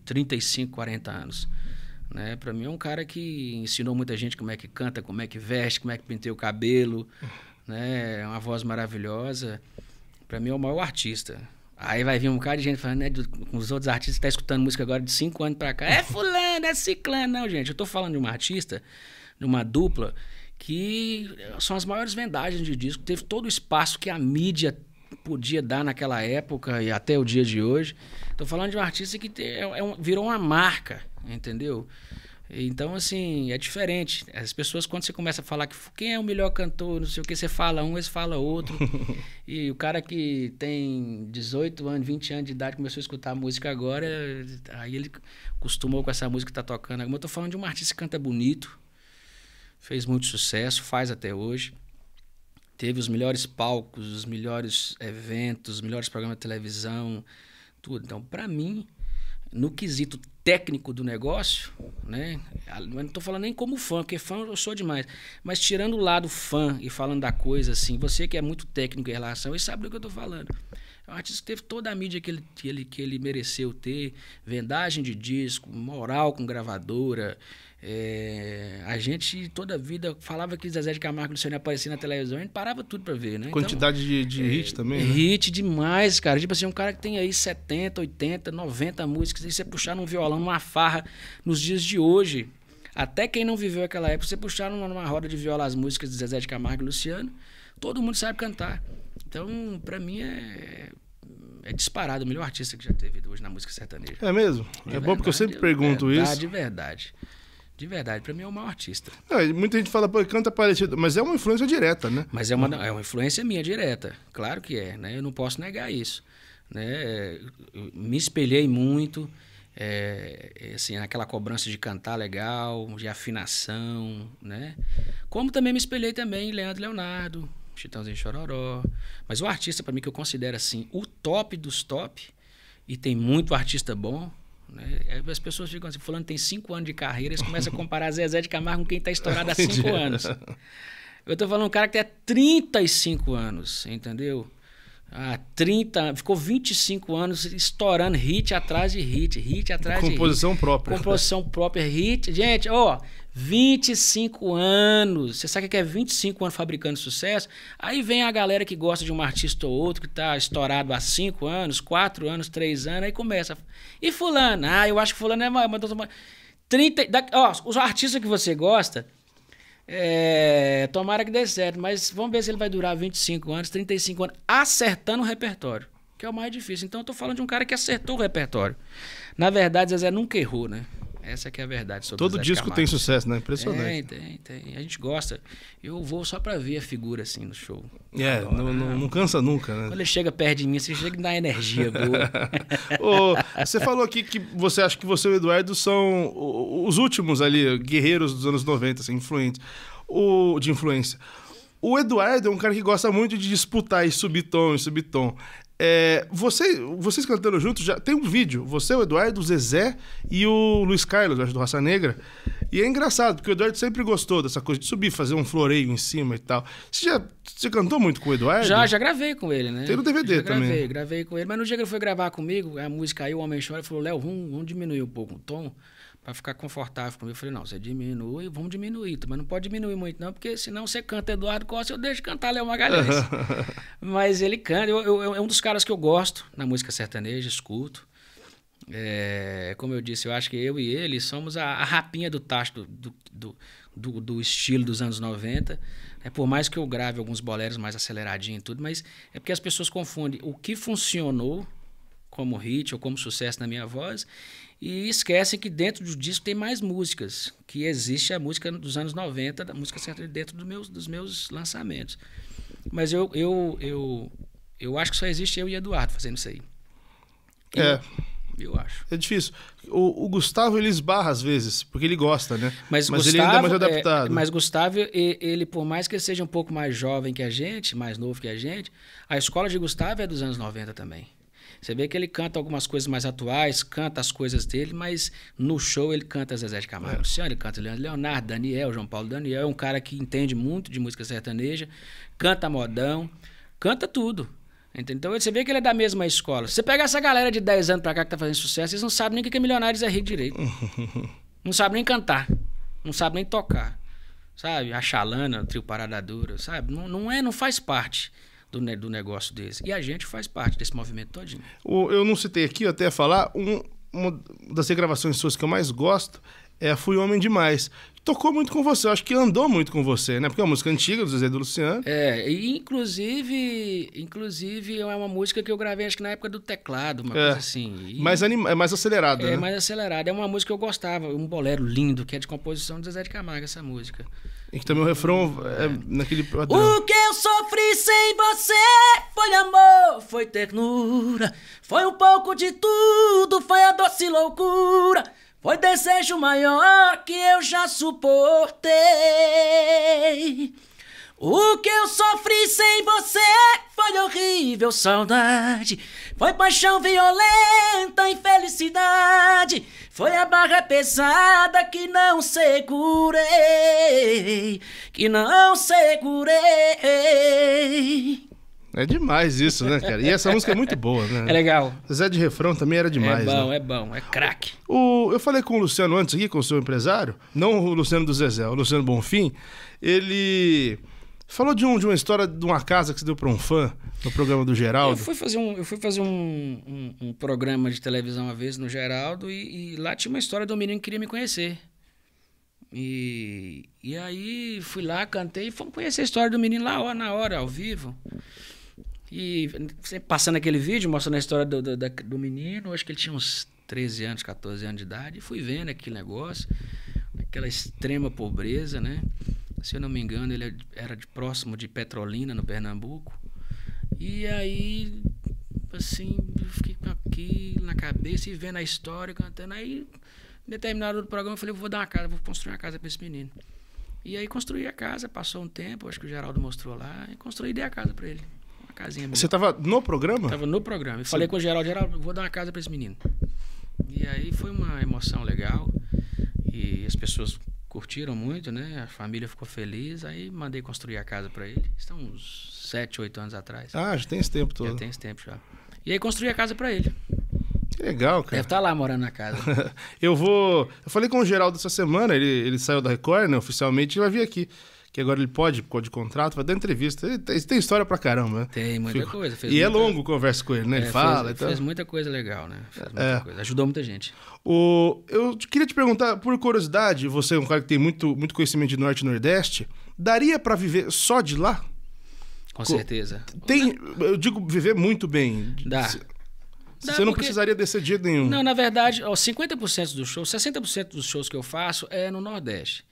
35, 40 anos. Né? Para mim é um cara que ensinou muita gente como é que canta, como é que veste, como é que pintei o cabelo, né? É uma voz maravilhosa. Para mim é o maior artista Aí vai vir um bocado de gente falando, né? De, com os outros artistas que tá escutando música agora de cinco anos pra cá. É fulano, é ciclano. Não, gente, eu tô falando de uma artista, de uma dupla, que são as maiores vendagens de disco. Teve todo o espaço que a mídia podia dar naquela época e até o dia de hoje. Tô falando de um artista que é, é um, virou uma marca, entendeu? Então, assim, é diferente. As pessoas, quando você começa a falar que quem é o melhor cantor, não sei o que, você fala um, eles fala outro. e o cara que tem 18 anos, 20 anos de idade, começou a escutar música agora, aí ele costumou com essa música que tá tocando. Mas eu tô falando de um artista que canta bonito, fez muito sucesso, faz até hoje. Teve os melhores palcos, os melhores eventos, os melhores programas de televisão, tudo. Então, para mim, no quesito técnico do negócio, né? não estou falando nem como fã, porque fã eu sou demais. Mas tirando o lado fã e falando da coisa assim, você que é muito técnico em relação, e sabe do que eu estou falando. É um artista que teve toda a mídia que ele, que ele, que ele mereceu ter, vendagem de disco, moral com gravadora, é, a gente toda a vida falava que Zezé de Camargo e Luciano aparecia na televisão, a gente parava tudo pra ver, né? Então, Quantidade então, de, de é, hit também, né? Hit demais, cara. Tipo assim, um cara que tem aí 70, 80, 90 músicas, e você puxar num violão, numa farra, nos dias de hoje. Até quem não viveu aquela época, você puxar numa, numa roda de viola as músicas de Zezé de Camargo e Luciano, todo mundo sabe cantar. Então, pra mim é é disparado o melhor artista que já teve hoje na música sertaneja. É mesmo? De é verdade, bom porque eu sempre pergunto verdade, isso. De verdade, de verdade. De verdade, para mim é o maior artista. Não, muita gente fala, canta parecido, mas é uma influência direta, né? Mas é uma, é uma influência minha direta, claro que é, né? Eu não posso negar isso. Né? me espelhei muito, é, assim, naquela cobrança de cantar legal, de afinação, né? Como também me espelhei também em Leandro Leonardo, Chitãozinho Chororó. Mas o artista, para mim, que eu considero assim, o top dos top, e tem muito artista bom, né? As pessoas ficam assim, fulano tem cinco anos de carreira, eles começam a comparar Zezé de Camargo com quem está estourado há cinco anos. Eu estou falando um cara que tem 35 anos, entendeu? há 30, ficou 25 anos estourando hit atrás de hit, hit atrás Composição de hit. própria. Composição própria, hit. Gente, ó, 25 anos. Você sabe o que é 25 anos fabricando sucesso? Aí vem a galera que gosta de um artista ou outro, que tá estourado há 5 anos, 4 anos, 3 anos, aí começa. E fulano? Ah, eu acho que fulano é mais. 30, da, ó, os artistas que você gosta, é, tomara que dê certo, mas vamos ver se ele vai durar 25 anos, 35 anos, acertando o repertório, que é o mais difícil. Então eu tô falando de um cara que acertou o repertório. Na verdade, Zezé nunca errou, né? Essa é que é a verdade sobre Todo disco Camargo. tem sucesso, né? Impressionante. Tem, tem, tem. A gente gosta. Eu vou só para ver a figura assim no show. É, não, não, não, cansa nunca, né? Quando ele chega perto de mim, você assim, chega e dá energia boa. Ô, você falou aqui que você acha que você e o Eduardo são os últimos ali, guerreiros dos anos 90, assim, influentes. O, de influência. O Eduardo é um cara que gosta muito de disputar e subir tom e subir tom. É, você, vocês cantando juntos, já tem um vídeo. Você, o Eduardo, o Zezé e o Luiz Carlos, acho, do Raça Negra. E é engraçado, porque o Eduardo sempre gostou dessa coisa de subir, fazer um floreio em cima e tal. Você já você cantou muito com o Eduardo? Já, já gravei com ele, né? Tem no DVD já também. Gravei, gravei com ele. Mas no dia que ele foi gravar comigo, a música aí, o Homem Chora, ele falou: Léo, vamos, vamos diminuir um pouco o tom a ficar confortável comigo. Eu falei, não, você diminui, vamos diminuir, mas não pode diminuir muito não, porque senão você canta Eduardo Costa, eu deixo de cantar Léo Magalhães. mas ele canta, eu, eu, é um dos caras que eu gosto na música sertaneja, escuto. É, como eu disse, eu acho que eu e ele somos a, a rapinha do tacho do, do, do, do, estilo dos anos 90. É, por mais que eu grave alguns boleros mais aceleradinho e tudo, mas é porque as pessoas confundem o que funcionou como hit ou como sucesso na minha voz e esquece que dentro do disco tem mais músicas, que existe a música dos anos 90, a música certa dentro do meus, dos meus lançamentos. Mas eu, eu, eu, eu acho que só existe eu e Eduardo fazendo isso aí. é. Eu acho. É difícil. O, o, Gustavo ele esbarra às vezes, porque ele gosta, né? Mas, mas é Gustavo, ele ainda é mais adaptado. É, mas Gustavo, ele, por mais que ele seja um pouco mais jovem que a gente, mais novo que a gente, a escola de Gustavo é dos anos 90 também. Você vê que ele canta algumas coisas mais atuais, canta as coisas dele, mas no show ele canta Zezé de Camargo é. ele canta Leonardo, Daniel, João Paulo Daniel. É um cara que entende muito de música sertaneja, canta modão, canta tudo. Então você vê que ele é da mesma escola. você pegar essa galera de 10 anos pra cá que tá fazendo sucesso, eles não sabem nem o que é milionários é rico direito. não sabem nem cantar. Não sabem nem tocar. Sabe? A Xalana, o Trio Parada Dura, sabe? Não, não, é, não faz parte do, do negócio desse. E a gente faz parte desse movimento todinho. eu não citei aqui, até falar, um, uma das regravações suas que eu mais gosto é Fui Homem Demais. Tocou muito com você, eu acho que andou muito com você, né? Porque é uma música antiga do Zezé do Luciano. É, e inclusive, inclusive é uma música que eu gravei acho que na época do teclado, uma é, coisa assim. E mais anima, é mais acelerada, É né? mais acelerada, é uma música que eu gostava, um bolero lindo, que é de composição do Zezé de Camargo, essa música em que também o refrão é naquele padrão. O que eu sofri sem você foi amor, foi ternura, foi um pouco de tudo, foi a doce loucura, foi desejo maior que eu já suportei. O que eu sofri sem você foi horrível, saudade. Foi paixão violenta, infelicidade. Foi a barra pesada que não segurei. Que não segurei. É demais isso, né, cara? E essa música é muito boa, né? É legal. Zé de Refrão também era demais, É bom, né? é bom, é craque. O, eu falei com o Luciano antes aqui, com o seu empresário, não o Luciano do Zezé, o Luciano Bonfim, ele Falou de, um, de uma história de uma casa que você deu para um fã no programa do Geraldo. Eu fui fazer um, eu fui fazer um, um, um programa de televisão uma vez no Geraldo e, e, lá tinha uma história do menino que queria me conhecer. E, e aí fui lá, cantei e fomos conhecer a história do menino lá na hora, ao vivo. E passando aquele vídeo, mostrando a história do, do, do menino, acho que ele tinha uns 13 anos, 14 anos de idade, e fui vendo aquele negócio, aquela extrema pobreza, né? Se eu não me engano, ele era de próximo de Petrolina, no Pernambuco. E aí, assim, eu fiquei com aquilo na cabeça e vendo a história, cantando. Aí, em determinado do programa, eu falei, vou dar uma casa, vou construir uma casa para esse menino. E aí construí a casa, passou um tempo, acho que o Geraldo mostrou lá, e construí e dei a casa para ele. Uma casinha minha. Você estava no programa? Estava no programa. Eu falei com o Geraldo, Geraldo, vou dar uma casa para esse menino. E aí foi uma emoção legal. E as pessoas curtiram muito, né? A família ficou feliz, aí mandei construir a casa para ele. Estão tá uns 7, 8 anos atrás. Ah, já tem esse tempo todo. Já tem esse tempo já. E aí construí a casa para ele. Que legal, cara. Deve estar tá lá morando na casa. eu vou. Eu falei com o Geraldo essa semana, ele, ele saiu da Record, né? Oficialmente, ele vai vir aqui que agora ele pode, por causa de contrato, vai dar entrevista. Ele tem, tem, história pra caramba, né? Tem muita Fico... coisa. e é muita... é longo conversa com ele, né? É, ele fala fez, e tal. Fez muita coisa legal, né? Muita é. coisa. Ajudou muita gente. O, eu queria te perguntar, por curiosidade, você é um cara que tem muito, muito conhecimento de Norte e Nordeste, daria para viver só de lá? Com certeza. Tem, eu digo viver muito bem. Dá. Se, Dá, você não porque... precisaria desse dia nenhum. Não, na verdade, ó, 50% dos shows, 60% dos shows que eu faço é no Nordeste.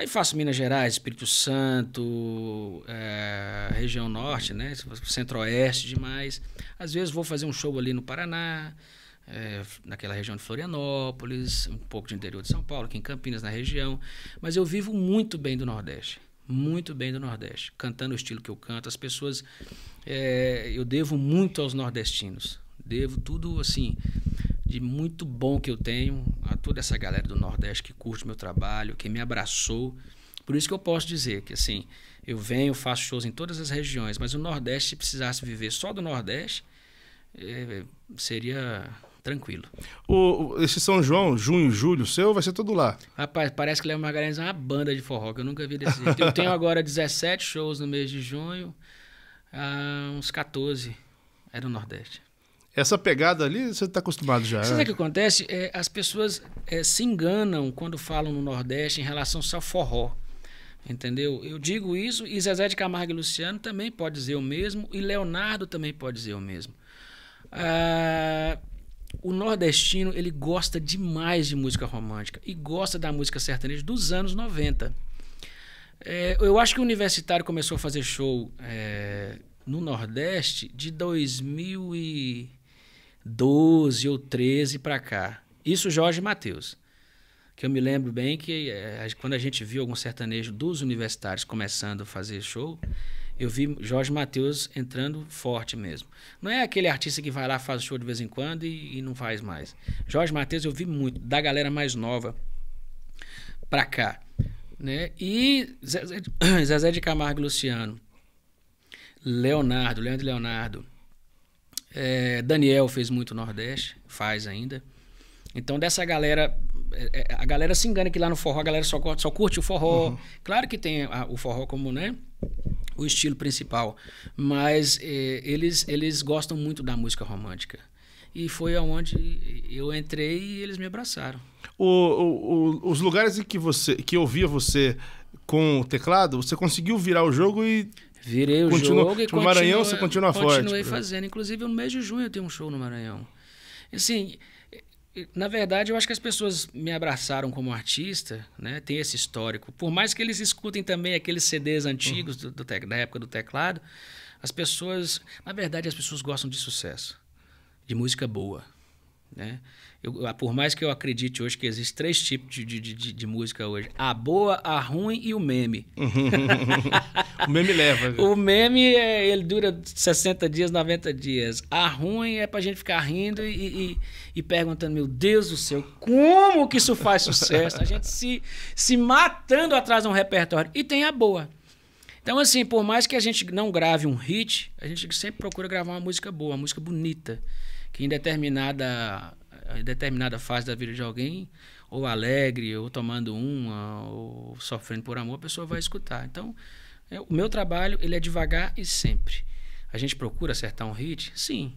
Aí faço Minas Gerais, Espírito Santo, é, região norte, né? Centro-oeste demais. Às vezes vou fazer um show ali no Paraná, é, naquela região de Florianópolis, um pouco de interior de São Paulo, aqui em Campinas, na região. Mas eu vivo muito bem do Nordeste. Muito bem do Nordeste. Cantando o estilo que eu canto. As pessoas. É, eu devo muito aos nordestinos. Devo tudo assim de muito bom que eu tenho a toda essa galera do Nordeste que curte meu trabalho, que me abraçou. Por isso que eu posso dizer que assim, eu venho, faço shows em todas as regiões, mas o Nordeste, se precisasse viver só do Nordeste, é, seria tranquilo. O, esse São João, junho, julho, seu, vai ser todo lá. Rapaz, parece que Léo Magalhães é uma banda de forró, que eu nunca vi desse jeito. Eu tenho agora 17 shows no mês de junho, ah, uns 14 é no Nordeste. Essa pegada ali você está acostumado já. Sabe né? o é? que acontece? É, as pessoas é, se enganam quando falam no Nordeste em relação só ao forró. Entendeu? Eu digo isso e Zezé de Camargo e Luciano também pode dizer o mesmo e Leonardo também pode dizer o mesmo. Ah, o nordestino ele gosta demais de música romântica e gosta da música sertaneja dos anos 90. É, eu acho que o universitário começou a fazer show é, no Nordeste de 2000 e 12 ou 13 para cá. Isso Jorge Matheus. Que eu me lembro bem que é, quando a gente viu algum sertanejo dos universitários começando a fazer show, eu vi Jorge Matheus entrando forte mesmo. Não é aquele artista que vai lá, faz show de vez em quando e, e não faz mais. Jorge Matheus eu vi muito, da galera mais nova para cá. Né? E Zezé de Camargo e Luciano. Leonardo, Leandro Leonardo. É, Daniel fez muito Nordeste, faz ainda. Então, dessa galera, é, é, a galera se engana que lá no forró a galera só, curte, só curte o forró. Uhum. Claro que tem a, o forró como, né? O estilo principal. Mas é, eles, eles gostam muito da música romântica. E foi aonde eu entrei e eles me abraçaram. O, o, o, os lugares em que você que eu via você com o teclado, você conseguiu virar o jogo e Virei o Continua, jogo e tipo, Maranhão você continua continuei forte. Continuei né? fazendo. Inclusive, no mês de junho eu tenho um show no Maranhão. Assim, na verdade, eu acho que as pessoas me abraçaram como artista, né? Tem esse histórico. Por mais que eles escutem também aqueles CDs antigos uhum. do, do, da época do teclado, as pessoas... Na verdade, as pessoas gostam de sucesso, de música boa, né? Eu, ah, por mais que eu acredite hoje que existem três tipos de, de, de, de, música hoje: a boa, a ruim e o meme. o meme leva. Viu? Né? O meme é, ele dura 60 dias, 90 dias. A ruim é pra gente ficar rindo e, e, e perguntando: meu Deus do céu, como que isso faz sucesso? A gente se, se matando atrás de um repertório. E tem a boa. Então, assim, por mais que a gente não grave um hit, a gente sempre procura gravar uma música boa, uma música bonita, que em determinada em determinada fase da vida de alguém, ou alegre, ou tomando uma, ou sofrendo por amor, a pessoa vai escutar. Então, é, o meu trabalho, ele é devagar e sempre. A gente procura acertar um hit? Sim.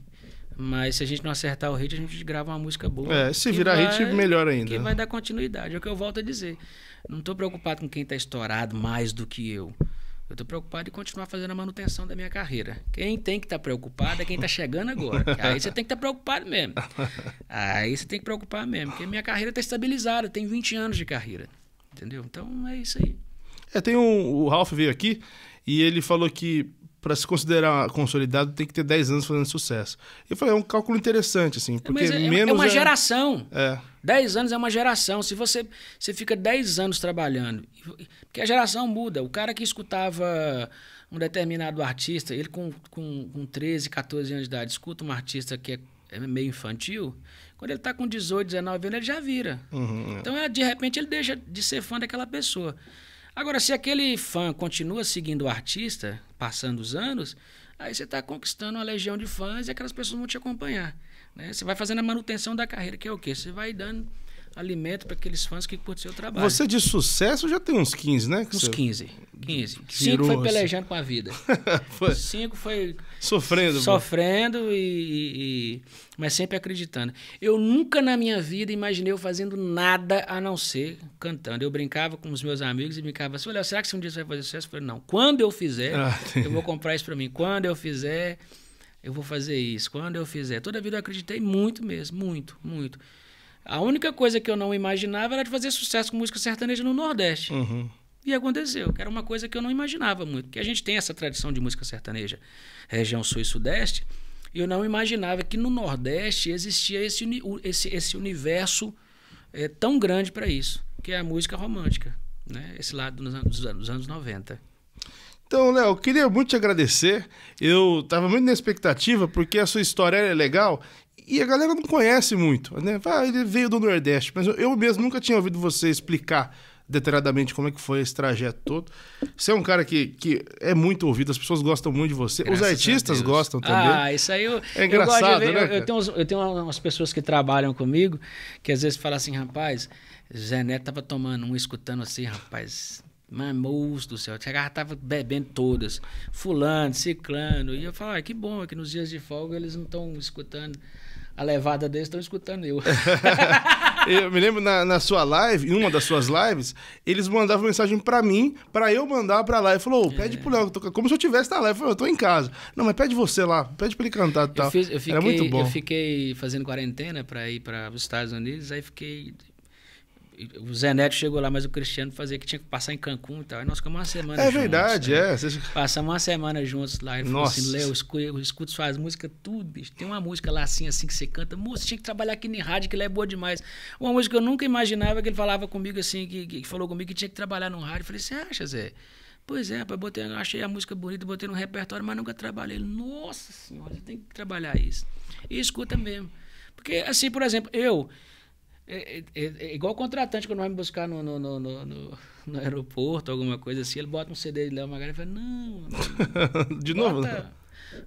Mas se a gente não acertar o hit, a gente grava uma música boa. É, se virar vai, hit, melhor ainda. Que vai dar continuidade. É o que eu volto a dizer. Não estou preocupado com quem está estourado mais do que eu. Eu estou preocupado em continuar fazendo a manutenção da minha carreira. Quem tem que estar tá preocupado é quem está chegando agora. Aí você tem que estar tá preocupado mesmo. Aí você tem que preocupar mesmo, porque minha carreira está estabilizada, tem 20 anos de carreira. Entendeu? Então é isso aí. É, tem um, o Ralph veio aqui e ele falou que para se considerar consolidado tem que ter 10 anos fazendo sucesso. Eu falei, é um cálculo interessante assim, é, porque é, é, menos é uma geração. É. 10 anos é uma geração. Se você, você fica 10 anos trabalhando, porque a geração muda. O cara que escutava um determinado artista, ele com, com, com 13, 14 anos de idade, escuta um artista que é, é meio infantil, quando ele está com 18, 19 anos, ele já vira. Uhum. Então, é, de repente, ele deixa de ser fã daquela pessoa. Agora, se aquele fã continua seguindo o artista, passando os anos, aí você está conquistando uma legião de fãs e aquelas pessoas vão te acompanhar. Né? Você vai fazendo a manutenção da carreira, que é o quê? Você vai dando alimento para aqueles fãs que curtem seu trabalho. Você de sucesso já tem uns 15, né? Uns você... 15. 15. Tirou, Cinco foi assim. pelejando assim. com a vida. foi. Cinco foi. Sofrendo. Sofrendo e, e, Mas sempre acreditando. Eu nunca na minha vida imaginei eu fazendo nada a não ser cantando. Eu brincava com os meus amigos e brincava assim: olha, será que se um dia você vai fazer sucesso? Eu falei: não. Quando eu fizer, ah, eu vou comprar isso para mim. Quando eu fizer eu vou fazer isso, quando eu fizer. Toda a vida eu acreditei muito mesmo, muito, muito. A única coisa que eu não imaginava era de fazer sucesso com música sertaneja no Nordeste. Uhum. E aconteceu, que era uma coisa que eu não imaginava muito. Porque a gente tem essa tradição de música sertaneja, região sul e sudeste, e eu não imaginava que no Nordeste existia esse, esse, esse universo é, tão grande para isso, que é a música romântica, né? esse lado dos, anos, dos anos 90. Então, Léo, queria muito te agradecer. Eu estava muito na expectativa, porque a sua história é legal e a galera não conhece muito, né? Ah, ele veio do Nordeste, mas eu mesmo nunca tinha ouvido você explicar detalhadamente como é que foi esse trajeto todo. Você é um cara que, que é muito ouvido, as pessoas gostam muito de você, Graças os artistas gostam também. Ah, isso aí eu, é engraçado, eu ver, né? Eu, eu, tenho uns, eu tenho umas pessoas que trabalham comigo que às vezes falam assim, rapaz, Zé Neto tava tomando um, escutando assim, rapaz, moço do céu, chegava, tava bebendo todas, fulano, ciclano. E eu falava, ah, que bom, é que nos dias de folga eles não estão escutando a levada deles, estão escutando eu. eu me lembro na, na, sua live, em uma das suas lives, eles mandavam mensagem para mim, para eu mandar pra e Falou, pede é. pro Léo, como se eu tivesse na live. Eu, falei, eu tô em casa. Não, mas pede você lá, pede pra ele cantar e tal. fiz, eu fiquei, Era muito bom. Eu fiquei fazendo quarentena para ir para os Estados Unidos, aí fiquei o Zé Neto chegou lá, mas o Cristiano fazia que tinha que passar em Cancún e tal. Aí nós ficamos uma semana é juntos. É verdade, né? é. Cês... Passamos uma semana juntos lá. Ele Nossa. falou assim, Léo, eu escuto, escuto suas músicas, tudo, bicho. Tem uma música lá assim, assim, que você canta. Moço, tinha que trabalhar aqui no rádio, que ele é boa demais. Uma música que eu nunca imaginava que ele falava comigo assim, que, que falou comigo que tinha que trabalhar no rádio. Eu falei, você acha, Zé? Pois é, rapaz, botei, achei a música bonita, botei no repertório, mas nunca trabalhei. Nossa senhora, tem que trabalhar isso. E escuta mesmo. Porque, assim, por exemplo, eu é, é, é, é, igual o contratante quando vai me buscar no, no, no, no, no aeroporto, alguma coisa assim, ele bota um CD de Léo Magalhães e fala, não. de bota, novo, né?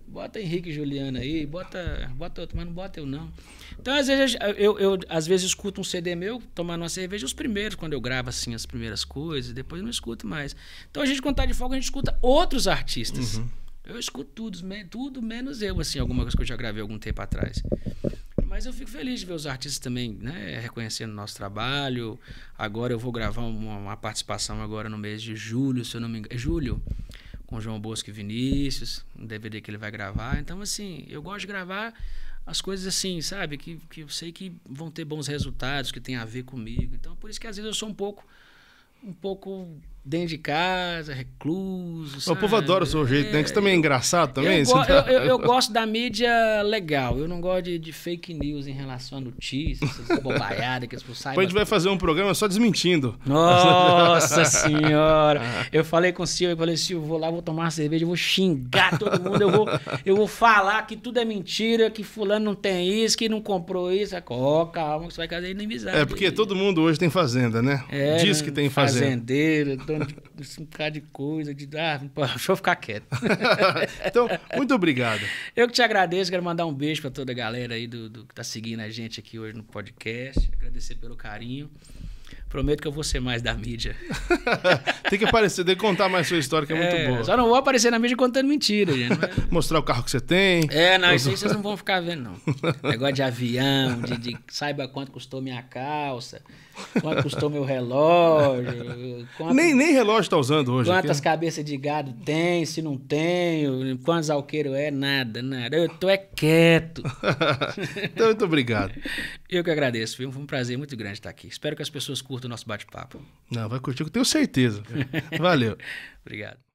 Bota Henrique Juliana aí, bota, bota outro, mas não bota eu não. Então, às vezes, eu, eu às vezes escuto um CD meu, tomando uma cerveja, os primeiros, quando eu gravo assim as primeiras coisas, depois eu não escuto mais. Então a gente, quando tá de folga, a gente escuta outros artistas. Uhum. Eu escuto tudo, tudo menos eu, assim, alguma coisa que eu já gravei algum tempo atrás. Mas eu fico feliz de ver os artistas também, né? Reconhecendo o nosso trabalho. Agora eu vou gravar uma, uma participação agora no mês de julho, se eu não me engano. É julho? Com João Bosco e Vinícius, um DVD que ele vai gravar. Então, assim, eu gosto de gravar as coisas assim, sabe? Que, que eu sei que vão ter bons resultados, que tem a ver comigo. Então, por isso que às vezes eu sou um pouco um pouco dentro de casa, recluso. Sabe? O povo adora o seu jeito, é, né? Que isso também é, é engraçado também. Eu, go tá... eu, eu, eu, gosto da mídia legal. Eu não gosto de, de fake news em relação a notícias, bobaiadas que as pessoas saibam. a gente vai fazer um programa só desmentindo. Nossa senhora! Ah. Eu falei com o Silvio, eu falei, Silvio, vou lá, vou tomar uma cerveja, eu vou xingar todo mundo, eu vou, eu vou falar que tudo é mentira, que fulano não tem isso, que não comprou isso. Ó, oh, calma, que você vai fazer inimizade. É porque todo mundo hoje tem fazenda, né? É, Diz que tem fazenda. Fazendeiro, então falando um bocado de coisa, de ah, deixa eu ficar quieto. então, muito obrigado. Eu que te agradeço, quero mandar um beijo para toda a galera aí do, do, que tá seguindo a gente aqui hoje no podcast, agradecer pelo carinho. Prometo que eu vou ser mais da mídia. tem que aparecer, tem que contar mais sua história, que é, é muito boa. Só não vou aparecer na mídia contando mentira, gente. Mas... Mostrar o carro que você tem. É, não, isso aí vocês não vão ficar vendo, não. Negócio de avião, de, de saiba quanto custou minha calça, quanto custou meu relógio. Quanto... Nem, nem relógio está usando hoje. Quantas aqui. cabeças de gado tem, se não tenho, quantos alqueiros é, nada, nada. Eu tô é quieto. então, muito obrigado. Eu que agradeço, viu? Foi um prazer muito grande estar aqui. Espero que as pessoas curtam curta o nosso bate-papo. Não, vai curtir, eu tenho certeza. Valeu. Obrigado.